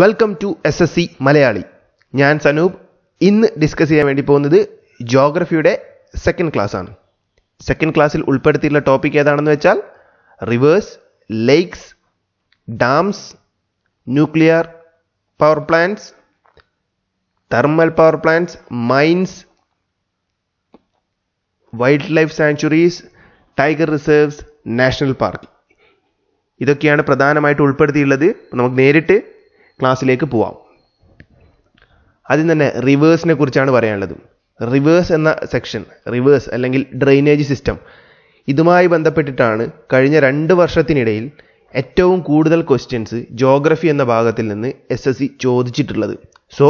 welcome to S S C Malayali ഞാൻ സനൂപ് ഇന്ന് discuss ചെയ്യാൻ വേണ്ടി പോകുന്നത് ജോഗ്രഫിയുടെ സെക്കൻഡ് ക്ലാസ് ആണ് സെക്കൻഡ് ക്ലാസ്സിൽ ഉൾപ്പെടുത്തിയിട്ടുള്ള ടോപ്പിക് ഏതാണെന്ന് വെച്ചാൽ rivers lakes dams nuclear power plants thermal power plants mines wildlife sanctuaries tiger reserves national park ഇതൊക്കെയാണ് പ്രധാനമായിട്ട് ഉൾപ്പെടുത്തിയുള്ളത് നമുക്ക് നേരിട്ട് ക്ലാസ്സിലേക്ക് പോവാം ആദ്യം തന്നെ റിവേഴ്സിനെ കുറിച്ചാണ് പറയാനുള്ളത് റിവേഴ്സ് എന്ന സെക്ഷൻ റിവേഴ്സ് അല്ലെങ്കിൽ ഡ്രെയിനേജ് സിസ്റ്റം ഇതുമായി ബന്ധപ്പെട്ടിട്ടാണ് കഴിഞ്ഞ രണ്ട് വർഷത്തിനിടയിൽ ഏറ്റവും കൂടുതൽ ക്വസ്റ്റ്യൻസ് ജോഗ്രഫി എന്ന ഭാഗത്തിൽ നിന്ന് എസ് എസ് സി ചോദിച്ചിട്ടുള്ളത് സോ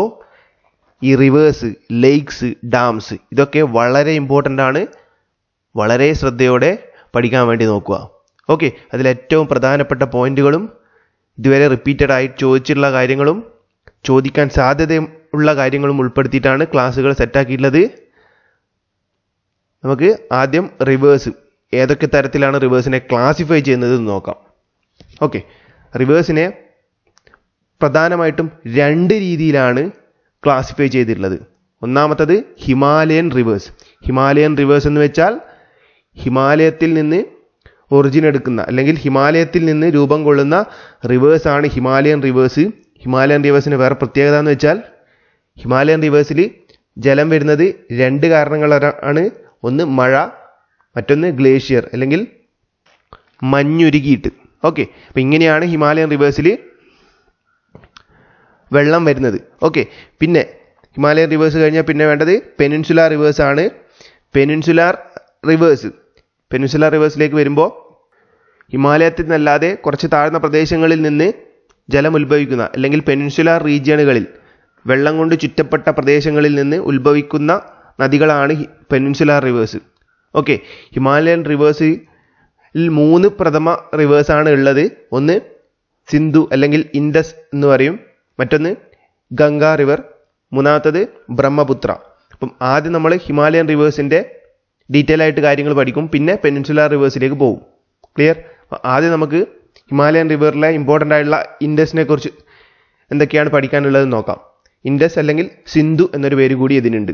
ഈ റിവേഴ്സ് ലേക്സ് ഡാംസ് ഇതൊക്കെ വളരെ ഇമ്പോർട്ടൻ്റ് ആണ് വളരെ ശ്രദ്ധയോടെ പഠിക്കാൻ വേണ്ടി നോക്കുക ഓക്കെ അതിലേറ്റവും പ്രധാനപ്പെട്ട പോയിന്റുകളും ഇതുവരെ റിപ്പീറ്റഡ് ആയി ചോദിച്ചിട്ടുള്ള കാര്യങ്ങളും ചോദിക്കാൻ സാധ്യത ഉള്ള കാര്യങ്ങളും ഉൾപ്പെടുത്തിയിട്ടാണ് ക്ലാസ്സുകൾ സെറ്റാക്കിയിട്ടുള്ളത് നമുക്ക് ആദ്യം റിവേഴ്സ് ഏതൊക്കെ തരത്തിലാണ് റിവേഴ്സിനെ ക്ലാസിഫൈ ചെയ്യുന്നത് എന്ന് നോക്കാം ഓക്കെ റിവേഴ്സിനെ പ്രധാനമായിട്ടും രണ്ട് രീതിയിലാണ് ക്ലാസിഫൈ ചെയ്തിട്ടുള്ളത് ഒന്നാമത്തത് ഹിമാലയൻ റിവേഴ്സ് ഹിമാലയൻ റിവേഴ്സ് എന്ന് വെച്ചാൽ ഹിമാലയത്തിൽ നിന്ന് ഒറിജിൻ എടുക്കുന്ന അല്ലെങ്കിൽ ഹിമാലയത്തിൽ നിന്ന് രൂപം കൊള്ളുന്ന റിവേഴ്സാണ് ഹിമാലയൻ റിവേഴ്സ് ഹിമാലയൻ റിവേഴ്സിന് വേറെ പ്രത്യേകത എന്ന് വെച്ചാൽ ഹിമാലയൻ റിവേഴ്സിൽ ജലം വരുന്നത് രണ്ട് കാരണങ്ങളാണ് ഒന്ന് മഴ മറ്റൊന്ന് ഗ്ലേഷ്യർ അല്ലെങ്കിൽ മഞ്ഞുരുകിയിട്ട് ഓക്കെ അപ്പം ഇങ്ങനെയാണ് ഹിമാലയൻ റിവേഴ്സിൽ വെള്ളം വരുന്നത് ഓക്കെ പിന്നെ ഹിമാലയൻ റിവേഴ്സ് കഴിഞ്ഞാൽ പിന്നെ വേണ്ടത് പെനിൻസുലാർ റിവേഴ്സാണ് പെനിൻസുലാർ റിവേഴ്സ് പെനുസുല റിവേഴ്സിലേക്ക് വരുമ്പോൾ ഹിമാലയത്തിൽ നിന്നല്ലാതെ കുറച്ച് താഴ്ന്ന പ്രദേശങ്ങളിൽ നിന്ന് ജലം ഉത്ഭവിക്കുന്ന അല്ലെങ്കിൽ പെനുസുല റീജിയണുകളിൽ വെള്ളം കൊണ്ട് ചുറ്റപ്പെട്ട പ്രദേശങ്ങളിൽ നിന്ന് ഉത്ഭവിക്കുന്ന നദികളാണ് പെനുസുലാർ റിവേഴ്സ് ഓക്കെ ഹിമാലയൻ റിവേഴ്സിൽ മൂന്ന് പ്രഥമ റിവേഴ്സാണ് ഉള്ളത് ഒന്ന് സിന്ധു അല്ലെങ്കിൽ ഇൻഡസ് എന്ന് പറയും മറ്റൊന്ന് ഗംഗാ റിവർ മൂന്നാമത്തത് ബ്രഹ്മപുത്ര അപ്പം ആദ്യം നമ്മൾ ഹിമാലയൻ റിവേഴ്സിൻ്റെ ഡീറ്റെയിൽ ആയിട്ട് കാര്യങ്ങൾ പഠിക്കും പിന്നെ പെനിൻസുലാർ റിവേഴ്സിലേക്ക് പോകും ക്ലിയർ ആദ്യം നമുക്ക് ഹിമാലയൻ റിവറിലെ ഇമ്പോർട്ടൻ്റ് ആയിട്ടുള്ള ഇൻഡസിനെ കുറിച്ച് എന്തൊക്കെയാണ് പഠിക്കാനുള്ളത് നോക്കാം ഇൻഡസ് അല്ലെങ്കിൽ സിന്ധു എന്നൊരു പേര് കൂടി ഇതിനുണ്ട്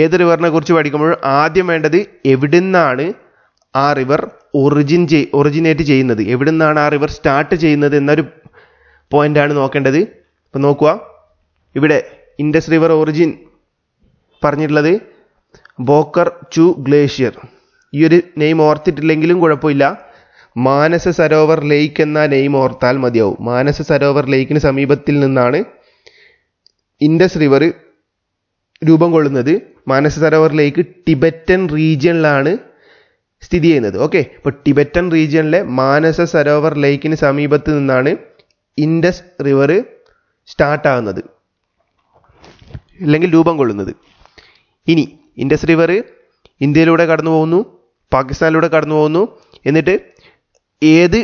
ഏത് റിവറിനെ കുറിച്ച് പഠിക്കുമ്പോൾ ആദ്യം വേണ്ടത് എവിടുന്നാണ് ആ റിവർ ഒറിജിൻ ചെയ് ഒറിജിനേറ്റ് ചെയ്യുന്നത് എവിടുന്നാണ് ആ റിവർ സ്റ്റാർട്ട് ചെയ്യുന്നത് എന്നൊരു പോയിന്റാണ് നോക്കേണ്ടത് അപ്പോൾ നോക്കുക ഇവിടെ ഇൻഡസ് റിവർ ഒറിജിൻ പറഞ്ഞിട്ടുള്ളത് ബോക്കർ ചു ഗ്ലേഷ്യർ ഈ ഒരു നെയിം ഓർത്തിട്ടില്ലെങ്കിലും കുഴപ്പമില്ല മാനസ സരോവർ ലേക്ക് എന്ന നെയിം ഓർത്താൽ മതിയാവും മാനസ സരോവർ ലേക്കിന് സമീപത്തിൽ നിന്നാണ് ഇൻഡസ് റിവർ രൂപം കൊള്ളുന്നത് മാനസ സരോവർ ലേക്ക് ടിബറ്റൻ റീജിയനിലാണ് സ്ഥിതി ചെയ്യുന്നത് ഓക്കെ അപ്പോൾ ടിബറ്റൻ റീജിയനിലെ മാനസ സരോവർ ലേക്കിന് സമീപത്ത് നിന്നാണ് ഇൻഡസ് റിവർ സ്റ്റാർട്ടാകുന്നത് അല്ലെങ്കിൽ രൂപം കൊള്ളുന്നത് ഇനി ഇൻഡസ് റിവർ ഇന്ത്യയിലൂടെ കടന്നു പോകുന്നു പാകിസ്ഥാനിലൂടെ കടന്നു പോകുന്നു എന്നിട്ട് ഏത്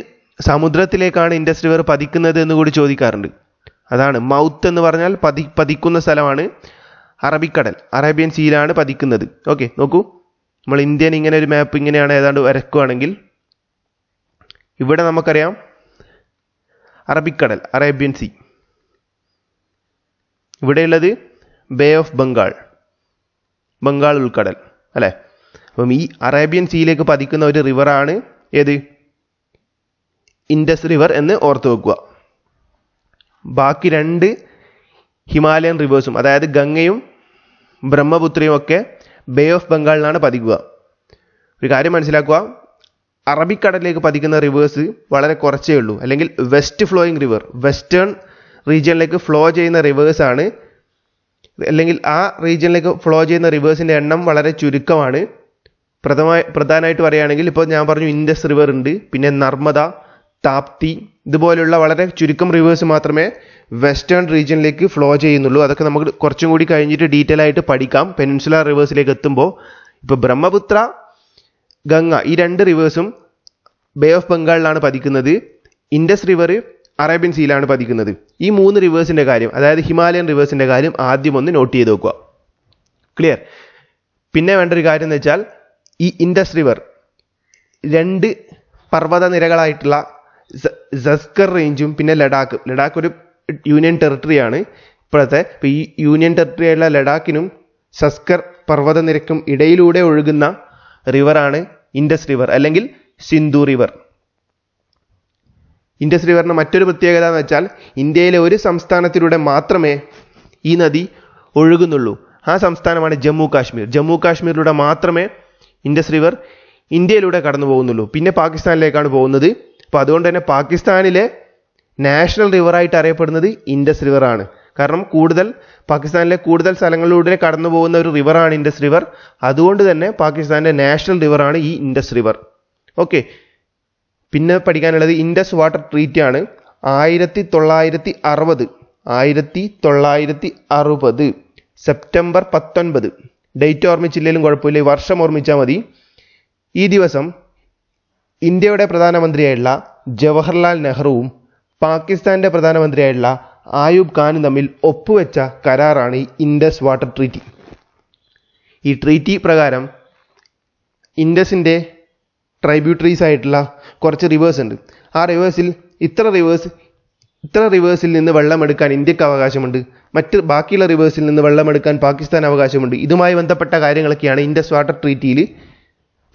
സമുദ്രത്തിലേക്കാണ് ഇൻഡസ് റിവർ പതിക്കുന്നത് എന്ന് കൂടി ചോദിക്കാറുണ്ട് അതാണ് മൗത്ത് എന്ന് പറഞ്ഞാൽ പതി പതിക്കുന്ന സ്ഥലമാണ് അറബിക്കടൽ അറേബ്യൻ സീലാണ് പതിക്കുന്നത് ഓക്കെ നോക്കൂ നമ്മൾ ഇന്ത്യൻ ഇങ്ങനെ ഒരു മാപ്പ് ഇങ്ങനെയാണ് ഏതാണ്ട് വരക്കുകയാണെങ്കിൽ ഇവിടെ നമുക്കറിയാം അറബിക്കടൽ അറേബ്യൻ സി ഇവിടെയുള്ളത് ബേ ഓഫ് ബംഗാൾ ബംഗാൾ ഉൾക്കടൽ അല്ലേ അപ്പം ഈ അറേബ്യൻ സീയിലേക്ക് പതിക്കുന്ന ഒരു റിവറാണ് ഏത് ഇൻഡസ് റിവർ എന്ന് ഓർത്തു വെക്കുക ബാക്കി രണ്ട് ഹിമാലയൻ റിവേഴ്സും അതായത് ഗംഗയും ബ്രഹ്മപുത്രയും ഒക്കെ ബേ ഓഫ് ബംഗാളിലാണ് പതിക്കുക ഒരു കാര്യം മനസ്സിലാക്കുക അറബിക്കടലിലേക്ക് പതിക്കുന്ന റിവേഴ്സ് വളരെ കുറച്ചേ ഉള്ളൂ അല്ലെങ്കിൽ വെസ്റ്റ് ഫ്ലോയിങ് റിവർ വെസ്റ്റേൺ റീജിയനിലേക്ക് ഫ്ലോ ചെയ്യുന്ന റിവേഴ്സാണ് അല്ലെങ്കിൽ ആ റീജിയനിലേക്ക് ഫ്ലോ ചെയ്യുന്ന റിവേഴ്സിൻ്റെ എണ്ണം വളരെ ചുരുക്കമാണ് പ്രഥമ പ്രധാനമായിട്ട് പറയുകയാണെങ്കിൽ ഇപ്പോൾ ഞാൻ പറഞ്ഞു ഇൻഡസ് റിവർ ഉണ്ട് പിന്നെ നർമ്മദ താപ്തി ഇതുപോലെയുള്ള വളരെ ചുരുക്കം റിവേഴ്സ് മാത്രമേ വെസ്റ്റേൺ റീജിയനിലേക്ക് ഫ്ലോ ചെയ്യുന്നുള്ളൂ അതൊക്കെ നമുക്ക് കുറച്ചും കൂടി കഴിഞ്ഞിട്ട് ഡീറ്റെയിൽ ആയിട്ട് പഠിക്കാം പെൻസുല റിവേഴ്സിലേക്ക് എത്തുമ്പോൾ ഇപ്പോൾ ബ്രഹ്മപുത്ര ഗംഗ ഈ രണ്ട് റിവേഴ്സും ബേ ഓഫ് ബംഗാളിലാണ് പതിക്കുന്നത് ഇൻഡസ് റിവർ അറേബ്യൻ സീലാണ് പതിക്കുന്നത് ഈ മൂന്ന് റിവേഴ്സിൻ്റെ കാര്യം അതായത് ഹിമാലയൻ റിവേഴ്സിൻ്റെ കാര്യം ആദ്യം ഒന്ന് നോട്ട് ചെയ്ത് നോക്കുക ക്ലിയർ പിന്നെ വേണ്ട ഒരു കാര്യം എന്ന് വെച്ചാൽ ഈ ഇൻഡസ് റിവർ രണ്ട് പർവ്വത നിരകളായിട്ടുള്ള സസ്കർ റേഞ്ചും പിന്നെ ലഡാക്ക് ലഡാക്ക് ഒരു യൂണിയൻ ടെറിട്ടറിയാണ് ഇപ്പോഴത്തെ ഇപ്പോൾ ഈ യൂണിയൻ ടെറിട്ടറിയായുള്ള ലഡാക്കിനും സസ്കർ പർവ്വത നിരക്കും ഇടയിലൂടെ ഒഴുകുന്ന റിവറാണ് ഇൻഡസ് റിവർ അല്ലെങ്കിൽ സിന്ധു റിവർ ഇൻഡസ് റിവറിന് മറ്റൊരു പ്രത്യേകത എന്ന് വെച്ചാൽ ഇന്ത്യയിലെ ഒരു സംസ്ഥാനത്തിലൂടെ മാത്രമേ ഈ നദി ഒഴുകുന്നുള്ളൂ ആ സംസ്ഥാനമാണ് ജമ്മു കാശ്മീർ ജമ്മു കാശ്മീരിലൂടെ മാത്രമേ ഇൻഡസ് റിവർ ഇന്ത്യയിലൂടെ കടന്നു പോകുന്നുള്ളൂ പിന്നെ പാകിസ്ഥാനിലേക്കാണ് പോകുന്നത് അപ്പോൾ അതുകൊണ്ട് തന്നെ പാകിസ്ഥാനിലെ നാഷണൽ റിവറായിട്ട് അറിയപ്പെടുന്നത് ഇൻഡസ് റിവർ ആണ് കാരണം കൂടുതൽ പാകിസ്ഥാനിലെ കൂടുതൽ സ്ഥലങ്ങളിലൂടെ കടന്നു പോകുന്ന ഒരു റിവറാണ് ഇൻഡസ് റിവർ അതുകൊണ്ട് തന്നെ പാകിസ്ഥാനിലെ നാഷണൽ റിവറാണ് ഈ ഇൻഡസ് റിവർ ഓക്കെ പിന്നെ പഠിക്കാനുള്ളത് ഇൻഡസ് വാട്ടർ ട്രീറ്റി ആണ് ആയിരത്തി തൊള്ളായിരത്തി അറുപത് ആയിരത്തി തൊള്ളായിരത്തി അറുപത് സെപ്റ്റംബർ പത്തൊൻപത് ഡേറ്റ് ഓർമ്മിച്ചില്ലെങ്കിലും കുഴപ്പമില്ല ഈ വർഷം ഓർമ്മിച്ചാൽ മതി ഈ ദിവസം ഇന്ത്യയുടെ പ്രധാനമന്ത്രിയായുള്ള ജവഹർലാൽ നെഹ്റുവും പാകിസ്ഥാൻ്റെ പ്രധാനമന്ത്രിയായുള്ള ആയൂബ് ഖാനും തമ്മിൽ ഒപ്പുവെച്ച കരാറാണ് ഇൻഡസ് വാട്ടർ ട്രീറ്റി ഈ ട്രീറ്റി പ്രകാരം ഇൻഡസിൻ്റെ ട്രൈബ്യൂട്ടറീസ് ആയിട്ടുള്ള കുറച്ച് റിവേഴ്സ് ഉണ്ട് ആ റിവേഴ്സിൽ ഇത്ര റിവേഴ്സ് ഇത്ര റിവേഴ്സിൽ നിന്ന് വെള്ളമെടുക്കാൻ ഇന്ത്യക്ക് അവകാശമുണ്ട് മറ്റ് ബാക്കിയുള്ള റിവേഴ്സിൽ നിന്ന് വെള്ളമെടുക്കാൻ പാകിസ്ഥാൻ അവകാശമുണ്ട് ഇതുമായി ബന്ധപ്പെട്ട കാര്യങ്ങളൊക്കെയാണ് ഇൻഡസ് വാട്ടർ ട്രീറ്റിയിൽ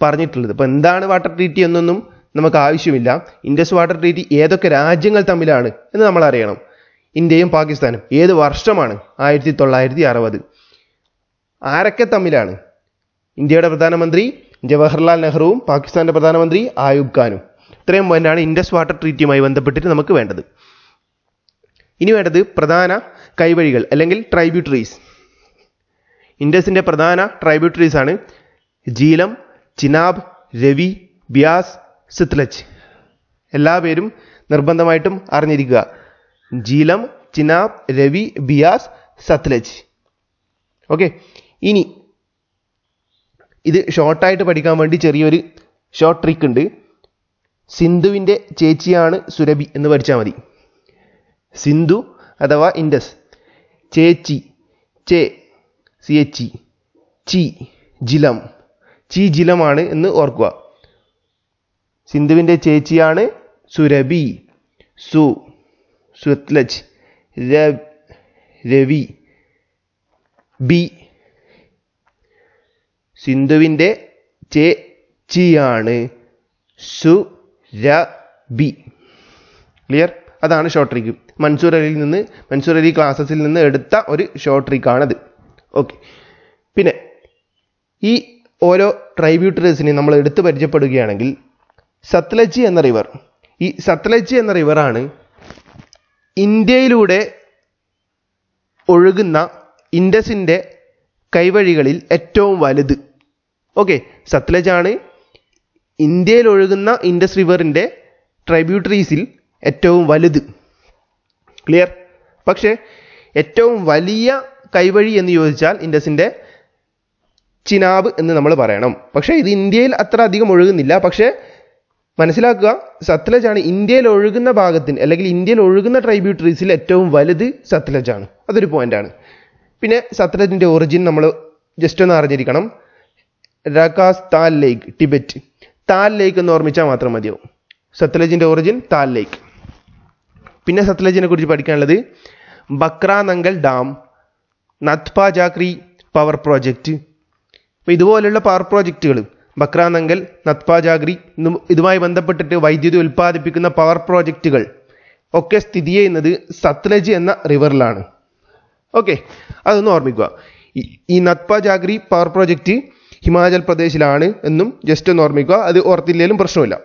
പറഞ്ഞിട്ടുള്ളത് അപ്പോൾ എന്താണ് വാട്ടർ ട്രീറ്റി എന്നൊന്നും നമുക്ക് ആവശ്യമില്ല ഇൻഡസ് വാട്ടർ ട്രീറ്റി ഏതൊക്കെ രാജ്യങ്ങൾ തമ്മിലാണ് എന്ന് നമ്മൾ അറിയണം ഇന്ത്യയും പാകിസ്ഥാനും ഏത് വർഷമാണ് ആയിരത്തി തൊള്ളായിരത്തി അറുപത് ആരൊക്കെ തമ്മിലാണ് ഇന്ത്യയുടെ പ്രധാനമന്ത്രി ജവഹർലാൽ നെഹ്റുവും പാകിസ്ഥാൻ്റെ പ്രധാനമന്ത്രി ആയുബ് ഖാനും ഇത്രയും പോയിൻ്റാണ് ഇൻഡസ് വാട്ടർ ട്രീറ്റിയുമായി ബന്ധപ്പെട്ടിട്ട് നമുക്ക് വേണ്ടത് ഇനി വേണ്ടത് പ്രധാന കൈവഴികൾ അല്ലെങ്കിൽ ട്രൈബ്യൂട്ടറീസ് ഇൻഡസിൻ്റെ പ്രധാന ട്രൈബ്യൂട്ടറീസ് ആണ് ജീലം ചിനാബ് രവി ബ്യാസ് സിത്ലജ് എല്ലാ പേരും നിർബന്ധമായിട്ടും അറിഞ്ഞിരിക്കുക ജീലം ചിനാബ് രവി ബിയാസ് സത്ലജ് ഓക്കെ ഇനി ഇത് ഷോർട്ടായിട്ട് പഠിക്കാൻ വേണ്ടി ചെറിയൊരു ഷോർട്ട് ട്രിക്ക് ഉണ്ട് സിന്ധുവിൻ്റെ ചേച്ചിയാണ് സുരഭി എന്ന് പഠിച്ചാൽ മതി സിന്ധു അഥവാ ഇൻഡസ് ചേച്ചി ചേ സി എച്ച് ചി ജിലം ചി ജിലമാണ് എന്ന് ഓർക്കുക സിന്ധുവിൻ്റെ ചേച്ചിയാണ് സുരഭി സു സുത്ലജ് രവി ബി സിന്ധുവിൻ്റെ ചേച്ചിയാണ് സു ര ബി ക്ലിയർ അതാണ് ഷോർട്ട് ട്രിക്ക് മൻസൂർ അലിയിൽ നിന്ന് മൻസൂർ അലി ക്ലാസസിൽ നിന്ന് എടുത്ത ഒരു ഷോർട്ട് ട്രിക്കാണത് ഓക്കെ പിന്നെ ഈ ഓരോ ട്രൈബ്യൂട്ടറീസിനെ നമ്മൾ എടുത്തു പരിചയപ്പെടുകയാണെങ്കിൽ സത്ലജ് എന്ന റിവർ ഈ സത്ലജ് എന്ന റിവറാണ് ഇന്ത്യയിലൂടെ ഒഴുകുന്ന ഇൻഡസിൻ്റെ കൈവഴികളിൽ ഏറ്റവും വലുത് ഓക്കെ സത്ലജാണ് ഇന്ത്യയിൽ ഒഴുകുന്ന ഇൻഡസ് റിവറിൻ്റെ ട്രൈബ്യൂട്ടറീസിൽ ഏറ്റവും വലുത് ക്ലിയർ പക്ഷേ ഏറ്റവും വലിയ കൈവഴി എന്ന് ചോദിച്ചാൽ ഇൻഡസിൻ്റെ ചിനാബ് എന്ന് നമ്മൾ പറയണം പക്ഷേ ഇത് ഇന്ത്യയിൽ അത്ര അധികം ഒഴുകുന്നില്ല പക്ഷേ മനസ്സിലാക്കുക സത്ലജ് ആണ് ഇന്ത്യയിൽ ഒഴുകുന്ന ഭാഗത്തിന് അല്ലെങ്കിൽ ഇന്ത്യയിൽ ഒഴുകുന്ന ട്രൈബ്യൂട്ടറീസിൽ ഏറ്റവും വലുത് സത്ലജ് ആണ് അതൊരു പോയിന്റാണ് പിന്നെ സത്ലജിൻ്റെ ഒറിജിൻ നമ്മൾ ജസ്റ്റ് ഒന്ന് അറിഞ്ഞിരിക്കണം രകാസ്താൽ ലേക്ക് ടിബറ്റ് താൽ ലേക്ക് എന്ന് ഓർമ്മിച്ചാൽ മാത്രം മതിയാവും സത്ലജിൻ്റെ ഒറിജിൻ താൽ ലേക്ക് പിന്നെ സത്ലജിനെ കുറിച്ച് പഠിക്കാനുള്ളത് Bhakra Nangal dam Nathpa Jhakri power project അപ്പോൾ ഇതുപോലെയുള്ള പവർ പ്രോജക്റ്റുകൾ ബക്രാനങ്കൽ നത്പ ജാഗ്രി ഇതുമായി ബന്ധപ്പെട്ടിട്ട് വൈദ്യുതി ഉൽപ്പാദിപ്പിക്കുന്ന പവർ പ്രോജക്റ്റുകൾ ഒക്കെ സ്ഥിതി ചെയ്യുന്നത് സത്ലജ് എന്ന റിവറിലാണ് ഓക്കെ അതൊന്ന് ഓർമ്മിക്കുക ഈ നത്പ ജാഗ്രി പവർ പ്രോജക്റ്റ് ഹിമാചൽ പ്രദേശിലാണ് എന്നും ജസ്റ്റ് ഒന്ന് ഓർമ്മിക്കുക അത് ഓർത്തില്ലേലും പ്രശ്നമില്ല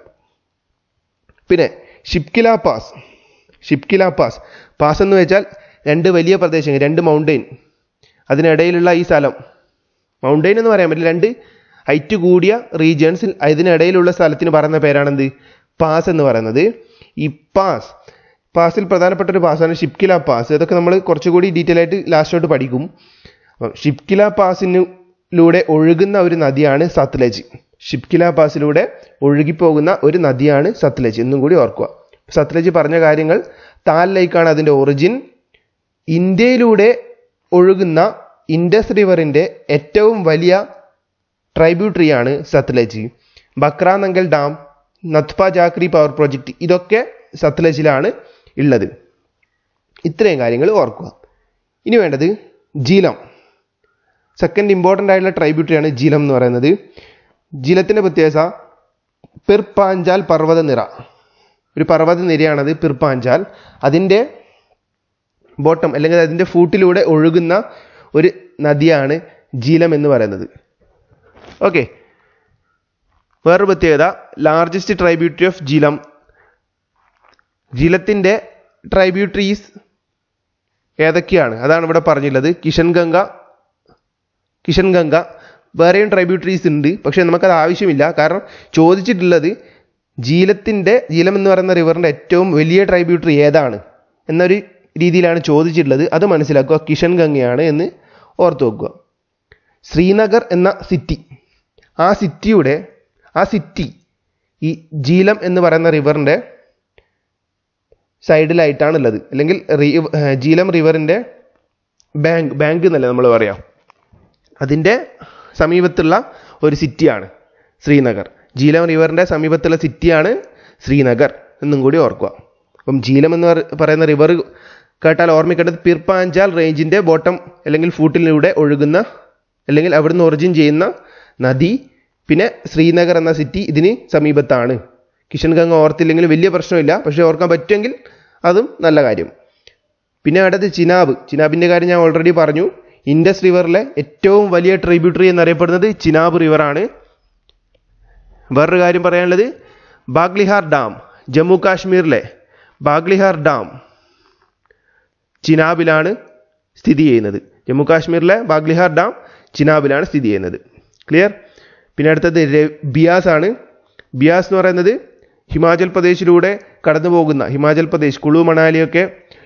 പിന്നെ Shipki La pass Shipki La pass pass എന്ന് വെച്ചാൽ രണ്ട് വലിയ പ്രദേശങ്ങൾ രണ്ട് മൗണ്ടെയിൻ അതിനിടയിലുള്ള ഈ സ്ഥലം മൗണ്ടെയിൻ എന്ന് പറയാൻ പറ്റില്ല രണ്ട് ഹൈറ്റ് കൂടിയ റീജിയൻസിൽ അതിനിടയിലുള്ള സ്ഥലത്തിന് പറയുന്ന പേരാണെന്ത് പാസ് എന്ന് പറയുന്നത് ഈ പാസ് പാസിൽ പ്രധാനപ്പെട്ട ഒരു പാസ്സാണ് ഷിപ്കില പാസ് ഇതൊക്കെ നമ്മൾ കുറച്ചുകൂടി ഡീറ്റെയിൽ ആയിട്ട് ലാസ്റ്റോട്ട് പഠിക്കും അപ്പം ഷിപ്കില പാസിന് ലൂടെ ഒഴുകുന്ന ഒരു നദിയാണ് സത്ലജ് ഷിപ്കില പാസിലൂടെ ഒഴുകിപ്പോകുന്ന ഒരു നദിയാണ് സത്ലജ് എന്നും കൂടി ഓർക്കുക സത്ലജ് പറഞ്ഞ കാര്യങ്ങൾ താൽ ലൈക്കാണ് അതിൻ്റെ ഒറിജിൻ ഇന്ത്യയിലൂടെ ഒഴുകുന്ന ഇൻഡസ് റിവറിൻ്റെ ഏറ്റവും വലിയ ട്രൈബ്യൂട്ടറിയാണ് Sutlej Bhakra Nangal dam Nathpa Jhakri power project ഇതൊക്കെ സത്ലജിലാണ് ഉള്ളത് ഇത്രയും കാര്യങ്ങൾ ഓർക്കുക ഇനി വേണ്ടത് ജീലം സെക്കൻഡ് ഇമ്പോർട്ടൻ്റ് ആയിട്ടുള്ള ട്രൈബ്യൂട്ടറിയാണ് ജീലം എന്ന് പറയുന്നത് ജിലത്തിൻ്റെ പ്രത്യേകത പിർപ്പാഞ്ചാൽ പർവ്വത നിറ ഒരു പർവ്വത നിരയാണത് പിർപ്പാഞ്ചാൽ അതിൻ്റെ ബോട്ടം അല്ലെങ്കിൽ അതിൻ്റെ ഫൂട്ടിലൂടെ ഒഴുകുന്ന ഒരു നദിയാണ് ജീലം എന്ന് പറയുന്നത് ഓക്കെ വേറൊരു പ്രത്യേകത ലാർജസ്റ്റ് ട്രൈബ്യൂട്ടറി ഓഫ് ജീലം ജീലത്തിൻ്റെ ട്രൈബ്യൂട്ടറീസ് ഏതൊക്കെയാണ് അതാണ് ഇവിടെ പറഞ്ഞിട്ടുള്ളത് കിഷൻഗംഗ കിഷൻഗംഗ വേറെയും ട്രൈബ്യൂട്ടറീസ് ഉണ്ട് പക്ഷേ നമുക്കത് ആവശ്യമില്ല കാരണം ചോദിച്ചിട്ടുള്ളത് ജീലത്തിൻ്റെ ജീലം എന്ന് പറയുന്ന റിവറിൻ്റെ ഏറ്റവും വലിയ ട്രൈബ്യൂട്ടറി ഏതാണ് എന്നൊരു രീതിയിലാണ് ചോദിച്ചിട്ടുള്ളത് അത് മനസ്സിലാക്കുക കിഷൻഗംഗയാണ് എന്ന് ഓർത്തു വെക്കുക ശ്രീനഗർ എന്ന സിറ്റി ആ സിറ്റിയുടെ ആ സിറ്റി ഈ ജീലം എന്ന് പറയുന്ന റിവറിൻ്റെ സൈഡിലായിട്ടാണുള്ളത് അല്ലെങ്കിൽ ജീലം റിവറിൻ്റെ ബാങ്ക് ബാങ്ക് എന്നല്ലേ നമ്മൾ പറയാം അതിൻ്റെ സമീപത്തുള്ള ഒരു സിറ്റിയാണ് ശ്രീനഗർ ജീലം റിവറിൻ്റെ സമീപത്തുള്ള സിറ്റിയാണ് ശ്രീനഗർ എന്നും കൂടി ഓർക്കുക അപ്പം ജീലം എന്ന് പറയുന്ന റിവർ കേട്ടാൽ ഓർമ്മിക്കേണ്ടത് പിർപ്പാഞ്ചാൽ റേഞ്ചിൻ്റെ ബോട്ടം അല്ലെങ്കിൽ ഫൂട്ടിലൂടെ ഒഴുകുന്ന അല്ലെങ്കിൽ അവിടുന്ന് ഒറിജിൻ ചെയ്യുന്ന നദി പിന്നെ ശ്രീനഗർ എന്ന സിറ്റി ഇതിന് സമീപത്താണ് കിഷൻഗംഗ ഓർത്തില്ലെങ്കിൽ വലിയ പ്രശ്നമില്ല പക്ഷേ ഓർക്കാൻ പറ്റുമെങ്കിൽ അതും നല്ല കാര്യം പിന്നെ അടുത്ത് ചിനാബ് ചിനാബിൻ്റെ കാര്യം ഞാൻ ഓൾറെഡി പറഞ്ഞു ഇൻഡസ് റിവറിലെ ഏറ്റവും വലിയ ട്രിബ്യൂട്ടറി എന്നറിയപ്പെടുന്നത് ചിനാബ് റിവറാണ് വേറൊരു കാര്യം പറയാനുള്ളത് ബാഗ്ലിഹാർ ഡാം ജമ്മു കാശ്മീരിലെ ബാഗ്ലിഹാർ ഡാം ചിനാബിലാണ് സ്ഥിതി ചെയ്യുന്നത് ജമ്മു കാശ്മീരിലെ ബാഗ്ലിഹാർ ഡാം ചിനാബിലാണ് സ്ഥിതി ചെയ്യുന്നത് ക്ലിയർ പിന്നെ അടുത്തത് ബിയാസ് ആണ് ബിയാസ് എന്ന് പറയുന്നത് ഹിമാചൽ പ്രദേശിലൂടെ കടന്നു പോകുന്ന ഹിമാചൽ പ്രദേശ് കുളു മണാലിയൊക്കെ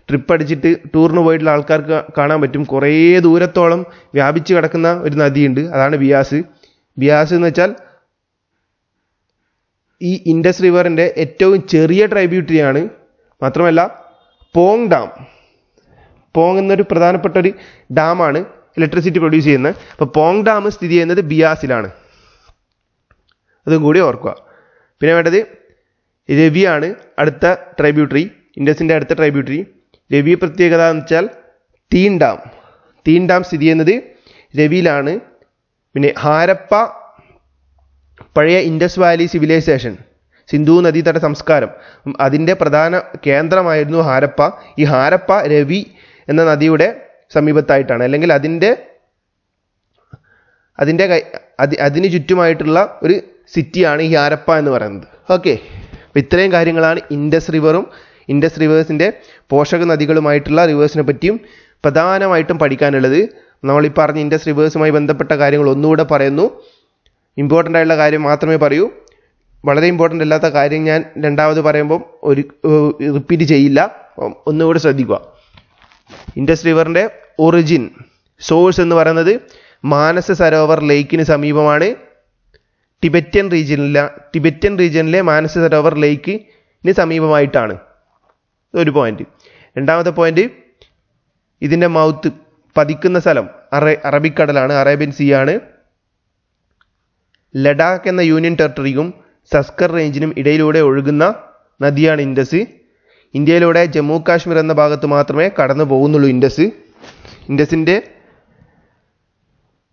ട്രിപ്പ് അടിച്ചിട്ട് ടൂറിന് പോയിട്ടുള്ള ആൾക്കാർക്ക് കാണാൻ പറ്റും കുറേ ദൂരത്തോളം വ്യാപിച്ച് കിടക്കുന്ന ഒരു നദിയുണ്ട് അതാണ് ബിയാസ് ബിയാസ് എന്ന് വെച്ചാൽ ഈ ഇൻഡസ് റിവറിൻ്റെ ഏറ്റവും ചെറിയ ട്രൈബ്യൂട്ടറിയാണ് മാത്രമല്ല പോങ് ഡാം പോങ് എന്നൊരു പ്രധാനപ്പെട്ട ഒരു ഡാമാണ് ഇലക്ട്രിസിറ്റി പ്രൊഡ്യൂസ് ചെയ്യുന്നത് അപ്പോൾ പോങ് ഡാം സ്ഥിതി ചെയ്യുന്നത് ബിയാസിലാണ് അതും കൂടി ഓർക്കുക പിന്നെ വേണ്ടത് രവിയാണ് അടുത്ത ട്രൈബ്യൂട്ടറി ഇൻഡസിൻ്റെ അടുത്ത ട്രൈബ്യൂട്ടറി രവി പ്രത്യേകത എന്ന് വെച്ചാൽ തീൻ ഡാം തീൻ ഡാം സ്ഥിതി ചെയ്യുന്നത് രവിയിലാണ് പിന്നെ ഹാരപ്പ പഴയ ഇൻഡസ് വാലി സിവിലൈസേഷൻ സിന്ധു നദീതട സംസ്കാരം അതിൻ്റെ പ്രധാന കേന്ദ്രമായിരുന്നു ഹാരപ്പ ഈ ഹാരപ്പ രവി എന്ന നദിയുടെ സമീപത്തായിട്ടാണ് അല്ലെങ്കിൽ അതിൻ്റെ അതിൻ്റെ കൈ അതി അതിന് ചുറ്റുമായിട്ടുള്ള ഒരു സിറ്റിയാണ് ഈ ഹാരപ്പ എന്ന് പറയുന്നത് ഓക്കെ അപ്പോൾ ഇത്രയും കാര്യങ്ങളാണ് ഇൻഡസ് റിവറും ഇൻഡസ് റിവേഴ്സിൻ്റെ പോഷക നദികളുമായിട്ടുള്ള റിവേഴ്സിനെ പറ്റിയും പ്രധാനമായിട്ടും പഠിക്കാനുള്ളത് നമ്മൾ ഈ പറഞ്ഞ ഇൻഡസ് റിവേഴ്സുമായി ബന്ധപ്പെട്ട കാര്യങ്ങൾ ഒന്നുകൂടെ പറയുന്നു ഇമ്പോർട്ടൻ്റ് ആയിട്ടുള്ള കാര്യം മാത്രമേ പറയൂ വളരെ ഇമ്പോർട്ടൻ്റ് അല്ലാത്ത കാര്യം ഞാൻ രണ്ടാമത് പറയുമ്പം ഒരു റിപ്പീറ്റ് ചെയ്യില്ല ഒന്നുകൂടെ ശ്രദ്ധിക്കുക ഇൻഡസ് റിവറിൻ്റെ ഒറിജിൻ സോഴ്സ് എന്ന് പറയുന്നത് മാനസ സരോവർ ലേക്കിന് സമീപമാണ് ടിബറ്റൻ റീജിയനിലെ ടിബറ്റൻ റീജിയനിലെ മാനസ സരോവർ ലേക്കിന് സമീപമായിട്ടാണ് ഒരു പോയിന്റ് രണ്ടാമത്തെ പോയിന്റ് ഇതിൻ്റെ മൗത്ത് പതിക്കുന്ന സ്ഥലം അറേ അറബിക്കടലാണ് അറേബ്യൻ സീ ആണ് ലഡാക്ക് എന്ന യൂണിയൻ ടെറിട്ടറിക്കും സസ്കർ റേഞ്ചിനും ഇടയിലൂടെ ഒഴുകുന്ന നദിയാണ് ഇൻഡസ് ഇന്ത്യയിലൂടെ ജമ്മു കാശ്മീർ എന്ന ഭാഗത്ത് മാത്രമേ കടന്നു പോകുന്നുള്ളൂ ഇൻഡസ് ഇൻഡസിൻ്റെ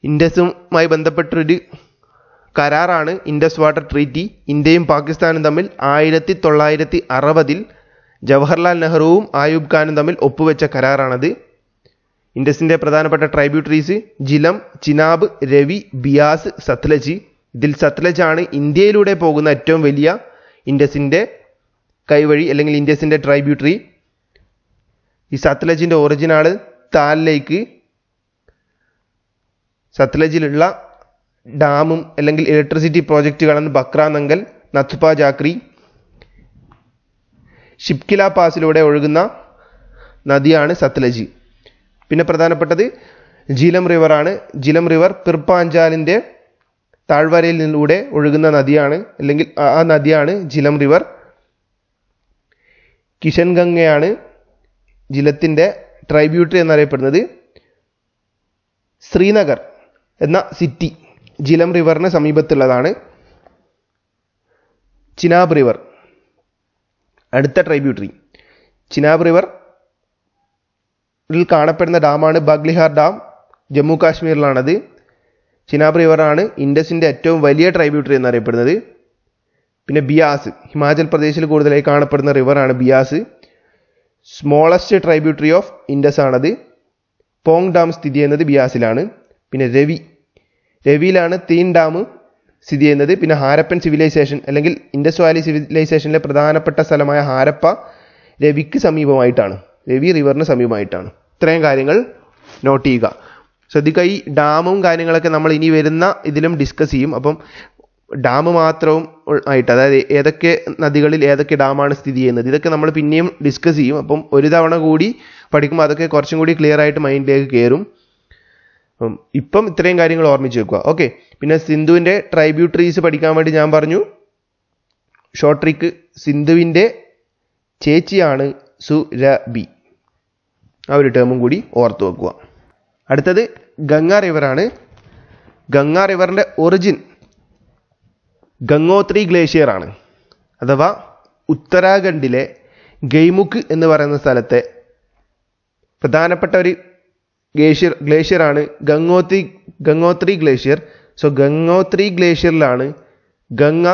ഇൻഡസുമായി ബന്ധപ്പെട്ടൊരു കരാറാണ് ഇൻഡസ് വാട്ടർ ട്രീറ്റി ഇന്ത്യയും പാകിസ്ഥാനും തമ്മിൽ ആയിരത്തി തൊള്ളായിരത്തി അറുപതിൽ ജവഹർലാൽ നെഹ്റുവും ആയൂബ് ഖാനും തമ്മിൽ ഒപ്പുവെച്ച കരാറാണത് ഇൻഡസിൻ്റെ പ്രധാനപ്പെട്ട ട്രൈബ്യൂട്ടറീസ് ജിലം ചിനാബ് രവി ബിയാസ് സത്ലജ് ഇതിൽ സത്ലജ് ആണ് ഇന്ത്യയിലൂടെ പോകുന്ന ഏറ്റവും വലിയ ഇൻഡസിൻ്റെ കൈവഴി അല്ലെങ്കിൽ ഇൻഡസിൻ്റെ ട്രൈബ്യൂട്ടറി ഈ സത്ലജിൻ്റെ ഒറിജിനാള് താലിലേക്ക് സത്ലജിലുള്ള ഡാമും അല്ലെങ്കിൽ ഇലക്ട്രിസിറ്റി പ്രോജക്റ്റുകളാണ് ബക്രാനങ്കൽ നത്പ ജാക്രി ഷിപ്കില പാസിലൂടെ ഒഴുകുന്ന നദിയാണ് സത്ലജി പിന്നെ പ്രധാനപ്പെട്ടത് ജീലം റിവറാണ് ജീലം റിവർ പിർപ്പാഞ്ചാലിൻ്റെ താഴ്വരയിലൂടെ ഒഴുകുന്ന നദിയാണ് അല്ലെങ്കിൽ ആ നദിയാണ് ജിലം റിവർ കിഷൻഗംഗയാണ് ജിലത്തിൻ്റെ ട്രൈബ്യൂട്ടറി എന്നറിയപ്പെടുന്നത് ശ്രീനഗർ എന്ന സിറ്റി ജിലം റിവറിന് സമീപത്തുള്ളതാണ് ചിനാബ് റിവർ അടുത്ത ട്രൈബ്യൂട്ടറി ചിനാബ് റിവർ ഇതിൽ കാണപ്പെടുന്ന ഡാമാണ് ബഗ്ലിഹാർ ഡാം ജമ്മു കാശ്മീരിലാണത് ചിനാബ് റിവറാണ് ഇൻഡസിൻ്റെ ഏറ്റവും വലിയ ട്രൈബ്യൂട്ടറി എന്നറിയപ്പെടുന്നത് പിന്നെ ബിയാസ് ഹിമാചൽ പ്രദേശിൽ കൂടുതലായി കാണപ്പെടുന്ന റിവറാണ് Beas smallest tributary of Indus ആണത് പോങ് ഡാം സ്ഥിതി ചെയ്യുന്നത് ബിയാസിലാണ് പിന്നെ രവി രവിയിലാണ് തീൻ ഡാം സ്ഥിതി ചെയ്യുന്നത് പിന്നെ ഹാരപ്പൻ സിവിലൈസേഷൻ അല്ലെങ്കിൽ ഇൻഡസ് വാലി സിവിലൈസേഷനിലെ പ്രധാനപ്പെട്ട സ്ഥലമായ ഹാരപ്പ രവിക്ക് സമീപമായിട്ടാണ് രവി റിവറിന് സമീപമായിട്ടാണ് ഇത്രയും കാര്യങ്ങൾ നോട്ട് ചെയ്യുക ശ്രദ്ധിക്കുക ഈ ഡാമും കാര്യങ്ങളൊക്കെ നമ്മൾ ഇനി വരുന്ന ഇതിലും ഡിസ്കസ് ചെയ്യും അപ്പം ഡാം മാത്രവും ആയിട്ട് അതായത് ഏതൊക്കെ നദികളിൽ ഏതൊക്കെ ഡാമാണ് സ്ഥിതി ചെയ്യുന്നത് ഇതൊക്കെ നമ്മൾ പിന്നെയും ഡിസ്കസ് ചെയ്യും അപ്പം ഒരു തവണ കൂടി പഠിക്കുമ്പോൾ അതൊക്കെ കുറച്ചും കൂടി ക്ലിയർ ആയിട്ട് മൈൻഡിലേക്ക് കയറും ഇപ്പം ഇത്രയും കാര്യങ്ങൾ ഓർമ്മിച്ച് വെക്കുക ഓക്കെ പിന്നെ സിന്ധുവിൻ്റെ ട്രൈബ്യൂട്ടറീസ് പഠിക്കാൻ വേണ്ടി ഞാൻ പറഞ്ഞു ഷോർട്ട് ട്രിക്ക് സിന്ധുവിൻ്റെ ചേച്ചിയാണ് സുരബി ആ ഒരു ടേമും കൂടി ഓർത്തു വെക്കുക അടുത്തത് ഗംഗ റിവറാണ് ഗംഗ റിവറിൻ്റെ ഒറിജിൻ ഗംഗോത്രി ഗ്ലേഷ്യറാണ് ആണ് അഥവാ ഉത്തരാഖണ്ഡിലെ ഗെയ്മുക്ക് എന്ന് പറയുന്ന സ്ഥലത്തെ പ്രധാനപ്പെട്ട ഒരു ഗ്ലേഷ്യർ ഗ്ലേഷ്യറാണ് ഗംഗോത്രി ഗംഗോത്രി ഗ്ലേഷ്യർ സോ ഗംഗോത്രി ഗ്ലേഷ്യറിലാണ് ഗംഗ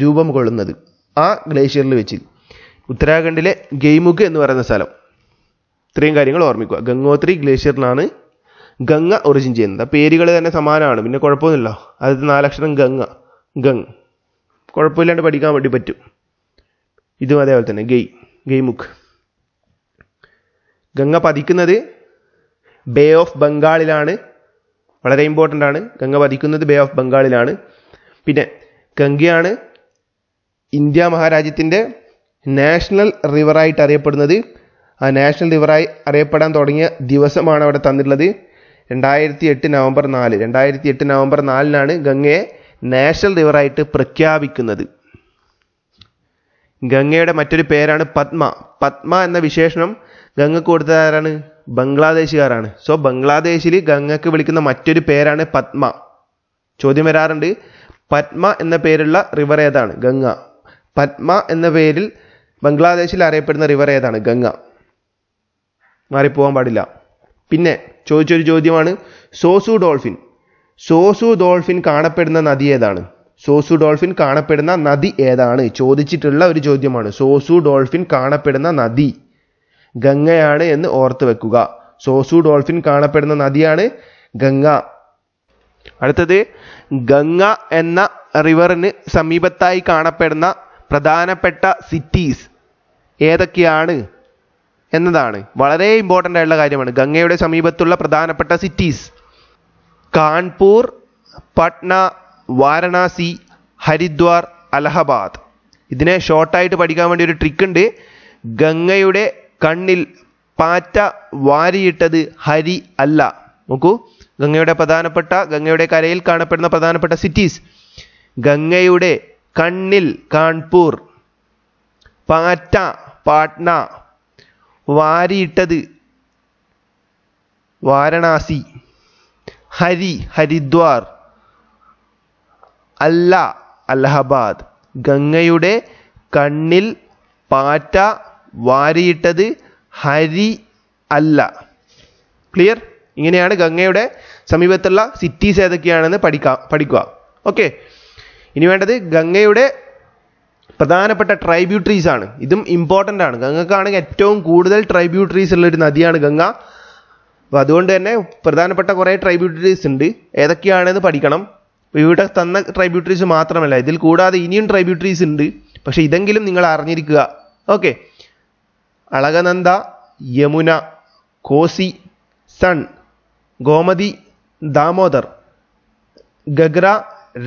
രൂപം കൊള്ളുന്നത് ആ ഗ്ലേഷ്യറിൽ വെച്ച് ഉത്തരാഖണ്ഡിലെ ഗെയ്മുഖ് എന്ന് പറയുന്ന സ്ഥലം ഇത്രയും കാര്യങ്ങൾ ഓർമ്മിക്കുക ഗംഗോത്രി ഗ്ലേഷ്യറിലാണ് ഗംഗ ഒറിജിൻ ചെയ്യുന്നത് പേരുകൾ തന്നെ സമാനമാണ് പിന്നെ കുഴപ്പമൊന്നുമില്ല ആദ്യത്തെ നാലക്ഷരം ഗംഗ ഗംഗ് കുഴപ്പമില്ലാണ്ട് പഠിക്കാൻ വേണ്ടി പറ്റും ഇതും അതേപോലെ തന്നെ ഗെയ് ഗെയ്മുഖ് ഗംഗ പതിക്കുന്നത് ബേ ഓഫ് ബംഗാളിലാണ് വളരെ ഇമ്പോർട്ടൻ്റ് ആണ് ഗംഗ വധിക്കുന്നത് ബേ ഓഫ് ബംഗാളിലാണ് പിന്നെ ഗംഗയാണ് ഇന്ത്യ മഹാരാജ്യത്തിൻ്റെ നാഷണൽ റിവറായിട്ട് അറിയപ്പെടുന്നത് ആ നാഷണൽ റിവറായി അറിയപ്പെടാൻ തുടങ്ങിയ ദിവസമാണ് അവിടെ തന്നിട്ടുള്ളത് രണ്ടായിരത്തി എട്ട് നവംബർ നാല് രണ്ടായിരത്തി എട്ട് നവംബർ നാലിനാണ് ഗംഗയെ നാഷണൽ റിവറായിട്ട് പ്രഖ്യാപിക്കുന്നത് ഗംഗയുടെ മറ്റൊരു പേരാണ് പത്മ പത്മ എന്ന വിശേഷണം ഗംഗ കൊടുത്തതാരാണ് ബംഗ്ലാദേശുകാരാണ് സോ ബംഗ്ലാദേശിൽ ഗംഗക്ക് വിളിക്കുന്ന മറ്റൊരു പേരാണ് പത്മ ചോദ്യം വരാറുണ്ട് പത്മ എന്ന പേരുള്ള റിവർ ഏതാണ് ഗംഗ പത്മ എന്ന പേരിൽ ബംഗ്ലാദേശിൽ അറിയപ്പെടുന്ന റിവർ ഏതാണ് ഗംഗ മാറിപ്പോകാൻ പാടില്ല പിന്നെ ചോദിച്ചൊരു ചോദ്യമാണ് സോസു ഡോൾഫിൻ സോസു ഡോൾഫിൻ കാണപ്പെടുന്ന നദി ഏതാണ് സോസു ഡോൾഫിൻ കാണപ്പെടുന്ന നദി ഏതാണ് ചോദിച്ചിട്ടുള്ള ഒരു ചോദ്യമാണ് സോസു ഡോൾഫിൻ കാണപ്പെടുന്ന നദി ഗംഗയാണ് എന്ന് ഓർത്ത് വെക്കുക സോസു ഡോൾഫിൻ കാണപ്പെടുന്ന നദിയാണ് ഗംഗ അടുത്തത് ഗംഗ എന്ന റിവറിന് സമീപത്തായി കാണപ്പെടുന്ന പ്രധാനപ്പെട്ട സിറ്റീസ് ഏതൊക്കെയാണ് എന്നതാണ് വളരെ ഇമ്പോർട്ടൻ്റ് ആയിട്ടുള്ള കാര്യമാണ് ഗംഗയുടെ സമീപത്തുള്ള പ്രധാനപ്പെട്ട സിറ്റീസ് കാൺപൂർ പട്ന വാരണാസി ഹരിദ്വാർ അലഹബാദ് ഇതിനെ ഷോർട്ടായിട്ട് പഠിക്കാൻ വേണ്ടി ഒരു ട്രിക്ക് ഉണ്ട് ഗംഗയുടെ കണ്ണിൽ പാറ്റ വാരിയിട്ടത് ഹരി അല്ല നോക്കൂ ഗംഗയുടെ പ്രധാനപ്പെട്ട ഗംഗയുടെ കരയിൽ കാണപ്പെടുന്ന പ്രധാനപ്പെട്ട സിറ്റീസ് ഗംഗയുടെ കണ്ണിൽ കാൺപൂർ പാറ്റ പാട്ന വാരിയിട്ടത് വാരണാസി ഹരി ഹരിദ്വാർ അല്ല അലഹബാദ് ഗംഗയുടെ കണ്ണിൽ പാറ്റ വാരിയിട്ടത് ഹരി അല്ല ക്ലിയർ ഇങ്ങനെയാണ് ഗംഗയുടെ സമീപത്തുള്ള സിറ്റീസ് ഏതൊക്കെയാണെന്ന് പഠിക്കാം പഠിക്കുക ഓക്കെ ഇനി വേണ്ടത് ഗംഗയുടെ പ്രധാനപ്പെട്ട ട്രൈബ്യൂട്ടറീസ് ആണ് ഇതും ഇമ്പോർട്ടൻ്റ് ആണ് ഗംഗക്കാണ് ഏറ്റവും കൂടുതൽ ട്രൈബ്യൂട്ടറീസ് ഉള്ളൊരു നദിയാണ് ഗംഗ അപ്പോൾ അതുകൊണ്ട് തന്നെ പ്രധാനപ്പെട്ട കുറേ ട്രൈബ്യൂട്ടറീസ് ഉണ്ട് ഏതൊക്കെയാണെന്ന് പഠിക്കണം ഇവിടെ തന്ന ട്രൈബ്യൂട്ടറീസ് മാത്രമല്ല ഇതിൽ കൂടാതെ ഇനിയും ട്രൈബ്യൂട്ടറീസ് ഉണ്ട് പക്ഷേ ഇതെങ്കിലും നിങ്ങൾ അറിഞ്ഞിരിക്കുക ഓക്കെ അളകനന്ദ യമുന കോസി സൺ ഗോമതി ദാമോദർ ഗഗ്ര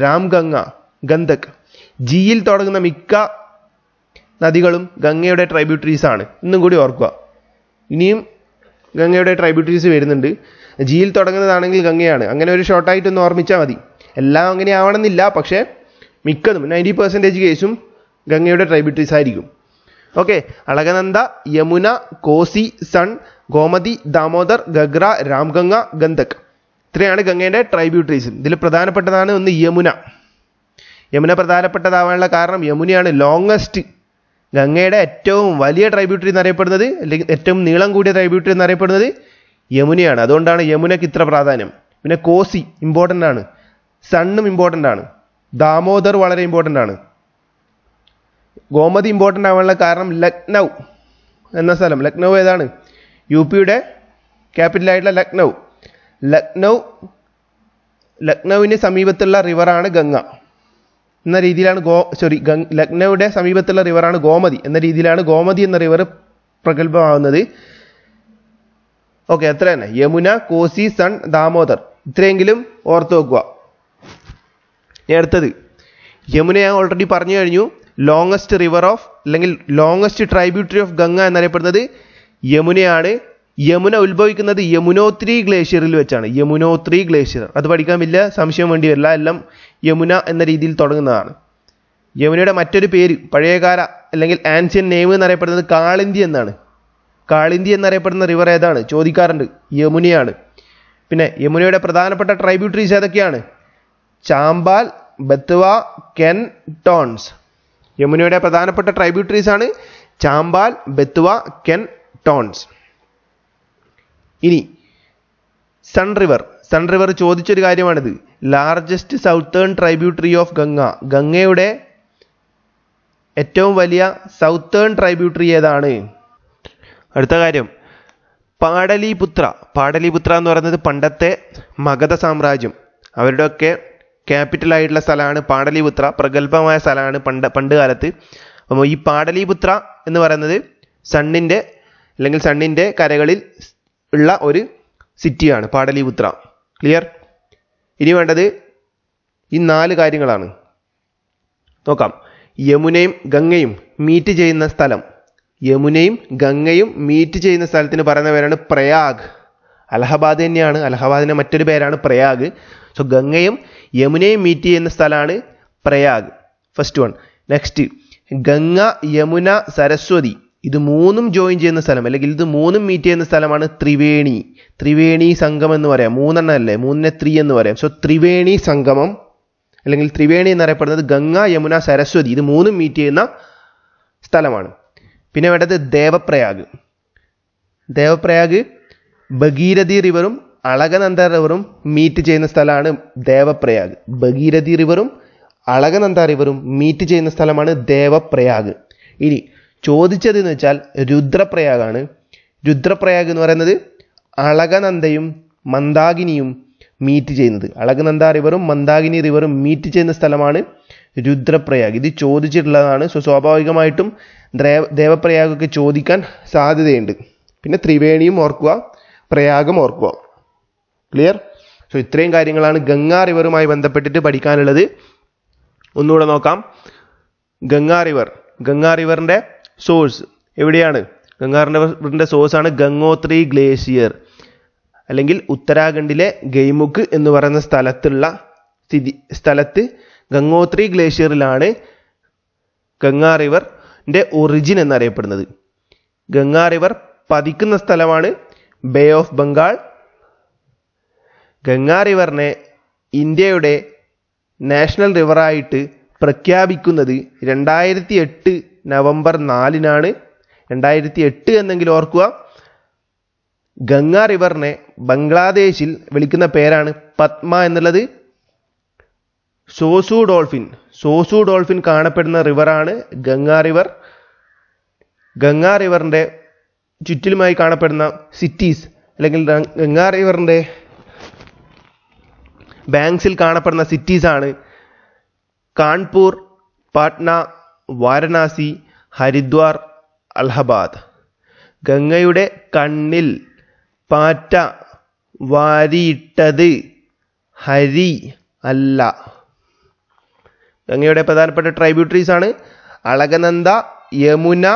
രാംഗംഗ ഗന്ധക് ജിയിൽ തുടങ്ങുന്ന മിക്ക നദികളും ഗംഗയുടെ ട്രൈബ്യൂട്ടറീസ് ആണ് ഇന്നും കൂടി ഓർക്കുക ഇനിയും ഗംഗയുടെ ട്രൈബ്യൂട്ടറീസ് വരുന്നുണ്ട് ജിയിൽ തുടങ്ങുന്നതാണെങ്കിൽ ഗംഗയാണ് അങ്ങനെ ഒരു ഷോർട്ടായിട്ടൊന്ന് ഓർമ്മിച്ചാൽ മതി എല്ലാം അങ്ങനെ ആവണമെന്നില്ല പക്ഷേ മിക്കതും നയൻറ്റി പെർസെൻറ്റേജ് കേസും ഗംഗയുടെ ട്രൈബ്യൂട്ടറീസ് ആയിരിക്കും ഓക്കെ അളകനന്ദ യമുന കോസി സൺ ഗോമതി ദാമോദർ ഗഗ്ര രാംഗംഗ ഗന്ധക് ഇത്രയാണ് ഗംഗയുടെ ട്രൈബ്യൂട്ടറീസ് ഇതിൽ പ്രധാനപ്പെട്ടതാണ് ഒന്ന് യമുന യമുന പ്രധാനപ്പെട്ടതാവാനുള്ള കാരണം യമുനയാണ് ലോങ്ങസ്റ്റ് ഗംഗയുടെ ഏറ്റവും വലിയ ട്രൈബ്യൂട്ടറി എന്നറിയപ്പെടുന്നത് അല്ലെങ്കിൽ ഏറ്റവും നീളം കൂടിയ ട്രൈബ്യൂട്ടറി എന്നറിയപ്പെടുന്നത് യമുനയാണ് അതുകൊണ്ടാണ് യമുനയ്ക്ക് ഇത്ര പ്രാധാന്യം പിന്നെ കോസി ഇമ്പോർട്ടൻ്റ് ആണ് സണ്ണും ഇമ്പോർട്ടൻ്റ് ആണ് ദാമോദർ വളരെ ഇമ്പോർട്ടൻ്റ് ആണ് ഗോമതി ഇമ്പോർട്ടൻ്റ് ആവാനുള്ള കാരണം ലക്നൗ എന്ന സ്ഥലം ലക്നൗ ഏതാണ് യു പിയുടെ ക്യാപിറ്റലായിട്ടുള്ള ലക്നൗ ലക്നൗ ലക്നൗവിന് സമീപത്തുള്ള റിവറാണ് ഗംഗ എന്ന രീതിയിലാണ് ഗോ സോറി ഗംഗ ലക്നൗയുടെ സമീപത്തുള്ള റിവറാണ് ഗോമതി എന്ന രീതിയിലാണ് ഗോമതി എന്ന റിവർ പ്രഗത്ഭമാവുന്നത് ഓക്കെ അത്ര തന്നെ യമുന കോസി സൺ ദാമോദർ ഇത്രയെങ്കിലും ഓർത്ത് വെക്കുക അടുത്തത് യമുന ഞാൻ ഓൾറെഡി പറഞ്ഞു കഴിഞ്ഞു ലോങ്ങസ്റ്റ് റിവർ ഓഫ് അല്ലെങ്കിൽ ലോങ്ങസ്റ്റ് ട്രൈബ്യൂട്ടറി ഓഫ് ഗംഗ എന്നറിയപ്പെടുന്നത് യമുനയാണ് യമുന ഉത്ഭവിക്കുന്നത് യമുനോത്രി ഗ്ലേഷ്യറിൽ വെച്ചാണ് യമുനോത്രി ഗ്ലേഷ്യർ അത് പഠിക്കാൻ വലിയ സംശയം വേണ്ടി വരില്ല എല്ലാം യമുന എന്ന രീതിയിൽ തുടങ്ങുന്നതാണ് യമുനയുടെ മറ്റൊരു പേര് പഴയകാല അല്ലെങ്കിൽ ആൻഷ്യൻ നെയ്മ് എന്നറിയപ്പെടുന്നത് കാളിന്തി എന്നാണ് കാളിന്തി എന്നറിയപ്പെടുന്ന റിവർ ഏതാണ് ചോദിക്കാറുണ്ട് യമുനയാണ് പിന്നെ യമുനയുടെ പ്രധാനപ്പെട്ട ട്രൈബ്യൂട്ടറീസ് ഏതൊക്കെയാണ് ചാമ്പാൽ ബത്വ കെൻ ടോൺസ് യമുനയുടെ പ്രധാനപ്പെട്ട ട്രൈബ്യൂട്ടറീസ് ആണ് ചാമ്പാൽ ബെത്തുവ കെൻ ടോൺസ് ഇനി സൺ റിവർ സൺ റിവർ ചോദിച്ചൊരു കാര്യമാണിത് largest southern tributary of Ganga ഗംഗയുടെ ഏറ്റവും വലിയ സൗത്തേൺ ട്രൈബ്യൂട്ടറി ഏതാണ് അടുത്ത കാര്യം പാടലിപുത്ര പാടലിപുത്ര എന്ന് പറയുന്നത് പണ്ടത്തെ മഗധ സാമ്രാജ്യം അവരുടെയൊക്കെ ക്യാപിറ്റൽ ആയിട്ടുള്ള സ്ഥലമാണ് പാടലിപുത്ര പ്രഗത്ഭമായ സ്ഥലമാണ് പണ്ട് പണ്ട് കാലത്ത് അപ്പോൾ ഈ പാടലിപുത്ര എന്ന് പറയുന്നത് സണ്ണിൻ്റെ അല്ലെങ്കിൽ സണ്ണിൻ്റെ കരകളിൽ ഉള്ള ഒരു സിറ്റിയാണ് പാടലിപുത്ര ക്ലിയർ ഇനി വേണ്ടത് ഈ നാല് കാര്യങ്ങളാണ് നോക്കാം യമുനയും ഗംഗയും മീറ്റ് ചെയ്യുന്ന സ്ഥലം യമുനയും ഗംഗയും മീറ്റ് ചെയ്യുന്ന സ്ഥലത്തിന് പറയുന്ന പേരാണ് പ്രയാഗ് അലഹബാദ് തന്നെയാണ് അലഹബാദിൻ്റെ മറ്റൊരു പേരാണ് പ്രയാഗ് സോ ഗംഗയും യമുനയെ മീറ്റ് ചെയ്യുന്ന സ്ഥലമാണ് Prayag first one next Ganga Yamuna Saraswati ഇത് മൂന്നും ജോയിൻ ചെയ്യുന്ന സ്ഥലം അല്ലെങ്കിൽ ഇത് മൂന്നും മീറ്റ് ചെയ്യുന്ന സ്ഥലമാണ് ത്രിവേണി ത്രിവേണി സംഗമം എന്ന് പറയാം മൂന്നെണ്ണം അല്ലേ മൂന്നിനെ ത്രീ എന്ന് പറയാം സോ ത്രിവേണി സംഗമം അല്ലെങ്കിൽ ത്രിവേണി എന്നറിയപ്പെടുന്നത് ഗംഗ യമുന സരസ്വതി ഇത് മൂന്നും മീറ്റ് ചെയ്യുന്ന സ്ഥലമാണ് പിന്നെ വേണ്ടത് ദേവപ്രയാഗ് ദേവപ്രയാഗ് ഭഗീരഥി റിവറും അളകനന്ദ റിവറും മീറ്റ് ചെയ്യുന്ന സ്ഥലമാണ് ദേവപ്രയാഗ് ഭഗീരഥി റിവറും അളകനന്ദ റിവറും മീറ്റ് ചെയ്യുന്ന സ്ഥലമാണ് ദേവപ്രയാഗ് ഇനി ചോദിച്ചതെന്ന് വെച്ചാൽ രുദ്രപ്രയാഗാണ് രുദ്രപ്രയാഗ് എന്ന് പറയുന്നത് അളകനന്ദയും മന്ദാകിനിയും മീറ്റ് ചെയ്യുന്നത് അളകനന്ദ റിവറും മന്ദാകിനി റിവറും മീറ്റ് ചെയ്യുന്ന സ്ഥലമാണ് രുദ്രപ്രയാഗ് ഇത് ചോദിച്ചിട്ടുള്ളതാണ് സോ സ്വാഭാവികമായിട്ടും ദേവപ്രയാഗൊക്കെ ചോദിക്കാൻ സാധ്യതയുണ്ട് പിന്നെ ത്രിവേണിയും ഓർക്കുക പ്രയാഗം ഓർക്കുക ക്ലിയർ സോ ഇത്രയും കാര്യങ്ങളാണ് ഗംഗാ റിവറുമായി ബന്ധപ്പെട്ടിട്ട് പഠിക്കാനുള്ളത് ഒന്നുകൂടെ നോക്കാം ഗംഗാ റിവർ ഗംഗാ റിവറിൻ്റെ സോഴ്സ് എവിടെയാണ് ഗംഗാ റിവറിൻ്റെ സോഴ്സാണ് ഗംഗോത്രി ഗ്ലേഷ്യർ അല്ലെങ്കിൽ ഉത്തരാഖണ്ഡിലെ ഗെയ്മുക്ക് എന്ന് പറയുന്ന സ്ഥലത്തുള്ള സ്ഥിതി സ്ഥലത്ത് ഗംഗോത്രി ഗ്ലേഷ്യറിലാണ് ഗംഗാ റിവറിൻ്റെ ഒറിജിൻ എന്നറിയപ്പെടുന്നത് ഗംഗാ റിവർ പതിക്കുന്ന സ്ഥലമാണ് ബേ ഓഫ് ബംഗാൾ ഗംഗാ റിവറിനെ ഇന്ത്യയുടെ നാഷണൽ റിവറായിട്ട് പ്രഖ്യാപിക്കുന്നത് രണ്ടായിരത്തി എട്ട് നവംബർ നാലിനാണ് രണ്ടായിരത്തി എട്ട് എന്നെങ്കിലും ഓർക്കുക ഗംഗാ റിവറിനെ ബംഗ്ലാദേശിൽ വിളിക്കുന്ന പേരാണ് പത്മ എന്നുള്ളത് സോസു ഡോൾഫിൻ സോസു ഡോൾഫിൻ കാണപ്പെടുന്ന റിവറാണ് ഗംഗാ റിവർ ഗംഗാ റിവറിൻ്റെ ചുറ്റിലുമായി കാണപ്പെടുന്ന സിറ്റീസ് അല്ലെങ്കിൽ ഗംഗാ റിവറിൻ്റെ ബാങ്ക്സിൽ കാണപ്പെടുന്ന സിറ്റീസാണ് കാൺപൂർ പാട്ന വാരണാസി ഹരിദ്വാർ അലഹബാദ് ഗംഗയുടെ കണ്ണിൽ പാറ്റ വാരിയിട്ടത് ഹരി അല്ല ഗംഗയുടെ പ്രധാനപ്പെട്ട ട്രൈബ്യൂട്ടറീസ് ആണ് അളകനന്ദ യമുന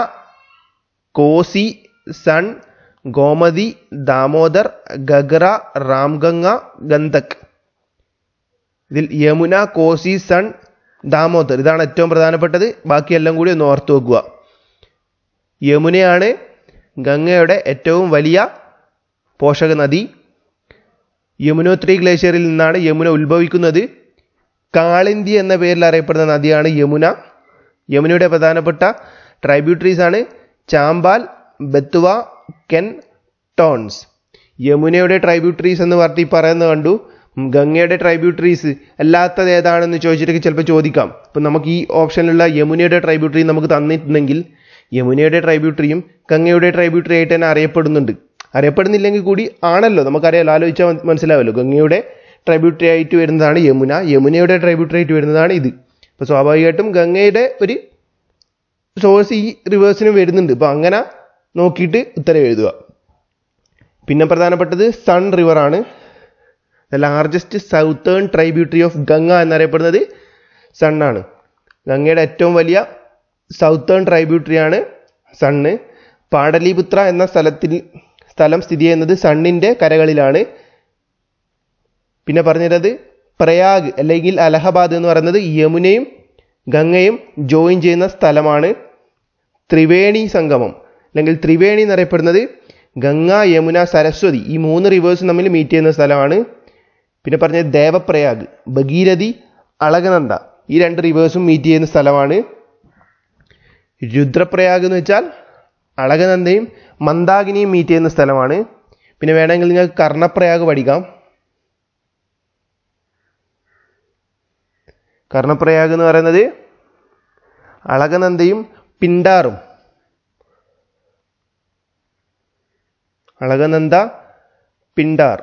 കോസി സൺ ഗോമതി ദാമോദർ ഗഗ്ര രാംഗംഗ ഗന്ധക് ഇതിൽ യമുന കോസി സൺ ദാമോദർ ഇതാണ് ഏറ്റവും പ്രധാനപ്പെട്ടത് ബാക്കിയെല്ലാം കൂടി ഒന്ന് ഓർത്തു വെക്കുക യമുനയാണ് ഗംഗയുടെ ഏറ്റവും വലിയ പോഷക നദി യമുനോത്രി ഗ്ലേഷ്യറിൽ നിന്നാണ് യമുന ഉത്ഭവിക്കുന്നത് കാളിന്തി എന്ന പേരിൽ അറിയപ്പെടുന്ന നദിയാണ് യമുന യമുനയുടെ പ്രധാനപ്പെട്ട ട്രൈബ്യൂട്ടറീസ് ആണ് ചാമ്പാൽ ബെത്തുവ കെൻ ടോൺസ് യമുനയുടെ ട്രൈബ്യൂട്ടറീസ് എന്ന് പറഞ്ഞ് പറയുന്നത് കണ്ടു ഗംഗയുടെ ട്രൈബ്യൂട്ടറീസ് അല്ലാത്തത് ഏതാണെന്ന് ചോദിച്ചിട്ടൊക്കെ ചിലപ്പോൾ ചോദിക്കാം അപ്പം നമുക്ക് ഈ ഓപ്ഷനിലുള്ള യമുനയുടെ ട്രൈബ്യൂട്ടറി നമുക്ക് തന്നിട്ടുണ്ടെങ്കിൽ യമുനയുടെ ട്രൈബ്യൂട്ടറിയും ഗംഗയുടെ ട്രൈബ്യൂട്ടറി ആയിട്ട് തന്നെ അറിയപ്പെടുന്നുണ്ട് അറിയപ്പെടുന്നില്ലെങ്കിൽ കൂടി ആണല്ലോ നമുക്കറിയാം ആലോചിച്ചാൽ മനസ്സിലാവല്ലോ ഗംഗയുടെ ട്രൈബ്യൂട്ടറി ആയിട്ട് വരുന്നതാണ് യമുന യമുനയുടെ ട്രൈബ്യൂട്ടറി ആയിട്ട് വരുന്നതാണ് ഇത് അപ്പോൾ സ്വാഭാവികമായിട്ടും ഗംഗയുടെ ഒരു സോഴ്സ് ഈ റിവേഴ്സിന് വരുന്നുണ്ട് അപ്പോൾ അങ്ങനെ നോക്കിയിട്ട് ഉത്തരം എഴുതുക പിന്നെ പ്രധാനപ്പെട്ടത് സൺ റിവറാണ് the largest southern tributary of Ganga എന്നറിയപ്പെടുന്നത് സണ്ണാണ് ഗംഗയുടെ ഏറ്റവും വലിയ സൗത്തേൺ ട്രൈബ്യൂട്ടറിയാണ് സണ്ണ് പാടലിപുത്ര എന്ന സ്ഥലത്തിൽ സ്ഥലം സ്ഥിതി ചെയ്യുന്നത് സണ്ണിൻ്റെ കരകളിലാണ് പിന്നെ പറഞ്ഞിരുന്നത് പ്രയാഗ് അല്ലെങ്കിൽ അലഹബാദ് എന്ന് പറയുന്നത് യമുനയും ഗംഗയും ജോയിൻ ചെയ്യുന്ന സ്ഥലമാണ് ത്രിവേണി സംഗമം അല്ലെങ്കിൽ ത്രിവേണി എന്നറിയപ്പെടുന്നത് ഗംഗ യമുന സരസ്വതി ഈ മൂന്ന് റിവേഴ്സും തമ്മിൽ മീറ്റ് ചെയ്യുന്ന സ്ഥലമാണ് പിന്നെ പറഞ്ഞത് ദേവപ്രയാഗ് ഭഗീരഥി അളകനന്ദ ഈ രണ്ട് റിവേഴ്സും മീറ്റ് ചെയ്യുന്ന സ്ഥലമാണ് രുദ്രപ്രയാഗ് എന്ന് വെച്ചാൽ അളകനന്ദയും മന്ദാകിനിയും മീറ്റ് ചെയ്യുന്ന സ്ഥലമാണ് പിന്നെ വേണമെങ്കിൽ നിങ്ങൾക്ക് കർണപ്രയാഗ് പഠിക്കാം കർണപ്രയാഗ് എന്ന് പറയുന്നത് അളകനന്ദയും പിണ്ടാറും അളകനന്ദ പിണ്ടാർ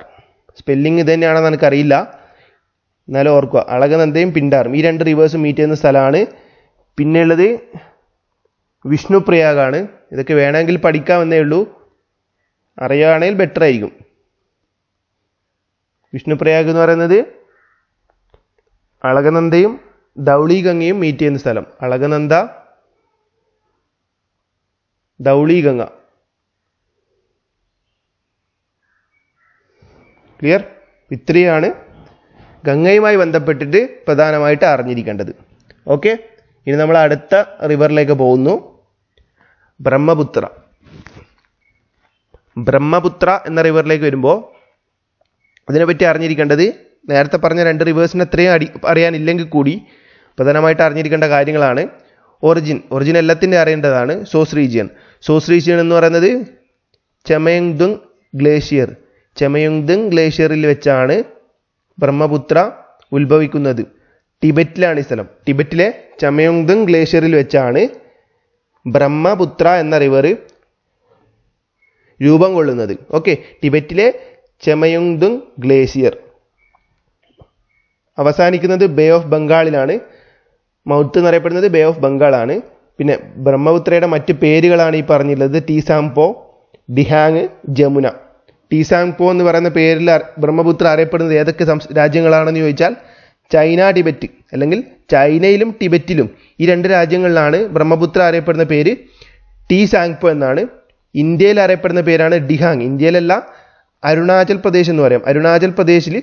സ്പെല്ലിംഗ് ഇത് തന്നെയാണെന്ന് എനിക്കറിയില്ല എന്നാലും ഓർക്കുക അളകനന്ദയും പിണ്ടാറും ഈ രണ്ട് റിവേഴ്സും മീറ്റ് ചെയ്യുന്ന സ്ഥലമാണ് പിന്നെയുള്ളത് വിഷ്ണുപ്രയാഗാണ് ഇതൊക്കെ വേണമെങ്കിൽ പഠിക്കാമെന്നേ ഉള്ളൂ അറിയുകയാണെങ്കിൽ ബെറ്റർ ആയിരിക്കും വിഷ്ണുപ്രയാഗ് എന്ന് പറയുന്നത് അളകനന്ദയും ഗംഗയും മീറ്റ് ചെയ്യുന്ന സ്ഥലം അളകനന്ദ ഗംഗ ക്ലിയർ ഇത്രയാണ് ഗംഗയുമായി ബന്ധപ്പെട്ടിട്ട് പ്രധാനമായിട്ട് അറിഞ്ഞിരിക്കേണ്ടത് ഓക്കെ ഇനി നമ്മൾ അടുത്ത റിവറിലേക്ക് പോകുന്നു ബ്രഹ്മപുത്ര ബ്രഹ്മപുത്ര എന്ന റിവറിലേക്ക് വരുമ്പോൾ അതിനെപ്പറ്റി അറിഞ്ഞിരിക്കേണ്ടത് നേരത്തെ പറഞ്ഞ രണ്ട് റിവേഴ്സിന് അത്രയും അടി അറിയാനില്ലെങ്കിൽ കൂടി പ്രധാനമായിട്ട് അറിഞ്ഞിരിക്കേണ്ട കാര്യങ്ങളാണ് ഒറിജിൻ ഒറിജിൻ എല്ലാത്തിൻ്റെ അറിയേണ്ടതാണ് സോസ് റീജിയൻ സോസ് റീജിയൻ എന്ന് പറയുന്നത് ചെമയങ്ദുങ് ഗ്ലേഷ്യർ ചെമയുങ്ദങ് ഗ്ലേഷ്യറിൽ വെച്ചാണ് ബ്രഹ്മപുത്ര ഉത്ഭവിക്കുന്നത് ടിബറ്റിലാണ് ഈ സ്ഥലം ടിബറ്റിലെ ചമയുങ്ദങ് ഗ്ലേഷ്യറിൽ വെച്ചാണ് ബ്രഹ്മപുത്ര എന്ന റിവർ രൂപം കൊള്ളുന്നത് ഓക്കെ ടിബറ്റിലെ ചെമയുങ്ദങ് ഗ്ലേഷ്യർ അവസാനിക്കുന്നത് ബേ ഓഫ് ബംഗാളിലാണ് മൗത്ത് എന്നറിയപ്പെടുന്നത് ബേ ഓഫ് ബംഗാളാണ് പിന്നെ ബ്രഹ്മപുത്രയുടെ മറ്റ് പേരുകളാണ് ഈ പറഞ്ഞിട്ടുള്ളത് ടീസാംപോ ദിഹാങ് ജമുന ടീസാങ്പോ എന്ന് പറയുന്ന പേരിൽ ബ്രഹ്മപുത്ര അറിയപ്പെടുന്നത് ഏതൊക്കെ രാജ്യങ്ങളാണെന്ന് ചോദിച്ചാൽ ചൈന ടിബറ്റ് അല്ലെങ്കിൽ ചൈനയിലും ടിബറ്റിലും ഈ രണ്ട് രാജ്യങ്ങളിലാണ് ബ്രഹ്മപുത്ര അറിയപ്പെടുന്ന പേര് ടി എന്നാണ് ഇന്ത്യയിൽ അറിയപ്പെടുന്ന പേരാണ് ഡിഹാങ് ഇന്ത്യയിലല്ല അരുണാചൽ പ്രദേശ് എന്ന് പറയാം അരുണാചൽ പ്രദേശിൽ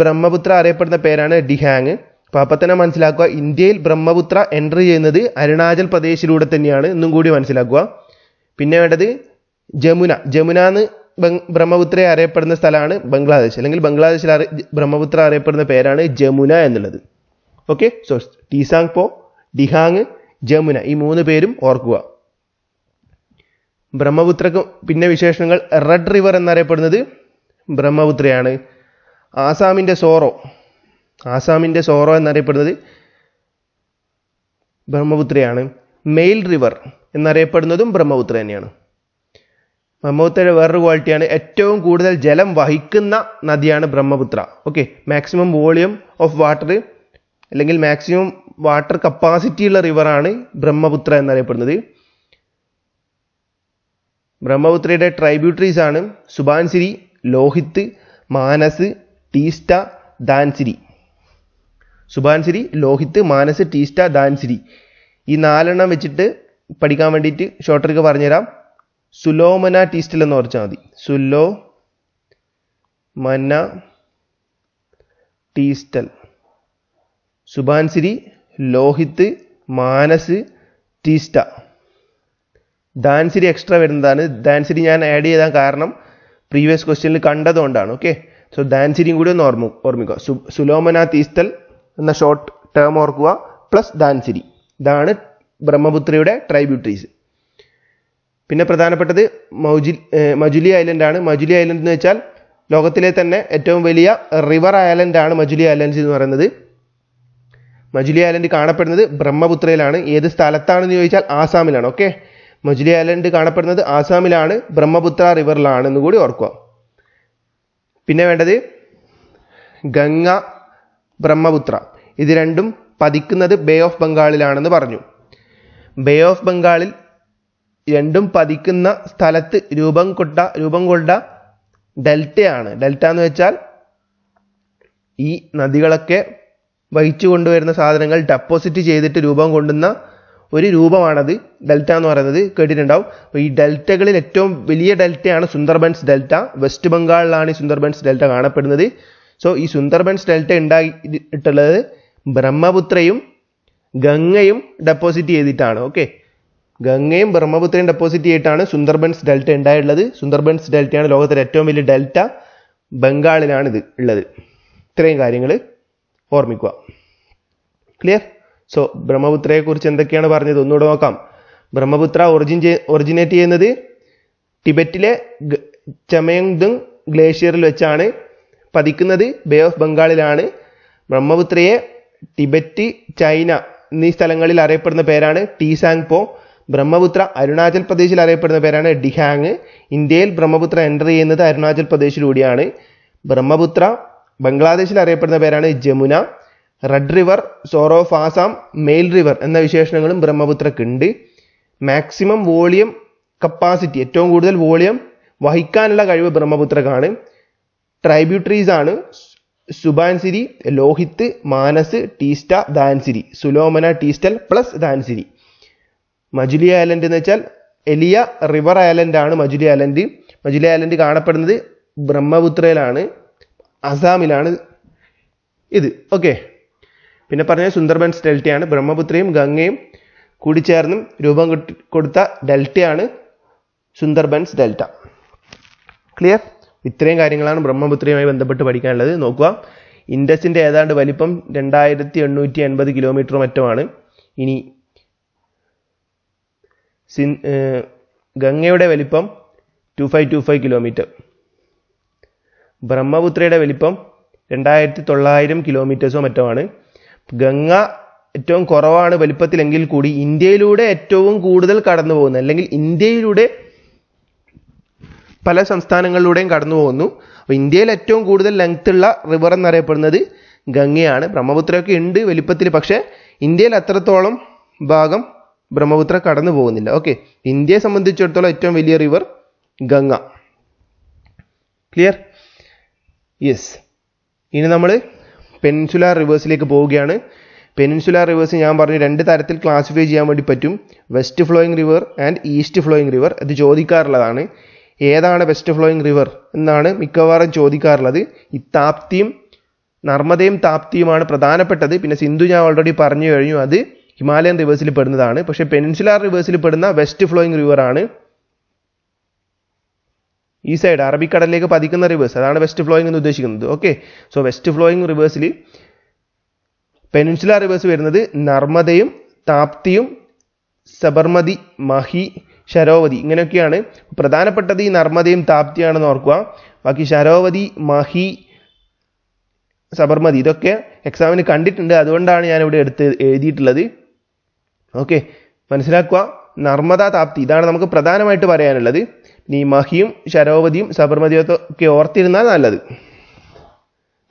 ബ്രഹ്മപുത്ര അറിയപ്പെടുന്ന പേരാണ് ഡിഹാങ് അപ്പോൾ അപ്പം തന്നെ മനസ്സിലാക്കുക ഇന്ത്യയിൽ ബ്രഹ്മപുത്ര എൻ്റർ ചെയ്യുന്നത് അരുണാചൽ പ്രദേശിലൂടെ തന്നെയാണ് ഇന്നും കൂടി മനസ്സിലാക്കുക പിന്നെ വേണ്ടത് ജമുന ജമുന എന്ന് ബ്രഹ്മപുത്ര അറിയപ്പെടുന്ന സ്ഥലമാണ് ബംഗ്ലാദേശ് അല്ലെങ്കിൽ ബംഗ്ലാദേശിൽ അറി ബ്രഹ്മപുത്ര അറിയപ്പെടുന്ന പേരാണ് ജമുന എന്നുള്ളത് ഓക്കെ സോ ടീസാങ് പോ ഡിഹാങ് ജമുന ഈ മൂന്ന് പേരും ഓർക്കുക ബ്രഹ്മപുത്രക്ക് പിന്നെ വിശേഷണങ്ങൾ റെഡ് റിവർ എന്നറിയപ്പെടുന്നത് ബ്രഹ്മപുത്രയാണ് ആസാമിൻ്റെ സോറോ ആസാമിൻ്റെ സോറോ എന്നറിയപ്പെടുന്നത് ബ്രഹ്മപുത്രയാണ് മെയിൽ റിവർ എന്നറിയപ്പെടുന്നതും ബ്രഹ്മപുത്ര തന്നെയാണ് ബ്രഹ്മപുത്രയുടെ വേറൊരു ക്വാളിറ്റിയാണ് ഏറ്റവും കൂടുതൽ ജലം വഹിക്കുന്ന നദിയാണ് Brahmaputra okay maximum volume of water അല്ലെങ്കിൽ മാക്സിമം വാട്ടർ കപ്പാസിറ്റി ഉള്ള റിവറാണ് ബ്രഹ്മപുത്ര എന്നറിയപ്പെടുന്നത് ബ്രഹ്മപുത്രയുടെ ട്രൈബ്യൂട്ടറീസ് ആണ് സുബാൻസിരി ലോഹിത്ത് മാനസ് ടീസ്റ്റ ദാൻസിരി സുബാൻസിരി ലോഹിത്ത് മാനസ് ടീസ്റ്റ ദാൻസിരി ഈ നാലെണ്ണം വെച്ചിട്ട് പഠിക്കാൻ വേണ്ടിയിട്ട് ഷോർട്ടർക്ക് പറഞ്ഞുതരാം സുലോമന ടീസ്റ്റിൽ എന്ന് പറഞ്ഞാൽ മതി സുല്ലോ മന ടീസ്റ്റൽ സുബാൻസിരി ലോഹിത്ത് മാനസ് ടീസ്റ്റ ദാൻസിരി എക്സ്ട്രാ വരുന്നതാണ് ദാൻസിരി ഞാൻ ആഡ് ചെയ്താൽ കാരണം പ്രീവിയസ് ക്വസ്റ്റ്യനിൽ കണ്ടതുകൊണ്ടാണ് ഓക്കെ സോ ദാൻസിരിയും കൂടി ഒന്ന് ഓർമ്മ ഓർമ്മിക്കുക സുലോമന തീസ്റ്റൽ എന്ന ഷോർട്ട് ടേം ഓർക്കുക പ്ലസ് ദാൻസിരി ഇതാണ് ബ്രഹ്മപുത്രയുടെ ട്രൈബ്യൂട്ടറീസ് പിന്നെ പ്രധാനപ്പെട്ടത് മൗജിൽ മജുലി ആണ് മജുലി ഐലൻഡ് എന്ന് വെച്ചാൽ ലോകത്തിലെ തന്നെ ഏറ്റവും വലിയ റിവർ ഐലൻഡ് ആണ് മജുലി ഐലൻഡ്സ് എന്ന് പറയുന്നത് മജുലി ഐലൻഡ് കാണപ്പെടുന്നത് ബ്രഹ്മപുത്രയിലാണ് ഏത് സ്ഥലത്താണെന്ന് ചോദിച്ചാൽ ആസാമിലാണ് ഓക്കെ മജുലി ഐലൻഡ് കാണപ്പെടുന്നത് ആസാമിലാണ് ബ്രഹ്മപുത്ര റിവറിലാണെന്ന് കൂടി ഓർക്കുക പിന്നെ വേണ്ടത് ഗംഗ ബ്രഹ്മപുത്ര ഇത് രണ്ടും പതിക്കുന്നത് ബേ ഓഫ് ബംഗാളിലാണെന്ന് പറഞ്ഞു ബേ ഓഫ് ബംഗാളിൽ രണ്ടും പതിക്കുന്ന സ്ഥലത്ത് രൂപം കൊട്ട രൂപം കൊണ്ട ഡെൽറ്റയാണ് ഡെൽറ്റ എന്ന് വെച്ചാൽ ഈ നദികളൊക്കെ വഹിച്ചു കൊണ്ടുവരുന്ന സാധനങ്ങൾ ഡെപ്പോസിറ്റ് ചെയ്തിട്ട് രൂപം കൊണ്ടുന്ന ഒരു രൂപമാണത് ഡെൽറ്റ എന്ന് പറയുന്നത് കേട്ടിട്ടുണ്ടാവും അപ്പോൾ ഈ ഡെൽറ്റകളിൽ ഏറ്റവും വലിയ ഡെൽറ്റയാണ് സുന്ദർബൻസ് ഡെൽറ്റ വെസ്റ്റ് ബംഗാളിലാണ് ഈ സുന്ദർബൻസ് ഡെൽറ്റ കാണപ്പെടുന്നത് സോ ഈ സുന്ദർബൻസ് ഡെൽറ്റ ഉണ്ടായിട്ടുള്ളത് ബ്രഹ്മപുത്രയും ഗംഗയും ഡെപ്പോസിറ്റ് ചെയ്തിട്ടാണ് ഓക്കെ ഗംഗയും ബ്രഹ്മപുത്രയും ഡെപ്പോസിറ്റ് ചെയ്തിട്ടാണ് സുന്ദർബൻസ് ഡെൽറ്റ ഉണ്ടായിട്ടുള്ളത് സുന്ദർബൻസ് ഡെൽറ്റയാണ് ലോകത്തിലെ ഏറ്റവും വലിയ ഡെൽറ്റ ബംഗാളിലാണ് ഇത് ഉള്ളത് ഇത്രയും കാര്യങ്ങൾ ഓർമ്മിക്കുക ക്ലിയർ സോ ബ്രഹ്മപുത്രയെക്കുറിച്ച് എന്തൊക്കെയാണ് പറഞ്ഞത് ഒന്നുകൂടെ നോക്കാം ബ്രഹ്മപുത്ര ഒറിജിൻ ഒറിജിനേറ്റ് ചെയ്യുന്നത് ടിബറ്റിലെ ചമയങ്ദുങ് ഗ്ലേഷ്യറിൽ വെച്ചാണ് പതിക്കുന്നത് ബേ ഓഫ് ബംഗാളിലാണ് ബ്രഹ്മപുത്രയെ ടിബറ്റ് ചൈന എന്നീ സ്ഥലങ്ങളിൽ അറിയപ്പെടുന്ന പേരാണ് ടീസാങ് പോ ബ്രഹ്മപുത്ര അരുണാചൽ പ്രദേശിൽ അറിയപ്പെടുന്ന പേരാണ് ഡിഹാങ് ഇന്ത്യയിൽ ബ്രഹ്മപുത്ര എൻ്റർ ചെയ്യുന്നത് അരുണാചൽ പ്രദേശിലൂടെയാണ് ബ്രഹ്മപുത്ര ബംഗ്ലാദേശിൽ അറിയപ്പെടുന്ന പേരാണ് Jamuna red river sorrow of Assam male river എന്ന വിശേഷണങ്ങളും ബ്രഹ്മപുത്രക്കുണ്ട് മാക്സിമം വോളിയം കപ്പാസിറ്റി ഏറ്റവും കൂടുതൽ വോളിയം വഹിക്കാനുള്ള കഴിവ് ബ്രഹ്മപുത്രക്കാണ് ട്രൈബ്യൂട്ടറീസ് ആണ് സുബാൻസിരി ലോഹിത്ത് മാനസ് ടീസ്റ്റ ദാൻസിരി സുലോമന ടീസ്റ്റൽ പ്ലസ് ദാൻസിരി മജുലി ഐലൻഡ് എന്ന് വെച്ചാൽ എലിയ റിവർ ഐലൻഡ് ആണ് മജുലി ഐലൻഡ് മജുലി ഐലൻഡ് കാണപ്പെടുന്നത് ബ്രഹ്മപുത്രയിലാണ് അസാമിലാണ് ഇത് ഓക്കെ പിന്നെ പറഞ്ഞ സുന്ദർബൻ ഡെൽറ്റയാണ് ബ്രഹ്മപുത്രയും ഗംഗയും കൂടിച്ചേർന്നും രൂപം കൊടുത്ത ഡെൽറ്റയാണ് സുന്ദർബൻസ് ഡെൽറ്റ ക്ലിയർ ഇത്രയും കാര്യങ്ങളാണ് ബ്രഹ്മപുത്രയുമായി ബന്ധപ്പെട്ട് പഠിക്കാനുള്ളത് നോക്കുക ഇൻഡസിൻ്റെ ഏതാണ്ട് വലിപ്പം രണ്ടായിരത്തി എണ്ണൂറ്റി എൺപത് കിലോമീറ്റർ മറ്റുമാണ് ഇനി ഗംഗയുടെ വലിപ്പം two five two five kilometre ബ്രഹ്മപുത്രയുടെ വലിപ്പം രണ്ടായിരത്തി തൊള്ളായിരം കിലോമീറ്റേഴ്സോ മറ്റോ ആണ് ഗംഗ ഏറ്റവും കുറവാണ് വലിപ്പത്തിലെങ്കിൽ കൂടി ഇന്ത്യയിലൂടെ ഏറ്റവും കൂടുതൽ കടന്നു പോകുന്നു അല്ലെങ്കിൽ ഇന്ത്യയിലൂടെ പല സംസ്ഥാനങ്ങളിലൂടെയും കടന്നു പോകുന്നു അപ്പോൾ ഇന്ത്യയിൽ ഏറ്റവും കൂടുതൽ ലെങ്ത് ഉള്ള റിവർ എന്നറിയപ്പെടുന്നത് ഗംഗയാണ് ബ്രഹ്മപുത്രയൊക്കെ ഉണ്ട് വലിപ്പത്തിൽ പക്ഷേ ഇന്ത്യയിൽ അത്രത്തോളം ഭാഗം ബ്രഹ്മപുത്ര കടന്നു പോകുന്നില്ല ഓക്കെ ഇന്ത്യയെ സംബന്ധിച്ചിടത്തോളം ഏറ്റവും വലിയ റിവർ ഗംഗ ക്ലിയർ യെസ് ഇനി നമ്മൾ പെൻസുല റിവേഴ്സിലേക്ക് പോവുകയാണ് പെൻസുല റിവേഴ്സ് ഞാൻ പറഞ്ഞു രണ്ട് തരത്തിൽ ക്ലാസിഫൈ ചെയ്യാൻ വേണ്ടി പറ്റും west flowing river and east flowing river അത് ചോദിക്കാറുള്ളതാണ് ഏതാണ് വെസ്റ്റ് ഫ്ലോയിങ് റിവർ എന്നാണ് മിക്കവാറും ചോദിക്കാറുള്ളത് ഈ താപ്തിയും നർമ്മദയും താപ്തിയുമാണ് പ്രധാനപ്പെട്ടത് പിന്നെ സിന്ധു ഞാൻ ഓൾറെഡി പറഞ്ഞു കഴിഞ്ഞു അത് ഹിമാലയൻ റിവേഴ്സിൽ പെടുന്നതാണ് പക്ഷേ പെനിൻസുലാർ റിവേഴ്സിൽ പെടുന്ന വെസ്റ്റ് ഫ്ലോയിങ് റിവർ ആണ് ഈ സൈഡ് അറബിക്കടലിലേക്ക് പതിക്കുന്ന റിവേഴ്സ് അതാണ് വെസ്റ്റ് ഫ്ലോയിങ് എന്ന് ഉദ്ദേശിക്കുന്നത് ഓക്കെ സോ വെസ്റ്റ് ഫ്ലോയിങ് റിവേഴ്സിൽ പെനിൻസുലാർ റിവേഴ്സ് വരുന്നത് നർമ്മദയും താപ്തിയും സബർമതി മഹി ശരോവതി ഇങ്ങനെയൊക്കെയാണ് പ്രധാനപ്പെട്ടത് ഈ നർമ്മദയും താപ്തിയാണെന്ന് ഓർക്കുക ബാക്കി ശരോവതി മഹി സബർമതി ഇതൊക്കെ എക്സാമിന് കണ്ടിട്ടുണ്ട് അതുകൊണ്ടാണ് ഞാൻ ഇവിടെ എടുത്ത് എഴുതിയിട്ടുള്ളത് ഓക്കെ മനസ്സിലാക്കുക നർമ്മദ താപ്തി ഇതാണ് നമുക്ക് പ്രധാനമായിട്ട് പറയാനുള്ളത് നീ മഹിയും ശരോവതിയും സബർമതിയും ഒക്കെ ഓർത്തിരുന്നാൽ നല്ലത്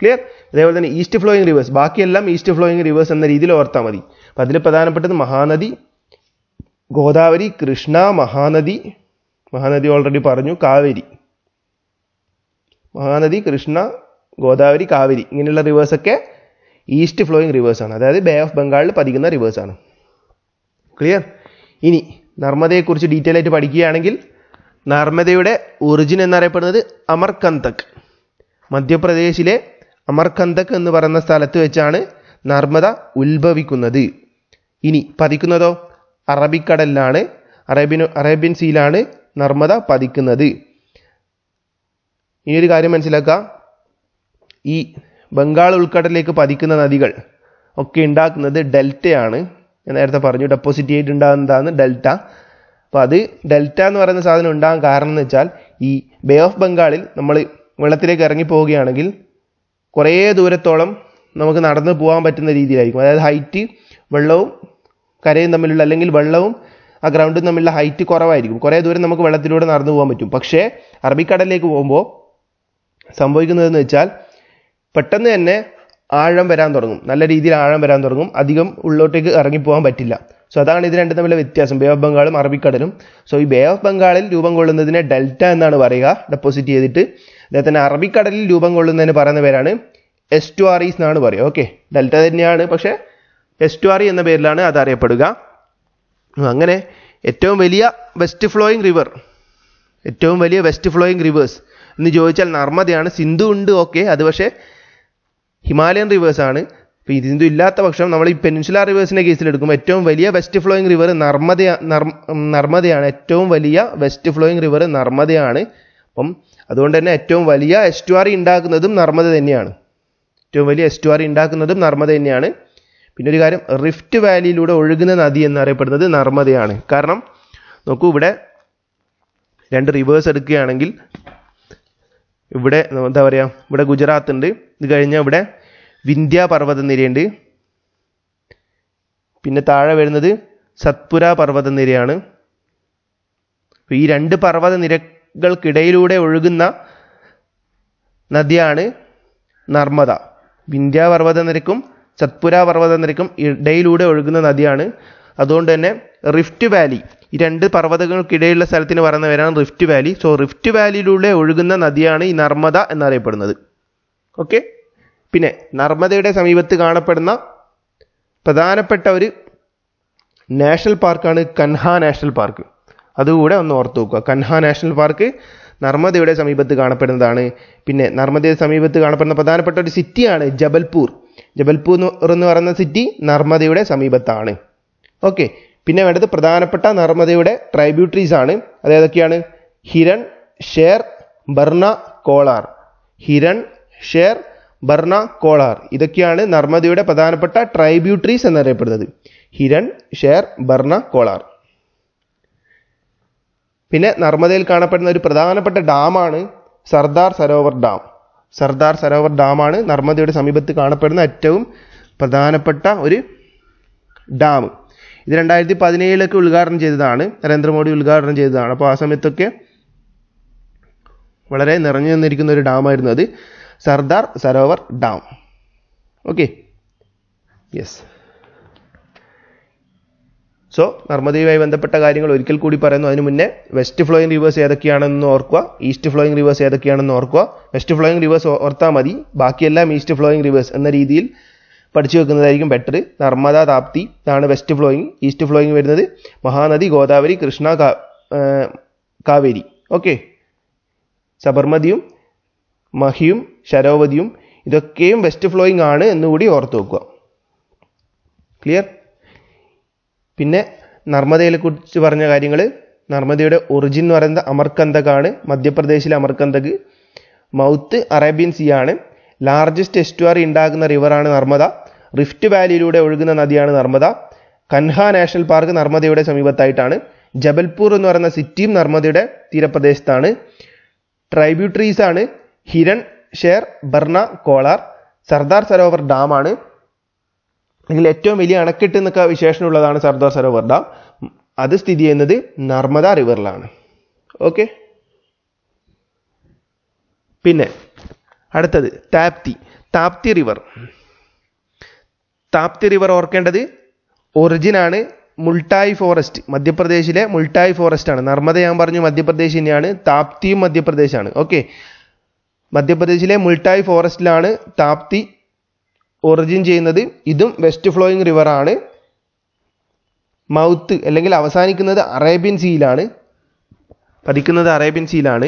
ക്ലിയർ അതേപോലെ തന്നെ ഈസ്റ്റ് ഫ്ലോയിങ് റിവേഴ്സ് ബാക്കിയെല്ലാം ഈസ്റ്റ് ഫ്ലോയിങ് റിവേഴ്സ് എന്ന രീതിയിൽ ഓർത്താൽ മതി അപ്പം അതിൽ പ്രധാനപ്പെട്ടത് മഹാനദി ഗോദാവരി കൃഷ്ണ മഹാനദി മഹാനദി ഓൾറെഡി പറഞ്ഞു കാവേരി മഹാനദി കൃഷ്ണ ഗോദാവരി കാവേരി ഇങ്ങനെയുള്ള റിവേഴ്സൊക്കെ ഈസ്റ്റ് ഫ്ലോയിങ് റിവേഴ്സാണ് അതായത് ബേ ഓഫ് ബംഗാളിൽ പതിക്കുന്ന റിവേഴ്സാണ് ക്ലിയർ ഇനി നർമ്മദയെക്കുറിച്ച് ഡീറ്റെയിൽ ആയിട്ട് പഠിക്കുകയാണെങ്കിൽ നർമ്മദയുടെ ഒറിജിൻ എന്നറിയപ്പെടുന്നത് അമർകന്തക് മധ്യപ്രദേശിലെ അമർകന്തക് എന്ന് പറയുന്ന സ്ഥലത്ത് വെച്ചാണ് നർമ്മദ ഉത്ഭവിക്കുന്നത് ഇനി പതിക്കുന്നതോ അറബിക്കടലിലാണ് അറേബ്യൻ അറേബ്യൻ സീലാണ് നർമ്മദ പതിക്കുന്നത് ഇനിയൊരു കാര്യം മനസ്സിലാക്കുക ഈ ബംഗാൾ ഉൾക്കടലിലേക്ക് പതിക്കുന്ന നദികൾ ഒക്കെ ഉണ്ടാക്കുന്നത് ഡെൽറ്റയാണ് ഞാൻ നേരത്തെ പറഞ്ഞു ഡെപ്പോസിറ്റ് ചെയ്ത് ഉണ്ടാകുന്നതാണ് ഡെൽറ്റ അപ്പോൾ അത് ഡെൽറ്റ എന്ന് പറയുന്ന സാധനം ഉണ്ടാകാൻ കാരണം എന്ന് വെച്ചാൽ ഈ ബേ ഓഫ് ബംഗാളിൽ നമ്മൾ വെള്ളത്തിലേക്ക് ഇറങ്ങി പോവുകയാണെങ്കിൽ കുറേ ദൂരത്തോളം നമുക്ക് നടന്ന് പോകാൻ പറ്റുന്ന രീതിയിലായിരിക്കും അതായത് ഹൈറ്റ് വെള്ളവും കരയും തമ്മിലുള്ള അല്ലെങ്കിൽ വെള്ളവും ആ ഗ്രൗണ്ടും തമ്മിലുള്ള ഹൈറ്റ് കുറവായിരിക്കും കുറേ ദൂരം നമുക്ക് വെള്ളത്തിലൂടെ നടന്നു പോകാൻ പറ്റും പക്ഷേ അറബിക്കടലിലേക്ക് പോകുമ്പോൾ സംഭവിക്കുന്നതെന്ന് വെച്ചാൽ പെട്ടെന്ന് തന്നെ ആഴം വരാൻ തുടങ്ങും നല്ല രീതിയിൽ ആഴം വരാൻ തുടങ്ങും അധികം ഉള്ളോട്ടേക്ക് ഇറങ്ങിപ്പോകാൻ പറ്റില്ല സോ അതാണ് ഇത് രണ്ടും തമ്മിലെ വ്യത്യാസം ബേ ഓഫ് ബംഗാളും അറബിക്കടലും സോ ഈ ബേ ഓഫ് ബംഗാളിൽ രൂപം കൊള്ളുന്നതിനെ ഡെൽറ്റ എന്നാണ് പറയുക ഡെപ്പോസിറ്റ് ചെയ്തിട്ട് അതേ തന്നെ അറബിക്കടലിൽ രൂപം കൊള്ളുന്നതിന് പറയുന്ന പേരാണ് എസ് ടു ആർ ഈസ് എന്നാണ് പറയുക ഓക്കെ ഡെൽറ്റ തന്നെയാണ് പക്ഷേ എസ് ടു ആർ ഇ എന്ന പേരിലാണ് അത് അറിയപ്പെടുക അങ്ങനെ ഏറ്റവും വലിയ വെസ്റ്റ് ഫ്ലോയിങ് റിവർ ഏറ്റവും വലിയ വെസ്റ്റ് ഫ്ലോയിങ് റിവേഴ്സ് എന്ന് ചോദിച്ചാൽ നർമ്മദയാണ് സിന്ധു ഉണ്ട് ഓക്കെ അത് പക്ഷേ ഹിമാലയൻ റിവേഴ്സ് ആണ് ഇതിൻ്റെ ഇല്ലാത്ത പക്ഷം നമ്മൾ ഈ പെനിൻസുലാർ റിവേഴ്സിൻ്റെ കേസിൽ ഏറ്റവും വലിയ വെസ്റ്റ് ഫ്ലോയിങ് റിവർ നർമ്മദ നർമ്മദയാണ് ഏറ്റവും വലിയ വെസ്റ്റ് ഫ്ലോയിങ് റിവർ നർമ്മദയാണ് അപ്പം അതുകൊണ്ട് തന്നെ ഏറ്റവും വലിയ എസ്റ്റുവാറി ഉണ്ടാക്കുന്നതും നർമ്മദ തന്നെയാണ് ഏറ്റവും വലിയ എസ്റ്റുവാറി ഉണ്ടാക്കുന്നതും നർമ്മദ തന്നെയാണ് പിന്നെ ഒരു കാര്യം റിഫ്റ്റ് വാലിയിലൂടെ ഒഴുകുന്ന നദി എന്നറിയപ്പെടുന്നത് നർമ്മദയാണ് കാരണം നോക്കൂ ഇവിടെ രണ്ട് റിവേഴ്സ് എടുക്കുകയാണെങ്കിൽ ഇവിടെ എന്താ പറയുക ഇവിടെ ഗുജറാത്ത് ഉണ്ട് ഇത് കഴിഞ്ഞാൽ ഇവിടെ വിന്ധ്യാപർവ്വത നിരയുണ്ട് പിന്നെ താഴെ വരുന്നത് സത്പുര പർവ്വത നിരയാണ് ഈ രണ്ട് പർവ്വത നിരകൾക്കിടയിലൂടെ ഒഴുകുന്ന നദിയാണ് നർമ്മദ വിന്ധ്യാപർവ്വത നിരക്കും സത്പുര പർവ്വത നിരക്കും ഇടയിലൂടെ ഒഴുകുന്ന നദിയാണ് അതുകൊണ്ട് തന്നെ റിഫ്റ്റ് വാലി ഈ രണ്ട് പർവ്വതങ്ങൾക്കിടയിലുള്ള സ്ഥലത്തിന് പേരാണ് റിഫ്റ്റ് വാലി സോ റിഫ്റ്റ് വാലിയിലൂടെ ഒഴുകുന്ന നദിയാണ് ഈ നർമ്മദ എന്നറിയപ്പെടുന്നത് ഓക്കെ പിന്നെ നർമ്മദയുടെ സമീപത്ത് കാണപ്പെടുന്ന പ്രധാനപ്പെട്ട ഒരു നാഷണൽ പാർക്കാണ് കൻഹ നാഷണൽ പാർക്ക് അതുകൂടെ ഒന്ന് ഓർത്ത് നോക്കുക കൻഹ നാഷണൽ പാർക്ക് നർമ്മദയുടെ സമീപത്ത് കാണപ്പെടുന്നതാണ് പിന്നെ നർമ്മദയുടെ സമീപത്ത് കാണപ്പെടുന്ന പ്രധാനപ്പെട്ട ഒരു സിറ്റിയാണ് ജബൽപൂർ ജബൽപൂർ എന്ന് പറയുന്ന സിറ്റി നർമ്മദയുടെ സമീപത്താണ് ഓക്കെ പിന്നെ വേണ്ടത് പ്രധാനപ്പെട്ട നർമ്മദയുടെ ട്രൈബ്യൂട്ടറീസ് ആണ് അതേതൊക്കെയാണ് ഹിരൺ ഷേർ ബർണ കോളാർ ഹിരൺ ഷേർ ബർണ കോളാർ ഇതൊക്കെയാണ് നർമ്മദയുടെ പ്രധാനപ്പെട്ട ട്രൈബ്യൂട്ടറീസ് എന്നറിയപ്പെടുന്നത് ഹിരൺ ഷേർ ബർണ കോളാർ പിന്നെ നർമ്മദയിൽ കാണപ്പെടുന്ന ഒരു പ്രധാനപ്പെട്ട ഡാമാണ് സർദാർ സരോവർ ഡാം സർദാർ സരോവർ ഡാമാണ് നർമ്മദയുടെ സമീപത്ത് കാണപ്പെടുന്ന ഏറ്റവും പ്രധാനപ്പെട്ട ഒരു ഡാം ഇത് രണ്ടായിരത്തി പതിനേഴിലൊക്കെ ഉദ്ഘാടനം ചെയ്തതാണ് നരേന്ദ്രമോദി ഉദ്ഘാടനം ചെയ്തതാണ് അപ്പോൾ ആ സമയത്തൊക്കെ വളരെ നിറഞ്ഞു നിന്നിരിക്കുന്ന ഒരു ഡാമായിരുന്നു അത് Sardar Sarovar dam okay yes so നർമ്മദയുമായി ബന്ധപ്പെട്ട കാര്യങ്ങൾ ഒരിക്കൽ കൂടി പറയുന്നു അതിനു മുന്നേ വെസ്റ്റ് ഫ്ലോയിങ് റിവേഴ്സ് ഏതൊക്കെയാണെന്ന് ഓർക്കുക ഈസ്റ്റ് ഫ്ലോയിങ് റിവേഴ്സ് ഏതൊക്കെയാണെന്ന് ഓർക്കുക വെസ്റ്റ് ഫ്ലോയിങ് റിവേഴ്സ് ഓർത്താൽ മതി ബാക്കിയെല്ലാം ഈസ്റ്റ് ഫ്ലോയിങ് റിവേഴ്സ് എന്ന രീതിയിൽ പഠിച്ചു വെക്കുന്നതായിരിക്കും ബെറ്റർ നർമ്മദ താപ്തി ഇതാണ് വെസ്റ്റ് ഫ്ലോയിങ് ഈസ്റ്റ് ഫ്ലോയിങ് വരുന്നത് മഹാനദി ഗോദാവരി കൃഷ്ണ കാവേരി ഓക്കെ സബർമതിയും മഹിയും ശരോവതിയും ഇതൊക്കെയും വെസ്റ്റ് ഫ്ലോയിങ് ആണ് എന്നുകൂടി ഓർത്തു വെക്കുക ക്ലിയർ പിന്നെ നർമ്മദയെ കുറിച്ച് പറഞ്ഞ കാര്യങ്ങൾ നർമ്മദയുടെ ഒറിജിൻ എന്ന് പറയുന്നത് അമർകന്തകാണ് മധ്യപ്രദേശിലെ അമർകന്തക് മൗത്ത് അറേബ്യൻ സീ ആണ് ലാർജസ്റ്റ് എസ്റ്റുവാറി ഉണ്ടാകുന്ന റിവറാണ് നർമ്മദ റിഫ്റ്റ് വാലിയിലൂടെ ഒഴുകുന്ന നദിയാണ് നർമ്മദ കൻഹ നാഷണൽ പാർക്ക് നർമ്മദയുടെ സമീപത്തായിട്ടാണ് ജബൽപൂർ എന്ന് പറയുന്ന സിറ്റിയും നർമ്മദയുടെ തീരപ്രദേശത്താണ് ട്രൈബ്യൂട്ടറീസ് ആണ് ഹിരൺ ഷേർ ബർണ കോളാർ സർദാർ സരോവർ ഡാമാണ് അല്ലെങ്കിൽ ഏറ്റവും വലിയ അണക്കെട്ട് എന്നൊക്കെ വിശേഷമുള്ളതാണ് സർദാർ സരോവർ ഡാം അത് സ്ഥിതി ചെയ്യുന്നത് നർമ്മദ റിവറിലാണ് ഓക്കെ പിന്നെ അടുത്തത് താപ്തി താപ്തി റിവർ താപ്തി റിവർ ഓർക്കേണ്ടത് ഒറിജിനാണ് മുൾട്ടായി ഫോറസ്റ്റ് മധ്യപ്രദേശിലെ മുൾട്ടായി ഫോറസ്റ്റ് ആണ് നർമ്മദ ഞാൻ പറഞ്ഞു മധ്യപ്രദേശ് തന്നെയാണ് താപ്തിയും മധ്യപ്രദേശാണ് ഓക്കെ മധ്യപ്രദേശിലെ മുൾട്ടായ് ഫോറസ്റ്റിലാണ് താപ്തി ഒറിജിൻ ചെയ്യുന്നത് ഇതും വെസ്റ്റ് ഫ്ലോയിങ് റിവറാണ് മൗത്ത് അല്ലെങ്കിൽ അവസാനിക്കുന്നത് അറേബ്യൻ സീയിലാണ് പതിക്കുന്നത് അറേബ്യൻ സീയിലാണ്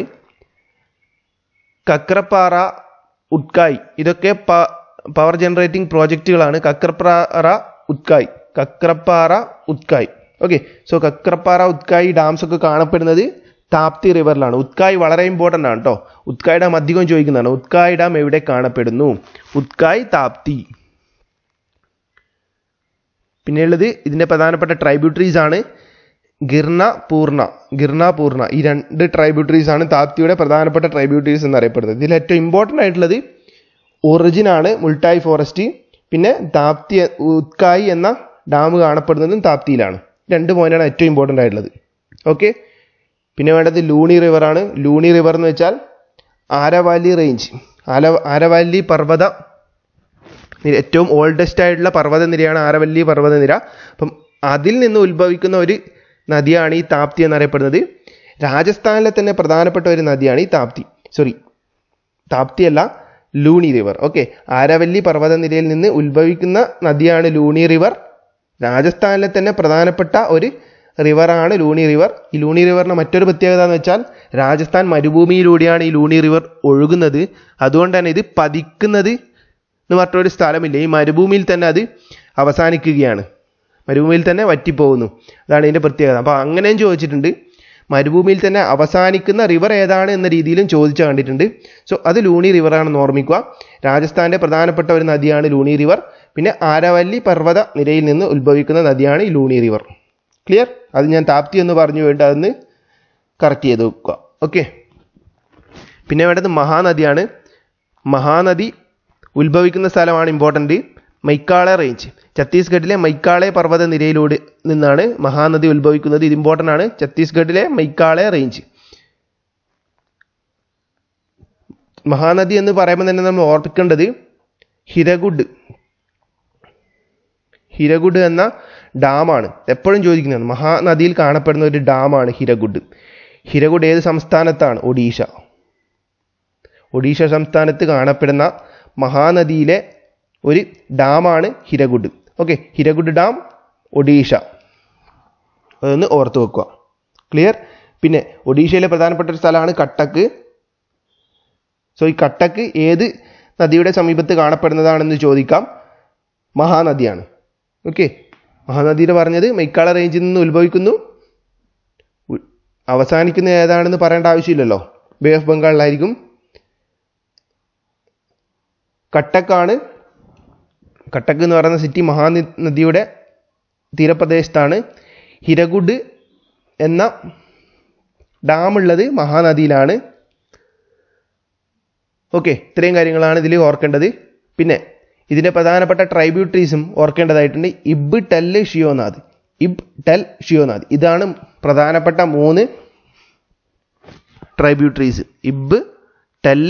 കക്രപ്പാറ ഉത്കായ് ഇതൊക്കെ പവർ ജനറേറ്റിംഗ് പ്രോജക്റ്റുകളാണ് Kakrapar Ukai Kakrapar Ukai okay so Kakrapar Ukai dams ഒക്കെ കാണപ്പെടുന്നത് താപ്തി റിവറിലാണ് ഉത്കായ് വളരെ ഇമ്പോർട്ടൻ്റ് ആണ് കേട്ടോ ഉത്കായ് ഡാം അധികം ചോദിക്കുന്നതാണ് ഉത്കായ് ഡാം എവിടെ കാണപ്പെടുന്നു ഉത്കായ് താപ്തി പിന്നെയുള്ളത് ഇതിൻ്റെ പ്രധാനപ്പെട്ട ട്രൈബ്യൂട്ടറീസ് ആണ് ഗിർണ പൂർണ ഗിർണ പൂർണ ഈ രണ്ട് ട്രൈബ്യൂട്ടറീസ് ആണ് താപ്തിയുടെ പ്രധാനപ്പെട്ട ട്രൈബ്യൂട്ടറീസ് എന്നറിയപ്പെടുന്നത് ഇതിൽ ഏറ്റവും ഇമ്പോർട്ടൻ്റ് ആയിട്ടുള്ളത് ഒറിജിൻ ആണ് മുൾട്ടായ് ഫോറസ്റ്റ് പിന്നെ താപ്തി ഉത്കായി എന്ന ഡാം കാണപ്പെടുന്നതും താപ്തിയിലാണ് രണ്ട് പോയിന്റാണ് ഏറ്റവും ഇമ്പോർട്ടൻ്റ് ആയിട്ടുള്ളത് ഓക്കെ പിന്നെ വേണ്ടത് ലൂണി റിവറാണ് ലൂണി റിവർ എന്ന് വെച്ചാൽ ആരവാലി റേഞ്ച് ആല ആരവാലി പർവ്വത ഏറ്റവും ഓൾഡസ്റ്റ് ആയിട്ടുള്ള പർവ്വതനിരയാണ് ആരവല്ലി പർവ്വതനിര അപ്പം അതിൽ നിന്ന് ഉത്ഭവിക്കുന്ന ഒരു നദിയാണ് ഈ താപ്തി എന്നറിയപ്പെടുന്നത് രാജസ്ഥാനിലെ തന്നെ പ്രധാനപ്പെട്ട ഒരു നദിയാണ് ഈ താപ്തി സോറി താപ്തി അല്ല ലൂണി റിവർ ഓക്കെ ആരവല്ലി പർവ്വതനിരയിൽ നിന്ന് ഉത്ഭവിക്കുന്ന നദിയാണ് ലൂണി റിവർ രാജസ്ഥാനിലെ തന്നെ പ്രധാനപ്പെട്ട ഒരു റിവറാണ് ലൂണി റിവർ ഈ ലൂണി റിവറിൻ്റെ മറ്റൊരു പ്രത്യേകത എന്ന് വെച്ചാൽ രാജസ്ഥാൻ മരുഭൂമിയിലൂടെയാണ് ഈ ലൂണി റിവർ ഒഴുകുന്നത് അതുകൊണ്ട് തന്നെ ഇത് പതിക്കുന്നത് എന്ന് പറഞ്ഞൊരു സ്ഥലമില്ല ഈ മരുഭൂമിയിൽ തന്നെ അത് അവസാനിക്കുകയാണ് മരുഭൂമിയിൽ തന്നെ വറ്റിപ്പോകുന്നു അതാണ് ഇതിൻ്റെ പ്രത്യേകത അപ്പോൾ അങ്ങനെയും ചോദിച്ചിട്ടുണ്ട് മരുഭൂമിയിൽ തന്നെ അവസാനിക്കുന്ന റിവർ ഏതാണ് എന്ന രീതിയിലും ചോദിച്ച് കണ്ടിട്ടുണ്ട് സോ അത് ലൂണി റിവറാണെന്ന് ഓർമ്മിക്കുക രാജസ്ഥാൻ്റെ പ്രധാനപ്പെട്ട ഒരു നദിയാണ് ലൂണി റിവർ പിന്നെ ആരവല്ലി പർവ്വത നിരയിൽ നിന്ന് ഉത്ഭവിക്കുന്ന നദിയാണ് ഈ ലൂണി റിവർ ക്ലിയർ അത് ഞാൻ താപ്തി എന്ന് പറഞ്ഞു വേണ്ട അതെന്ന് കറക്റ്റ് ചെയ്ത് വെക്കുക ഓക്കെ പിന്നെ വേണ്ടത് മഹാനദിയാണ് മഹാനദി ഉത്ഭവിക്കുന്ന സ്ഥലമാണ് ഇമ്പോർട്ടൻറ്റ് മൈക്കാള റേഞ്ച് ഛത്തീസ്ഗഡിലെ മൈക്കാളെ പർവ്വത നിരയിലൂടെ നിന്നാണ് മഹാനദി ഉത്ഭവിക്കുന്നത് ഇത് ഇമ്പോർട്ടൻ്റ് ആണ് ഛത്തീസ്ഗഡിലെ മൈക്കാള റേഞ്ച് മഹാനദി എന്ന് പറയുമ്പോൾ തന്നെ നമ്മൾ ഓർപ്പിക്കേണ്ടത് ഹിരഗുഡ് ഹിരഗുഡ് എന്ന ഡാമാണ് എപ്പോഴും ചോദിക്കുന്നതാണ് മഹാനദിയിൽ കാണപ്പെടുന്ന ഒരു ഡാമാണ് ഹിരഗുഡ് ഹിരഗുഡ് ഏത് സംസ്ഥാനത്താണ് ഒഡീഷ ഒഡീഷ സംസ്ഥാനത്ത് കാണപ്പെടുന്ന മഹാനദിയിലെ ഒരു ഡാമാണ് ഹിരഗുഡ് ഓക്കെ ഹിരഗുഡ് ഡാം ഒഡീഷ അതൊന്ന് ഓർത്ത് വെക്കുക ക്ലിയർ പിന്നെ ഒഡീഷയിലെ പ്രധാനപ്പെട്ട ഒരു സ്ഥലമാണ് കട്ടക്ക് സോ ഈ കട്ടക്ക് ഏത് നദിയുടെ സമീപത്ത് കാണപ്പെടുന്നതാണെന്ന് ചോദിക്കാം മഹാനദിയാണ് ഓക്കെ മഹാനദിയുടെ പറഞ്ഞത് മൈക്കാള റേഞ്ചിൽ നിന്ന് ഉത്ഭവിക്കുന്നു അവസാനിക്കുന്ന ഏതാണെന്ന് പറയേണ്ട ആവശ്യമില്ലല്ലോ ബേ ഓഫ് ബംഗാളിലായിരിക്കും കട്ടക്കാണ് കട്ടക്ക് എന്ന് പറയുന്ന സിറ്റി മഹാനദിയുടെ തീരപ്രദേശത്താണ് ഹിരഗുഡ് എന്ന ഡാമുള്ളത് മഹാനദിയിലാണ് ഓക്കെ ഇത്രയും കാര്യങ്ങളാണ് ഇതിൽ ഓർക്കേണ്ടത് പിന്നെ ഇതിൻ്റെ പ്രധാനപ്പെട്ട ട്രൈബ്യൂട്ടറീസും ഓർക്കേണ്ടതായിട്ടുണ്ട് ഇബ് ടെൽ ഷിയോനാഥ് ഇബ് ടെൽ ഷിയോനാഥ് ഇതാണ് പ്രധാനപ്പെട്ട മൂന്ന് ട്രൈബ്യൂട്ടറീസ് ഇബ് ടെൽ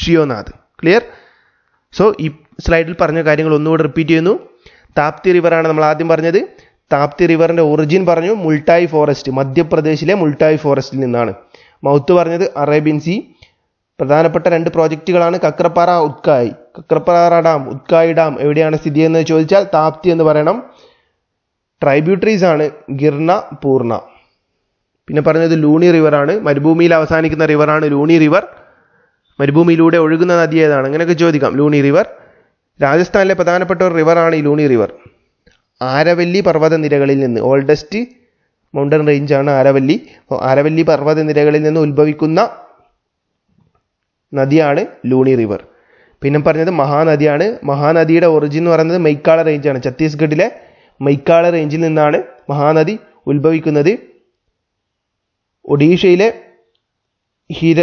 ഷിയോനാഥ് ക്ലിയർ സോ ഈ സ്ലൈഡിൽ പറഞ്ഞ കാര്യങ്ങൾ ഒന്നുകൂടെ റിപ്പീറ്റ് ചെയ്യുന്നു താപ്തി റിവറാണ് നമ്മൾ ആദ്യം പറഞ്ഞത് താപ്തി റിവറിൻ്റെ ഒറിജിൻ പറഞ്ഞു മുൾട്ടായി ഫോറസ്റ്റ് മധ്യപ്രദേശിലെ മുൾട്ടായി ഫോറസ്റ്റിൽ നിന്നാണ് മൗത്ത് പറഞ്ഞത് അറേബ്യൻ സി പ്രധാനപ്പെട്ട രണ്ട് പ്രോജക്റ്റുകളാണ് കക്രപ്പാറ ഉത്കായ് കൃപ്പറാറ ഡാം ഉത്കായി ഡാം എവിടെയാണ് സ്ഥിതി എന്ന് ചോദിച്ചാൽ താപ്തി എന്ന് പറയണം ട്രൈബ്യൂട്ടറീസ് ആണ് ഗിർണ പൂർണ പിന്നെ പറഞ്ഞത് ലൂണി റിവർ ആണ് മരുഭൂമിയിൽ അവസാനിക്കുന്ന റിവറാണ് ലൂണി റിവർ മരുഭൂമിയിലൂടെ ഒഴുകുന്ന നദി ഏതാണ് അങ്ങനെയൊക്കെ ചോദിക്കാം ലൂണി റിവർ രാജസ്ഥാനിലെ പ്രധാനപ്പെട്ട ഒരു റിവറാണ് ഈ ലൂണി റിവർ ആരവല്ലി പർവ്വതനിരകളിൽ നിന്ന് ഓൾഡസ്റ്റ് മൗണ്ടൻ റേഞ്ചാണ് ആരവല്ലി ആരവല്ലി പർവ്വതനിരകളിൽ നിന്ന് ഉത്ഭവിക്കുന്ന നദിയാണ് ലൂണി റിവർ പിന്നെ പറഞ്ഞത് മഹാനദിയാണ് മഹാനദിയുടെ ഒറിജിൻ എന്ന് പറയുന്നത് മൈക്കാള റേഞ്ചാണ് ഛത്തീസ്ഗഡിലെ മൈക്കാള റേഞ്ചിൽ നിന്നാണ് മഹാനദി ഉത്ഭവിക്കുന്നത് ഒഡീഷയിലെ ഹിര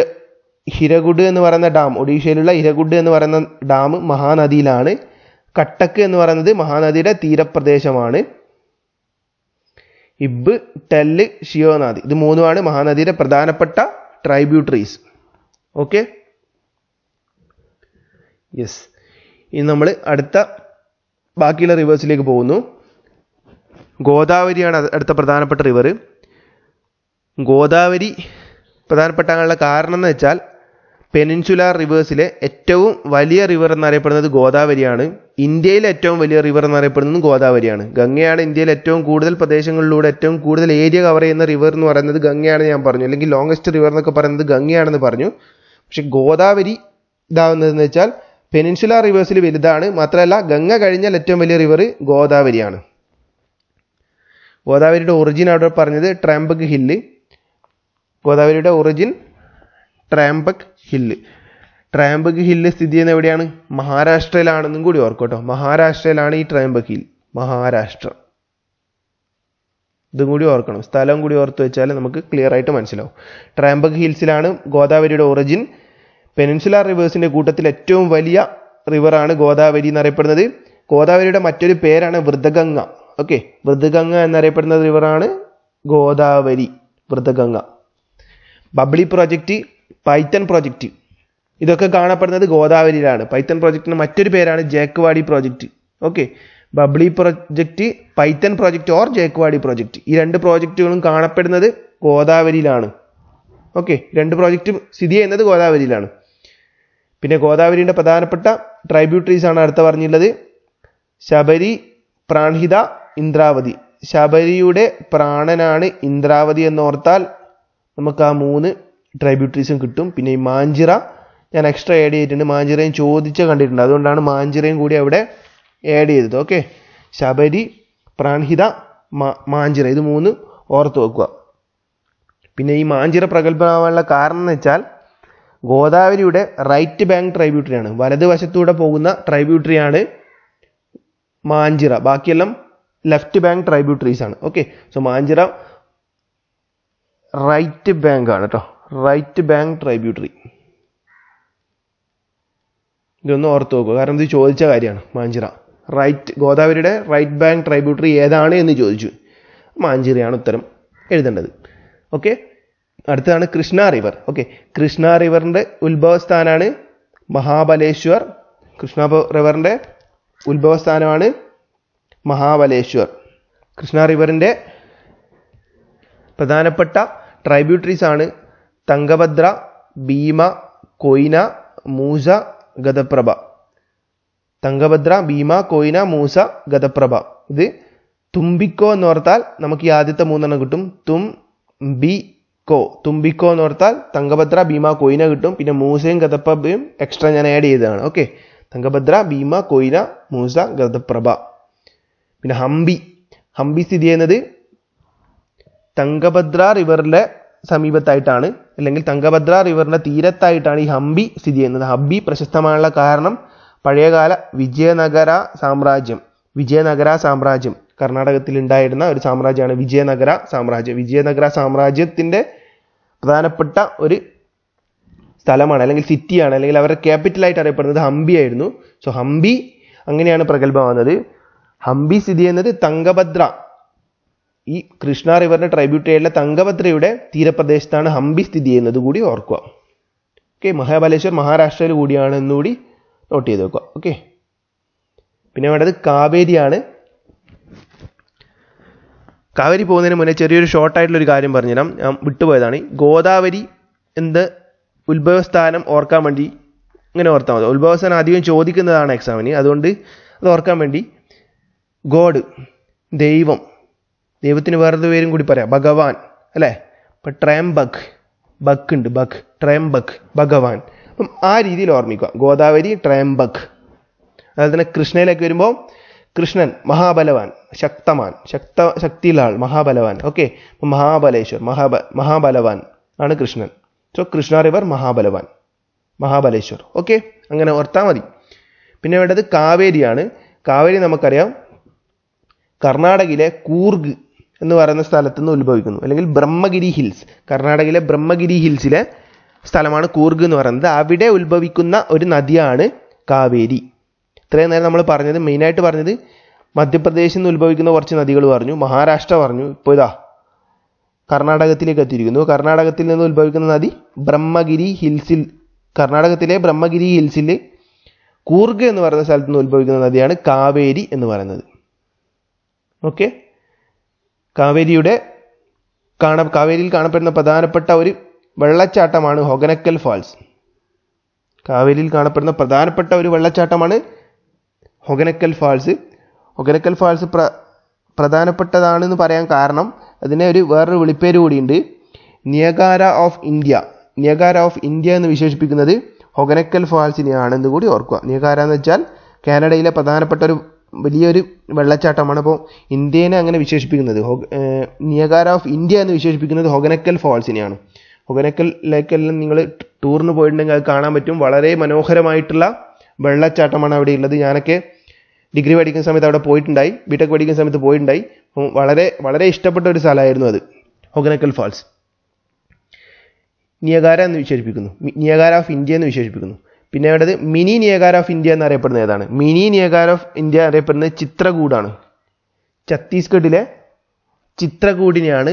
ഹിരഗുഡ് എന്ന് പറയുന്ന ഡാം ഒഡീഷയിലുള്ള ഹിരഗുഡ് എന്ന് പറയുന്ന ഡാം മഹാനദിയിലാണ് കട്ടക്ക് എന്ന് പറയുന്നത് മഹാനദിയുടെ തീരപ്രദേശമാണ് ഇബ് ടെല്ല് ഷിയോനാദി ഇത് മൂന്നുമാണ് മഹാനദിയുടെ പ്രധാനപ്പെട്ട ട്രൈബ്യൂട്ടറീസ് ഓക്കെ യെസ് ഇനി നമ്മൾ അടുത്ത ബാക്കിയുള്ള റിവേഴ്സിലേക്ക് പോകുന്നു ഗോദാവരിയാണ് അടുത്ത പ്രധാനപ്പെട്ട റിവർ ഗോദാവരി പ്രധാനപ്പെട്ടാനുള്ള കാരണം എന്ന് വെച്ചാൽ പെനിൻസുലാർ റിവേഴ്സിലെ ഏറ്റവും വലിയ റിവർ എന്നറിയപ്പെടുന്നത് ഗോദാവരിയാണ് ഇന്ത്യയിലെ ഏറ്റവും വലിയ റിവർ എന്നറിയപ്പെടുന്നത് ഗോദാവരിയാണ് ഗംഗയാണ് ഇന്ത്യയിൽ ഏറ്റവും കൂടുതൽ പ്രദേശങ്ങളിലൂടെ ഏറ്റവും കൂടുതൽ ഏരിയ കവർ ചെയ്യുന്ന റിവർ എന്ന് പറയുന്നത് ഗംഗയാണ് ഞാൻ പറഞ്ഞു അല്ലെങ്കിൽ ലോങ്സ്റ്റ് റിവർ എന്നൊക്കെ പറയുന്നത് ഗംഗയാണെന്ന് പറഞ്ഞു പക്ഷെ ഗോദാവരി ഇതാവുന്നതെന്ന് വെച്ചാൽ പെനിൻസുല റിവേഴ്സിൽ വലുതാണ് മാത്രമല്ല ഗംഗ കഴിഞ്ഞാൽ ഏറ്റവും വലിയ റിവർ ഗോദാവരിയാണ് ഗോദാവരിയുടെ ഒറിജിൻ അവിടെ പറഞ്ഞത് ട്രാംബക് ഹില്ല് ഗോദാവരിയുടെ origin Trimbak hill Trimbak hill സ്ഥിതി ചെയ്യുന്ന എവിടെയാണ് മഹാരാഷ്ട്രയിലാണെന്നും കൂടി ഓർക്കട്ടോ മഹാരാഷ്ട്രയിലാണ് ഈ ട്രാംബക് ഹിൽ മഹാരാഷ്ട്ര ഇതും കൂടി ഓർക്കണം സ്ഥലം കൂടി ഓർത്ത് വെച്ചാൽ നമുക്ക് ക്ലിയർ ആയിട്ട് മനസ്സിലാവും ട്രാംബക് ഹിൽസിലാണ് ഗോദാവരിയുടെ ഒറിജിൻ പെനിൻസുലാർ റിവേഴ്സിൻ്റെ കൂട്ടത്തിൽ ഏറ്റവും വലിയ റിവറാണ് ഗോദാവരി എന്നറിയപ്പെടുന്നത് ഗോദാവരിയുടെ മറ്റൊരു പേരാണ് വൃതഗംഗ ഓക്കെ വൃതഗംഗ എന്നറിയപ്പെടുന്ന റിവറാണ് ഗോദാവരി വൃതഗംഗ ബബ്ലി പ്രോജക്റ്റ് പൈത്തൻ പ്രോജക്റ്റ് ഇതൊക്കെ കാണപ്പെടുന്നത് ഗോദാവരിയിലാണ് പൈത്തൻ പ്രോജക്റ്റിന് മറ്റൊരു പേരാണ് Jayakwadi project okay Babli project Paithan project or Jayakwadi project ഈ രണ്ട് പ്രോജക്റ്റുകളും കാണപ്പെടുന്നത് ഗോദാവരിയിലാണ് ഓക്കെ രണ്ട് പ്രോജക്റ്റും സ്ഥിതി ചെയ്യുന്നത് ഗോദാവരിയിലാണ് പിന്നെ ഗോദാവരിയുടെ പ്രധാനപ്പെട്ട ട്രൈബ്യൂട്ടറീസ് ആണ് അടുത്ത പറഞ്ഞുള്ളത് ശബരി പ്രാൺഹിത ഇന്ദ്രാവതി ശബരിയുടെ പ്രാണനാണ് ഇന്ദ്രാവതി എന്നോർത്താൽ നമുക്ക് ആ മൂന്ന് ട്രൈബ്യൂട്ടറീസും കിട്ടും പിന്നെ ഈ മാഞ്ചിറ ഞാൻ എക്സ്ട്രാ ആഡ് ചെയ്തിട്ടുണ്ട് മാഞ്ചിറയും ചോദിച്ച കണ്ടിട്ടുണ്ട് അതുകൊണ്ടാണ് മാഞ്ചിറയും കൂടി അവിടെ ആഡ് ചെയ്തത് ഓക്കെ ശബരി പ്രാൺഹിത മാഞ്ചിറ ഇത് മൂന്ന് ഓർത്ത് വെക്കുക പിന്നെ ഈ മാഞ്ചിറ പ്രഗത്ഭമാവാനുള്ള കാരണം എന്ന് വെച്ചാൽ ഗോദാവരിയുടെ റൈറ്റ് ബാങ്ക് ട്രൈബ്യൂട്ടറിയാണ് വലതുവശത്തൂടെ പോകുന്ന ട്രൈബ്യൂട്ടറിയാണ് മാഞ്ചിറ ബാക്കിയെല്ലാം ലെഫ്റ്റ് ബാങ്ക് ട്രൈബ്യൂട്ടറീസ് ആണ് okay so Manjira right bank ആണ് കേട്ടോ റൈറ്റ് ബാങ്ക് ട്രൈബ്യൂട്ടറി ഇതൊന്ന് ഓർത്ത് നോക്കുക കാരണം ഇത് ചോദിച്ച കാര്യമാണ് മാഞ്ചിറ റൈറ്റ് ഗോദാവരിയുടെ റൈറ്റ് ബാങ്ക് ട്രൈബ്യൂട്ടറി ഏതാണ് എന്ന് ചോദിച്ചു മാഞ്ചിറയാണ് ഉത്തരം എഴുതേണ്ടത് ഓക്കെ അടുത്തതാണ് കൃഷ്ണ റിവർ ഓക്കെ കൃഷ്ണ റിവറിൻ്റെ ഉത്ഭവസ്ഥാനാണ് മഹാബലേശ്വർ കൃഷ്ണ റിവറിൻ്റെ ഉത്ഭവസ്ഥാനമാണ് മഹാബലേശ്വർ കൃഷ്ണ റിവറിൻ്റെ പ്രധാനപ്പെട്ട ട്രൈബ്യൂട്ടറീസ് ആണ് തങ്കഭദ്ര ഭീമ കൊയ്ന മൂസ ഗതപ്രഭ തങ്കഭദ്ര ഭീമ കൊയ്ന മൂസ ഗതപ്രഭ ഇത് തുമ്പിക്കോ എന്ന് ഓർത്താൽ നമുക്ക് ഈ ആദ്യത്തെ മൂന്നെണ്ണം കിട്ടും തും ബി കോ തുമ്പിക്കോ എന്ന് ഓർത്താൽ തങ്കഭദ്ര ഭീമ കൊയിന കിട്ടും പിന്നെ മൂസയും ഗതപ്രഭയും എക്സ്ട്രാ ഞാൻ ആഡ് ചെയ്തതാണ് ഓക്കെ തങ്കഭദ്ര ഭീമ കൊയിന മൂസ ഗതപ്രഭ പിന്നെ ഹംപി ഹംപി സ്ഥിതി ചെയ്യുന്നത് തങ്കഭദ്ര റിവറിലെ സമീപത്തായിട്ടാണ് അല്ലെങ്കിൽ തങ്കഭദ്ര റിവറിന്റെ തീരത്തായിട്ടാണ് ഈ ഹംപി സ്ഥിതി ചെയ്യുന്നത് ഹംപി പ്രശസ്തമായുള്ള കാരണം പഴയകാല വിജയനഗര സാമ്രാജ്യം വിജയനഗര സാമ്രാജ്യം കർണാടകത്തിൽ ഉണ്ടായിരുന്ന ഒരു സാമ്രാജ്യമാണ് വിജയനഗര സാമ്രാജ്യം വിജയനഗര സാമ്രാജ്യത്തിന്റെ പ്രധാനപ്പെട്ട ഒരു സ്ഥലമാണ് അല്ലെങ്കിൽ സിറ്റിയാണ് അല്ലെങ്കിൽ അവരുടെ ക്യാപിറ്റലായിട്ട് അറിയപ്പെടുന്നത് ഹംപി ആയിരുന്നു സോ ഹംപി അങ്ങനെയാണ് പ്രഗത്ഭമാകുന്നത് ഹംപി സ്ഥിതി ചെയ്യുന്നത് തങ്കഭദ്ര ഈ കൃഷ്ണ റിവറിന്റെ ട്രൈബ്യൂട്ടറിയിലെ തങ്കഭദ്രയുടെ തീരപ്രദേശത്താണ് ഹംപി സ്ഥിതി ചെയ്യുന്നത് കൂടി ഓർക്കുക ഓക്കെ മഹാബലേശ്വർ മഹാരാഷ്ട്രയിൽ കൂടിയാണെന്നുകൂടി നോട്ട് ചെയ്ത് വെക്കുക ഓക്കെ പിന്നെ വേണ്ടത് കാവേരിയാണ് കാവേരി പോകുന്നതിന് മുന്നേ ചെറിയൊരു ഷോർട്ടായിട്ടുള്ളൊരു കാര്യം പറഞ്ഞുതരാം ഞാൻ വിട്ടുപോയതാണ് ഗോദാവരി എന്ത് ഉത്ഭവസ്ഥാനം ഓർക്കാൻ വേണ്ടി ഇങ്ങനെ ഓർത്താൽ മതി ഉത്ഭവസ്ഥാനം അധികം ചോദിക്കുന്നതാണ് എക്സാമിന് അതുകൊണ്ട് അത് ഓർക്കാൻ വേണ്ടി ഗോഡ് ദൈവം ദൈവത്തിന് വേറൊരു പേരും കൂടി പറയാം ഭഗവാൻ അല്ലേ ഇപ്പം ട്രംബക് ബക്ക് ഉണ്ട് ബക്ക് ട്രംബക് ഭഗവാൻ അപ്പം ആ രീതിയിൽ ഓർമ്മിക്കുക ഗോദാവരി ട്രംബക് അതുപോലെ തന്നെ കൃഷ്ണയിലേക്ക് വരുമ്പോൾ കൃഷ്ണൻ മഹാബലവാൻ ശക്തമാൻ ശക്ത ശക്തിയിലാൾ മഹാബലവാൻ ഓക്കെ മഹാബലേശ്വർ മഹാബ മഹാബലവാൻ ആണ് കൃഷ്ണൻ സോ കൃഷ്ണ റിവർ മഹാബലവാൻ മഹാബലേശ്വർ ഓക്കെ അങ്ങനെ ഓർത്താൽ മതി പിന്നെ വേണ്ടത് കാവേരിയാണ് കാവേരി നമുക്കറിയാം കർണാടകയിലെ കൂർഗ് എന്ന് പറയുന്ന സ്ഥലത്ത് നിന്ന് ഉത്ഭവിക്കുന്നു അല്ലെങ്കിൽ ബ്രഹ്മഗിരി ഹിൽസ് കർണാടകയിലെ ബ്രഹ്മഗിരി ഹിൽസിലെ സ്ഥലമാണ് കൂർഗ് എന്ന് പറയുന്നത് അവിടെ ഉത്ഭവിക്കുന്ന ഒരു നദിയാണ് കാവേരി ഇത്രയും നേരം നമ്മൾ പറഞ്ഞത് മെയിനായിട്ട് പറഞ്ഞത് മധ്യപ്രദേശിൽ നിന്ന് ഉത്ഭവിക്കുന്ന കുറച്ച് നദികൾ പറഞ്ഞു മഹാരാഷ്ട്ര പറഞ്ഞു ഇപ്പോൾ ഇതാ കർണാടകത്തിലേക്ക് എത്തിയിരിക്കുന്നു കർണാടകത്തിൽ നിന്ന് ഉത്ഭവിക്കുന്ന നദി ബ്രഹ്മഗിരി ഹിൽസിൽ കർണാടകത്തിലെ ബ്രഹ്മഗിരി ഹിൽസിൽ കൂർഗ് എന്ന് പറയുന്ന സ്ഥലത്ത് നിന്ന് ഉത്ഭവിക്കുന്ന നദിയാണ് കാവേരി എന്ന് പറയുന്നത് ഓക്കെ കാവേരിയുടെ കാണ കാവേരിയിൽ കാണപ്പെടുന്ന പ്രധാനപ്പെട്ട ഒരു വെള്ളച്ചാട്ടമാണ് ഹൊഗനക്കൽ ഫാൾസ് കാവേരിയിൽ കാണപ്പെടുന്ന പ്രധാനപ്പെട്ട ഒരു വെള്ളച്ചാട്ടമാണ് ഹൊഗനക്കൽ ഫാൾസ് ഹൊഗനക്കൽ ഫാൾസ് പ്ര പ്രധാനപ്പെട്ടതാണെന്ന് പറയാൻ കാരണം അതിനെ ഒരു വേറൊരു വിളിപ്പേര് കൂടിയുണ്ട് Niagara of India Niagara of India എന്ന് വിശേഷിപ്പിക്കുന്നത് ഹൊഗനക്കൽ ഫാൾസിനെയാണെന്ന് കൂടി ഓർക്കുക നിയഗാര എന്ന് വെച്ചാൽ കാനഡയിലെ പ്രധാനപ്പെട്ട ഒരു വലിയൊരു വെള്ളച്ചാട്ടമാണ് അപ്പോൾ ഇന്ത്യനെ അങ്ങനെ വിശേഷിപ്പിക്കുന്നത് നിയഗാര ഓഫ് ഇന്ത്യ എന്ന് വിശേഷിപ്പിക്കുന്നത് ഹൊഗനക്കൽ ഫാൾസിനെയാണ് ഹൊഗനക്കലിലേക്കെല്ലാം നിങ്ങൾ ടൂറിന് പോയിട്ടുണ്ടെങ്കിൽ അത് കാണാൻ പറ്റും വളരെ മനോഹരമായിട്ടുള്ള വെള്ളച്ചാട്ടമാണ് അവിടെ ഉള്ളത് ഞാനൊക്കെ ഡിഗ്രി പഠിക്കുന്ന സമയത്ത് അവിടെ പോയിട്ടുണ്ടായി ബിടെക് പഠിക്കുന്ന സമയത്ത് പോയിട്ടുണ്ടായി വളരെ വളരെ ഇഷ്ടപ്പെട്ട ഒരു സ്ഥലമായിരുന്നു അത് ഒഗനക്കൽ ഫാൾസ് നിയഗാര എന്ന് വിശേഷിപ്പിക്കുന്നു നിയകാര ഓഫ് ഇന്ത്യ എന്ന് വിശേഷിപ്പിക്കുന്നു പിന്നെ വേണ്ടത് മിനി നിയകാര ഓഫ് ഇന്ത്യ എന്നറിയപ്പെടുന്ന ഏതാണ് മിനി നിയകാര ഓഫ് ഇന്ത്യ അറിയപ്പെടുന്നത് ചിത്രകൂടാണ് ഛത്തീസ്ഗഡിലെ ചിത്രകൂടിനെയാണ്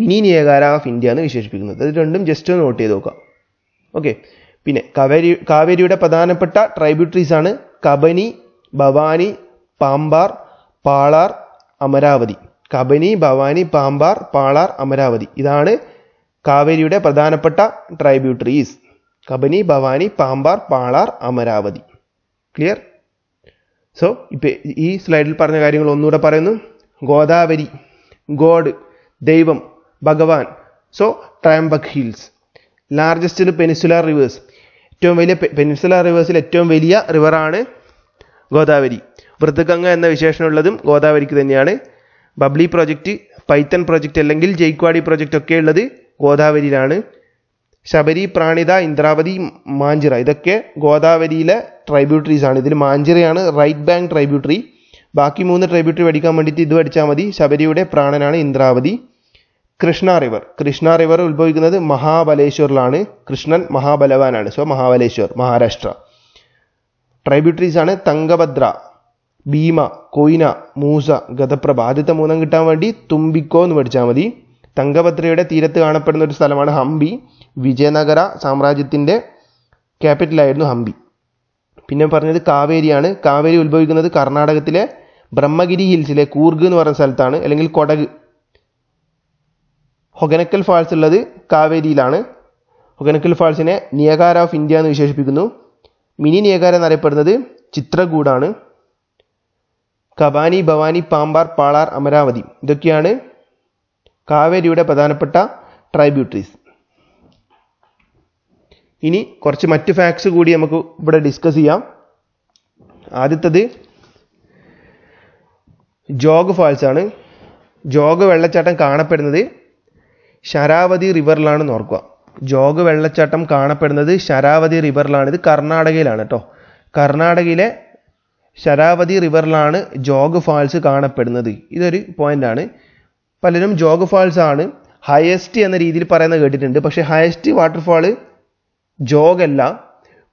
മിനി നിയകാര ഓഫ് ഇന്ത്യ എന്ന് വിശേഷിപ്പിക്കുന്നത് അത് രണ്ടും ജസ്റ്റ് ഒന്ന് നോട്ട് ചെയ്ത് നോക്കാം ഓക്കെ പിന്നെ കാവേരി കാവേരിയുടെ പ്രധാനപ്പെട്ട ട്രൈബ്യൂട്ടറീസ് ആണ് കബനി ഭവാനി പാമ്പാർ പാളാർ അമരാവതി കബനി ഭവാനി പാമ്പാർ പാളാർ അമരാവതി ഇതാണ് കാവേരിയുടെ പ്രധാനപ്പെട്ട tributaries Kabini Bhavani Pambar Palar Amaravati clear so ഇപ്പം ഈ സ്ലൈഡിൽ പറഞ്ഞ കാര്യങ്ങൾ ഒന്നുകൂടെ പറയുന്നു ഗോദാവരി ഗോഡ് ദൈവം ഭഗവാൻ so Trimbak hills largest peninsular rivers ഏറ്റവും വലിയ പെനിസുലാർ റിവേഴ്സിൽ ഏറ്റവും വലിയ റിവറാണ് ഗോദാവരി വൃദ്ധഗംഗ എന്ന വിശേഷണമുള്ളതും ഗോദാവരിക്ക് തന്നെയാണ് ബബ്ലി പ്രോജക്റ്റ് പൈത്തൺ പ്രോജക്റ്റ് അല്ലെങ്കിൽ ജയ്ക്വാടി പ്രോജക്റ്റ് ഒക്കെ ഉള്ളത് ഗോദാവരിയിലാണ് ശബരി പ്രാണിത ഇന്ദ്രാവതി മാഞ്ചിറ ഇതൊക്കെ ഗോദാവരിയിലെ ട്രൈബ്യൂട്ടറീസ് ആണ് ഇതിൽ മാഞ്ചിറയാണ് റൈറ്റ് ബാങ്ക് ട്രൈബ്യൂട്ടറി ബാക്കി മൂന്ന് ട്രൈബ്യൂട്ടറി പഠിക്കാൻ വേണ്ടിയിട്ട് ഇത് പഠിച്ചാൽ മതി ശബരിയുടെ പ്രാണനാണ് ഇന്ദ്രാവതി കൃഷ്ണ റിവർ കൃഷ്ണ റിവർ ഉത്ഭവിക്കുന്നത് മഹാബലേശ്വറിലാണ് കൃഷ്ണൻ മഹാബലവാനാണ് സോ മഹാബലേശ്വർ മഹാരാഷ്ട്ര ട്രൈബ്യൂട്ടറീസ് ആണ് തങ്കഭദ്ര ഭീമ കൊയ്ന മൂസ ഗതപ്രഭ ആദ്യത്തെ മൂന്നം കിട്ടാൻ വേണ്ടി തുമ്പിക്കോ എന്ന് പഠിച്ചാൽ മതി തങ്കഭദ്രയുടെ തീരത്ത് കാണപ്പെടുന്ന ഒരു സ്ഥലമാണ് ഹംപി വിജയനഗര സാമ്രാജ്യത്തിൻ്റെ ക്യാപിറ്റലായിരുന്നു ഹംപി പിന്നെ പറഞ്ഞത് കാവേരിയാണ് കാവേരി ഉത്ഭവിക്കുന്നത് കർണാടകത്തിലെ ബ്രഹ്മഗിരി ഹിൽസിലെ കൂർഗ് എന്ന് പറയുന്ന സ്ഥലത്താണ് അല്ലെങ്കിൽ കൊടക് ഹൊഗനക്കൽ ഫാൾസ് ഉള്ളത് കാവേരിയിലാണ് ഹൊഗനക്കൽ ഫാൾസിനെ നിയകാര ഓഫ് ഇന്ത്യ എന്ന് വിശേഷിപ്പിക്കുന്നു മിനി നേകാര എന്നറിയപ്പെടുന്നത് ചിത്രകൂടാണ് കബാനി ഭവാനി പാമ്പാർ പാളാർ അമരാവതി ഇതൊക്കെയാണ് കാവേരിയുടെ പ്രധാനപ്പെട്ട ട്രൈബ്യൂട്ടറീസ് ഇനി കുറച്ച് മറ്റ് ഫാക്ട്സ് കൂടി നമുക്ക് ഇവിടെ ഡിസ്കസ് ചെയ്യാം ആദ്യത്തത് ജോഗ് ഫാൾസ് ആണ് ജോഗ് വെള്ളച്ചാട്ടം കാണപ്പെടുന്നത് ശരാവതി റിവറിലാണെന്ന് ഓർക്കുക ജോഗ് വെള്ളച്ചാട്ടം കാണപ്പെടുന്നത് ശരാവതി റിവറിലാണ് ഇത് കർണാടകയിലാണ് കേട്ടോ കർണാടകയിലെ ശരാവതി റിവറിലാണ് ജോഗ് ഫാൾസ് കാണപ്പെടുന്നത് ഇതൊരു പോയിൻ്റാണ് പലരും ജോഗ് ഫാൾസ് ആണ് ഹയസ്റ്റ് എന്ന രീതിയിൽ പറയുന്നത് കേട്ടിട്ടുണ്ട് പക്ഷേ ഹയസ്റ്റ് വാട്ടർഫാൾ ജോഗല്ല